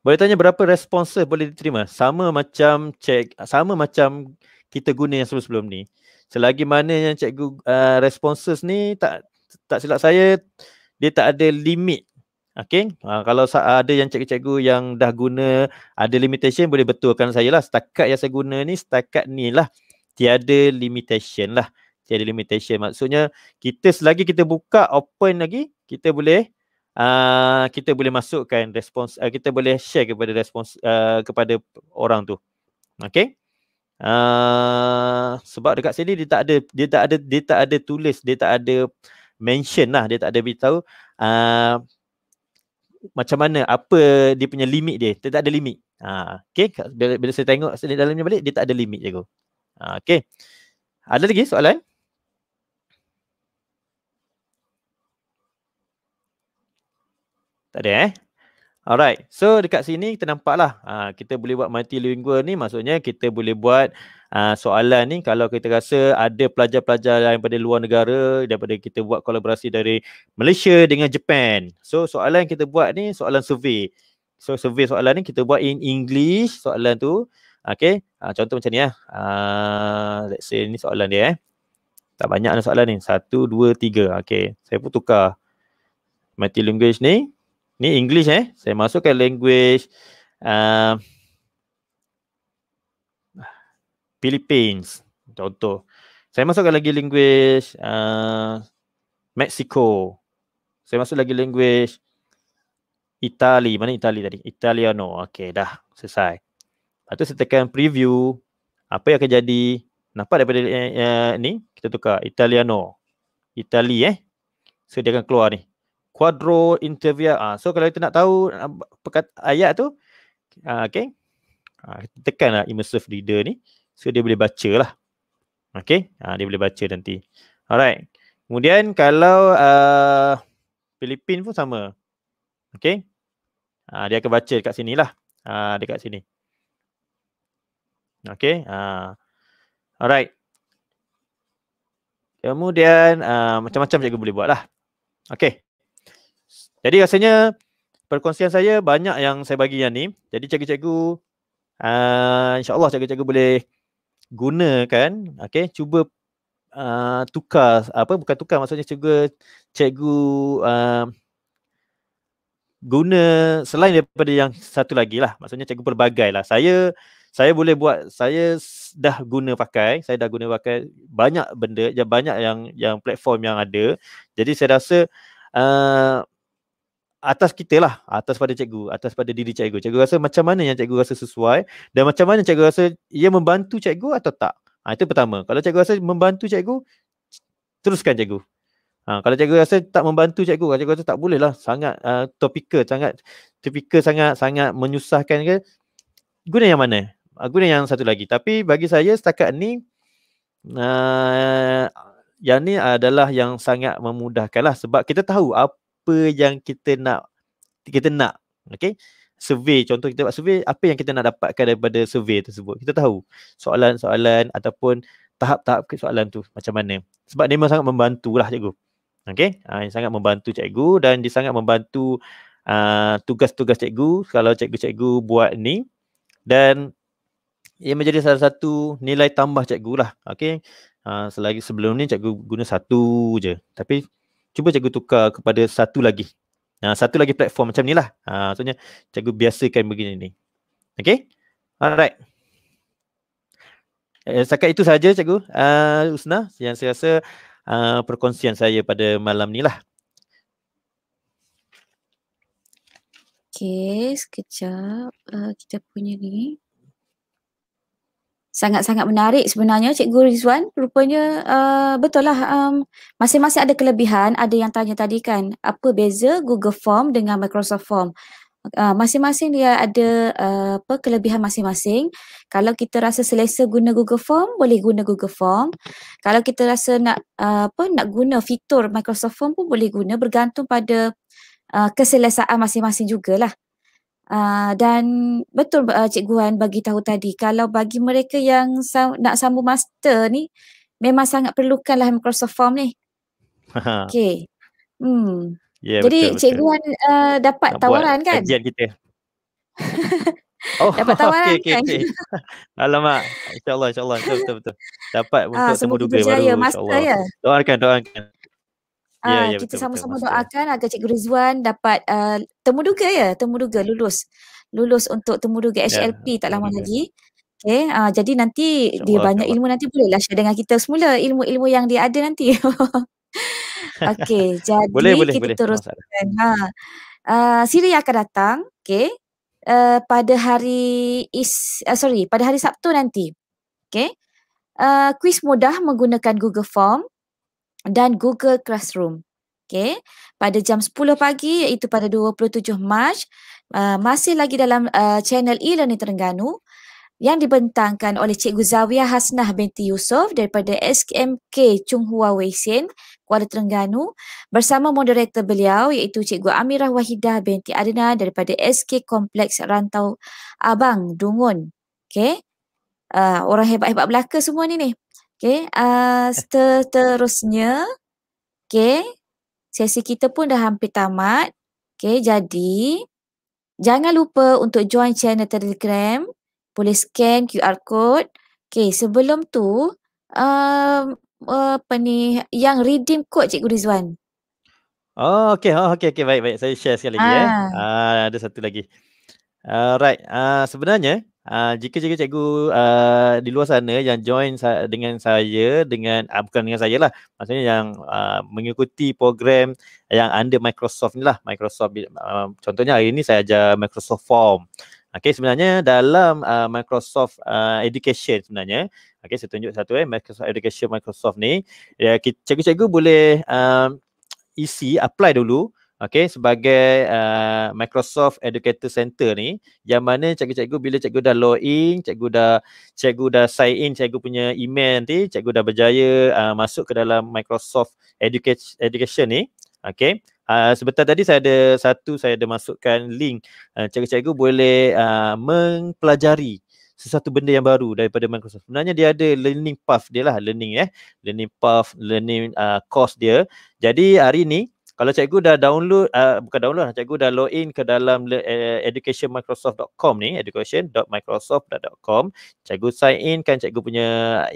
Boleh tanya berapa responses boleh diterima? Sama macam cek, sama macam kita guna yang sebelum-sebelum ni selagi mana yang cikgu uh, responses ni tak tak silap saya dia tak ada limit Okay, uh, kalau ada yang cikgu-cikgu yang dah guna ada limitation boleh betulkan saya lah setakat yang saya guna ni setakat ni lah tiada limitation lah tiada limitation maksudnya kita selagi kita buka open lagi kita boleh uh, kita boleh masukkan respons uh, kita boleh share kepada respons uh, kepada orang tu okay? uh, sebab dekat sini dia tak ada dia tak ada dia tak ada tulis dia tak ada mention lah dia tak ada beritahu uh, macam mana apa dia punya limit dia dia tak ada limit uh, ah, okay bila, bila saya tengok sini dalamnya balik dia tak ada limit cikgu uh, okay ada lagi soalan Tak ada eh? Alright, so dekat sini kita nampak lah uh, ha, kita boleh buat multilingual ni maksudnya kita boleh buat uh, soalan ni kalau kita rasa ada pelajar-pelajar daripada luar negara daripada kita buat kolaborasi dari Malaysia dengan Japan. So soalan yang kita buat ni soalan survey. So survey soalan ni kita buat in English soalan tu. Okay, uh, contoh macam ni lah. Uh, let's say ni soalan dia eh. Tak banyak lah soalan ni. Satu, dua, tiga. Okay, saya pun tukar multilingual ni. Ni English eh. Saya masukkan language uh, Philippines. Contoh. Saya masukkan lagi language uh, Mexico. Saya masuk lagi language Itali. Mana Itali tadi? Italiano. Okey dah. Selesai. Lepas tu saya tekan preview. Apa yang akan jadi? Nampak daripada uh, ni? Kita tukar. Italiano. Itali eh. So dia akan keluar ni quadro intervia. Ah, so kalau kita nak tahu ayat tu, ah, okay. Ah, tekanlah immersive reader ni. So dia boleh baca lah. Okay. Ah, dia boleh baca nanti. Alright. Kemudian kalau uh, Filipin pun sama. Okay. Ah, dia akan baca dekat sini lah. Ah, dekat sini. Okay. Ah. Alright. Kemudian uh, macam-macam cikgu boleh buat lah. Okay. Jadi rasanya perkongsian saya banyak yang saya bagi yang ni. Jadi cikgu-cikgu uh, insyaAllah cikgu-cikgu boleh gunakan. Okay, cuba uh, tukar. Apa? Bukan tukar maksudnya cikgu, cikgu uh, ah, guna selain daripada yang satu lagi lah. Maksudnya cikgu pelbagai lah. Saya saya boleh buat, saya dah guna pakai, saya dah guna pakai banyak benda, banyak yang yang platform yang ada. Jadi saya rasa uh, atas kita lah, atas pada cikgu, atas pada diri cikgu. Cikgu rasa macam mana yang cikgu rasa sesuai dan macam mana cikgu rasa ia membantu cikgu atau tak. Ha, itu pertama. Kalau cikgu rasa membantu cikgu, teruskan cikgu. Ha, kalau cikgu rasa tak membantu cikgu, kalau cikgu rasa tak boleh lah, sangat uh, ha, topikal, sangat topikal, sangat sangat menyusahkan ke, guna yang mana? Ha, guna yang satu lagi. Tapi bagi saya setakat ni, uh, yang ni adalah yang sangat memudahkan lah sebab kita tahu apa apa yang kita nak kita nak okey survey contoh kita buat survey apa yang kita nak dapatkan daripada survey tersebut kita tahu soalan-soalan ataupun tahap-tahap ke soalan tu macam mana sebab dia memang sangat membantulah cikgu okey ha, sangat membantu cikgu dan dia sangat membantu uh, tugas-tugas cikgu kalau cikgu-cikgu buat ni dan ia menjadi salah satu nilai tambah cikgu lah okey uh, ha, selagi sebelum ni cikgu guna satu je tapi cuba cikgu tukar kepada satu lagi. Ha, satu lagi platform macam ni lah. Ha, ah, maksudnya cikgu biasakan begini ni. Okay? Alright. Eh, setakat itu saja cikgu. Uh, ah, Usna yang saya rasa uh, perkongsian saya pada malam ni lah. Okay, sekejap. Uh, kita punya ni sangat-sangat menarik sebenarnya Cikgu Rizwan. Rupanya uh, betul lah um, masing-masing ada kelebihan. Ada yang tanya tadi kan apa beza Google Form dengan Microsoft Form. Uh, masing-masing dia ada uh, apa kelebihan masing-masing. Kalau kita rasa selesa guna Google Form, boleh guna Google Form. Kalau kita rasa nak uh, apa nak guna fitur Microsoft Form pun boleh guna bergantung pada uh, keselesaan masing-masing jugalah. Uh, dan betul uh, Cikgu Han bagi tahu tadi kalau bagi mereka yang sam- nak sambung master ni memang sangat perlukanlah Microsoft Form ni. okay. Hmm. Yeah, Jadi betul, Cikgu betul. Han uh, dapat nak tawaran buat kan? kita. oh, dapat tawaran okay, okay, kan? Okay. Alamak. InsyaAllah, insyaAllah. Betul, betul, betul. Dapat untuk ah, uh, semua duga baru. Ya, master ya. Doakan, doakan. Uh, ya, yeah, yeah, kita sama-sama doakan agar Cikgu Rizwan dapat uh, ah, temuduga ya, temuduga lulus. Lulus untuk temuduga ya, HLP yeah, tak lama yeah. lagi. Okay, uh, jadi nanti Semua dia banyak apa. ilmu nanti bolehlah share dengan kita semula ilmu-ilmu yang dia ada nanti. okay, jadi boleh, boleh, kita boleh. teruskan. Ha. Uh, Siri akan datang okay, uh, pada hari is, uh, sorry, pada hari Sabtu nanti. Okay. Uh, eh, quiz mudah menggunakan Google Form dan Google Classroom. Okay. Pada jam 10 pagi iaitu pada 27 Mac uh, masih lagi dalam uh, channel e Terengganu yang dibentangkan oleh Cikgu Zawiyah Hasnah binti Yusof daripada SKMK Chung Hua Wei Sin, Kuala Terengganu bersama moderator beliau iaitu Cikgu Amirah Wahidah binti Adina daripada SK Kompleks Rantau Abang, Dungun. Okay. Uh, orang hebat-hebat belaka semua ni ni. Okay, uh, seterusnya, okay, sesi kita pun dah hampir tamat. Okay, jadi jangan lupa untuk join channel Telegram. Boleh scan QR code. Okay, sebelum tu, uh, apa ni, yang redeem code Cikgu Rizwan. Oh, okay. Oh, okay, okay. Baik, baik. Saya share sekali ha. lagi. Ya. Uh, ada satu lagi. Alright, uh, uh, sebenarnya Ah, jika cikgu cikgu uh, ah, di luar sana yang join sa- dengan saya dengan uh, bukan dengan saya lah maksudnya yang uh, mengikuti program yang under Microsoft ni lah Microsoft uh, contohnya hari ni saya ajar Microsoft Form Okay, sebenarnya dalam uh, Microsoft uh, Education sebenarnya okay, saya tunjuk satu eh Microsoft Education Microsoft ni ya cikgu-cikgu boleh uh, isi apply dulu Okay, sebagai uh, Microsoft Educator Center ni yang mana cikgu-cikgu bila cikgu dah login, cikgu dah cikgu dah sign in cikgu punya email nanti, cikgu dah berjaya uh, masuk ke dalam Microsoft Educa- Education ni. Okay, uh, sebentar tadi saya ada satu saya ada masukkan link uh, cikgu-cikgu boleh uh, mempelajari sesuatu benda yang baru daripada Microsoft. Sebenarnya dia ada learning path dia lah, learning eh. Learning path, learning uh, course dia. Jadi hari ni kalau cikgu dah download uh, bukan download lah cikgu dah login ke dalam uh, eh, educationmicrosoft.com ni education.microsoft.com cikgu sign in kan cikgu punya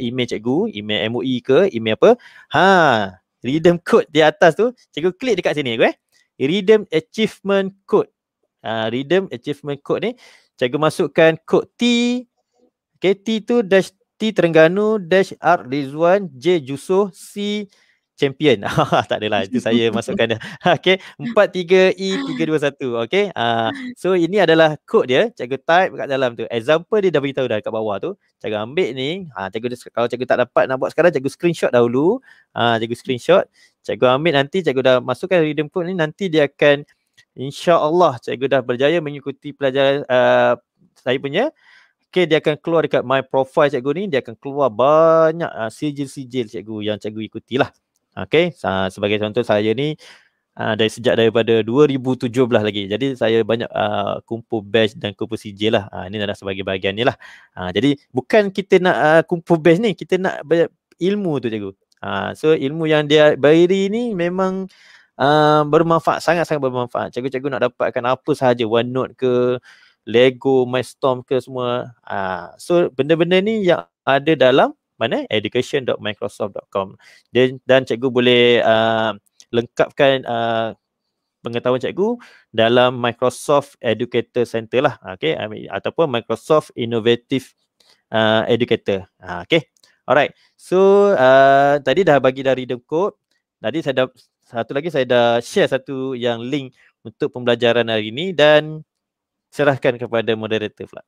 email cikgu email MOE ke email apa ha redeem code di atas tu cikgu klik dekat sini cikgu eh redeem achievement code uh, redeem achievement code ni cikgu masukkan code T okay, T tu dash T Terengganu dash R Rizwan J Jusuh C champion. tak adalah. Itu saya masukkan dia. Okay. 43E321. E okay. Uh, so ini adalah code dia. Cikgu type kat dalam tu. Example dia dah beritahu dah kat bawah tu. Cikgu ambil ni. Ha, cikgu, kalau cikgu tak dapat nak buat sekarang, cikgu screenshot dahulu. Ha, cikgu screenshot. Cikgu ambil nanti. Cikgu dah masukkan redeem code ni. Nanti dia akan InsyaAllah cikgu dah berjaya mengikuti pelajaran uh, saya punya Okay dia akan keluar dekat my profile cikgu ni Dia akan keluar banyak uh, sijil-sijil cikgu yang cikgu ikutilah Okay, uh, sebagai contoh saya ni uh, dari sejak daripada 2017 lagi. Jadi saya banyak uh, kumpul badge dan kumpul CJ lah. Uh, ini adalah sebagai bahagian ni lah. Uh, jadi bukan kita nak uh, kumpul badge ni, kita nak banyak ilmu tu cikgu. Uh, so ilmu yang dia beri ni memang uh, bermanfaat, sangat-sangat bermanfaat. Cikgu-cikgu nak dapatkan apa sahaja, OneNote ke, Lego, Mindstorm ke semua. Uh, so benda-benda ni yang ada dalam mana education.microsoft.com dan dan cikgu boleh uh, lengkapkan uh, pengetahuan cikgu dalam Microsoft Educator Center lah okay. I mean, ataupun Microsoft Innovative uh, Educator uh, okay. alright so uh, tadi dah bagi dari the code tadi saya dah satu lagi saya dah share satu yang link untuk pembelajaran hari ini dan serahkan kepada moderator pula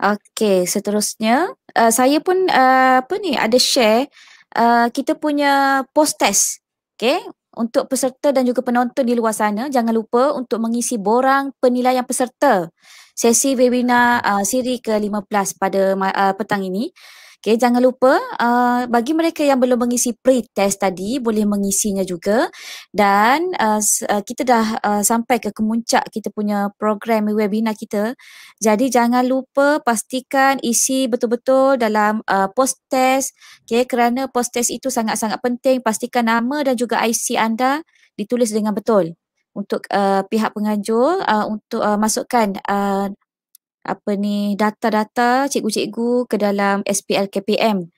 Okay, seterusnya uh, saya pun uh, apa ni ada share uh, kita punya post test. Okay, untuk peserta dan juga penonton di luar sana jangan lupa untuk mengisi borang penilaian peserta sesi webinar uh, siri ke-15 pada uh, petang ini. Okay, jangan lupa uh, bagi mereka yang belum mengisi pre-test tadi boleh mengisinya juga dan uh, uh, kita dah uh, sampai ke kemuncak kita punya program webinar kita. Jadi jangan lupa pastikan isi betul-betul dalam uh, post-test okay, kerana post-test itu sangat-sangat penting. Pastikan nama dan juga IC anda ditulis dengan betul untuk uh, pihak penganjur uh, untuk uh, masukkan uh, apa ni data-data cikgu-cikgu ke dalam SPL KPM.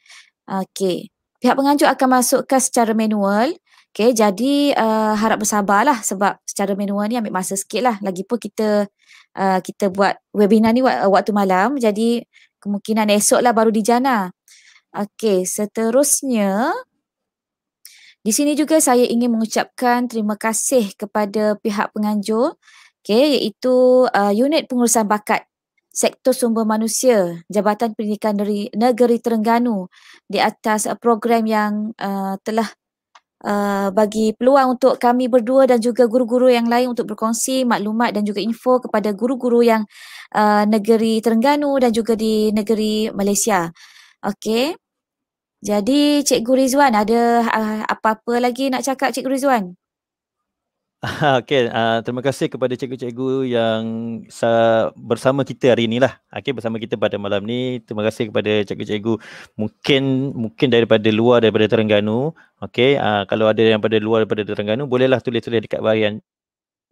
Okey. Pihak penganjur akan masukkan secara manual. Okey, jadi uh, harap bersabarlah sebab secara manual ni ambil masa sikit lah. Lagipun kita uh, kita buat webinar ni eh, waktu malam. Jadi kemungkinan esok lah baru dijana. Okey, seterusnya di sini juga saya ingin mengucapkan terima kasih kepada pihak penganjur okay, iaitu uh, unit pengurusan bakat Sektor Sumber Manusia Jabatan Pendidikan Negeri Terengganu di atas uh, program yang uh, telah uh, bagi peluang untuk kami berdua dan juga guru-guru yang lain untuk berkongsi maklumat dan juga info kepada guru-guru yang uh, negeri Terengganu dan juga di negeri Malaysia. Okey. Jadi Cikgu Rizwan ada uh, apa-apa lagi nak cakap Cikgu Rizwan? Okay, uh, terima kasih kepada cikgu-cikgu yang bersama kita hari lah. Okay, bersama kita pada malam ni. Terima kasih kepada cikgu-cikgu mungkin mungkin daripada luar daripada Terengganu. Okay, uh, kalau ada yang pada luar daripada Terengganu, bolehlah tulis-tulis dekat bahagian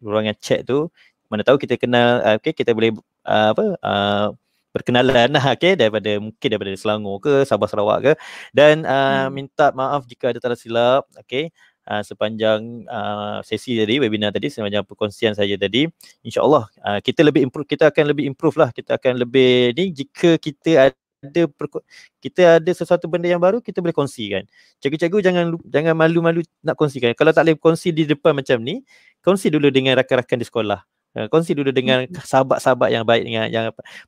ruangan chat tu. Mana tahu kita kenal uh, okey, kita boleh uh, apa? Uh, perkenalan lah okay, daripada mungkin daripada Selangor ke Sabah Sarawak ke dan uh, hmm. minta maaf jika ada silap. Okay uh, sepanjang uh, sesi tadi webinar tadi sepanjang perkongsian saya tadi insyaallah uh, kita lebih improve kita akan lebih improve lah kita akan lebih ni jika kita ada kita ada sesuatu benda yang baru kita boleh kongsikan cikgu-cikgu jangan jangan malu-malu nak kongsikan kalau tak boleh kongsi di depan macam ni kongsi dulu dengan rakan-rakan di sekolah uh, kongsi dulu dengan hmm. sahabat-sahabat yang baik dengan yang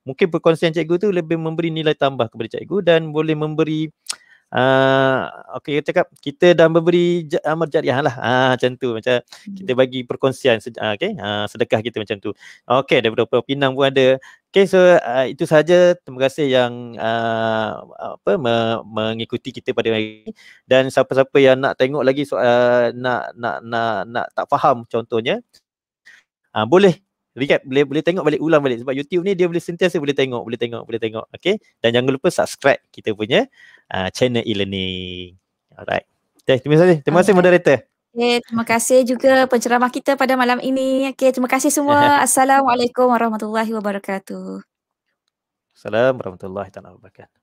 mungkin perkongsian cikgu tu lebih memberi nilai tambah kepada cikgu dan boleh memberi uh, uh, okey cakap kita dah memberi j- amal jariah lah ah uh, macam tu macam hmm. kita bagi perkongsian uh, okey uh, sedekah kita macam tu okey ada beberapa pinang pun ada Okay, so uh, itu saja terima kasih yang uh, apa me- mengikuti kita pada hari ini dan siapa-siapa yang nak tengok lagi soal uh, nak, nak nak nak tak faham contohnya Ha, boleh recap boleh boleh tengok balik ulang balik sebab YouTube ni dia boleh sentiasa boleh tengok boleh tengok boleh tengok okey dan jangan lupa subscribe kita punya uh, channel e-learning alright okay, terima kasih terima kasih moderator okay, terima kasih juga penceramah kita pada malam ini okey terima kasih semua assalamualaikum warahmatullahi wabarakatuh assalamualaikum warahmatullahi wabarakatuh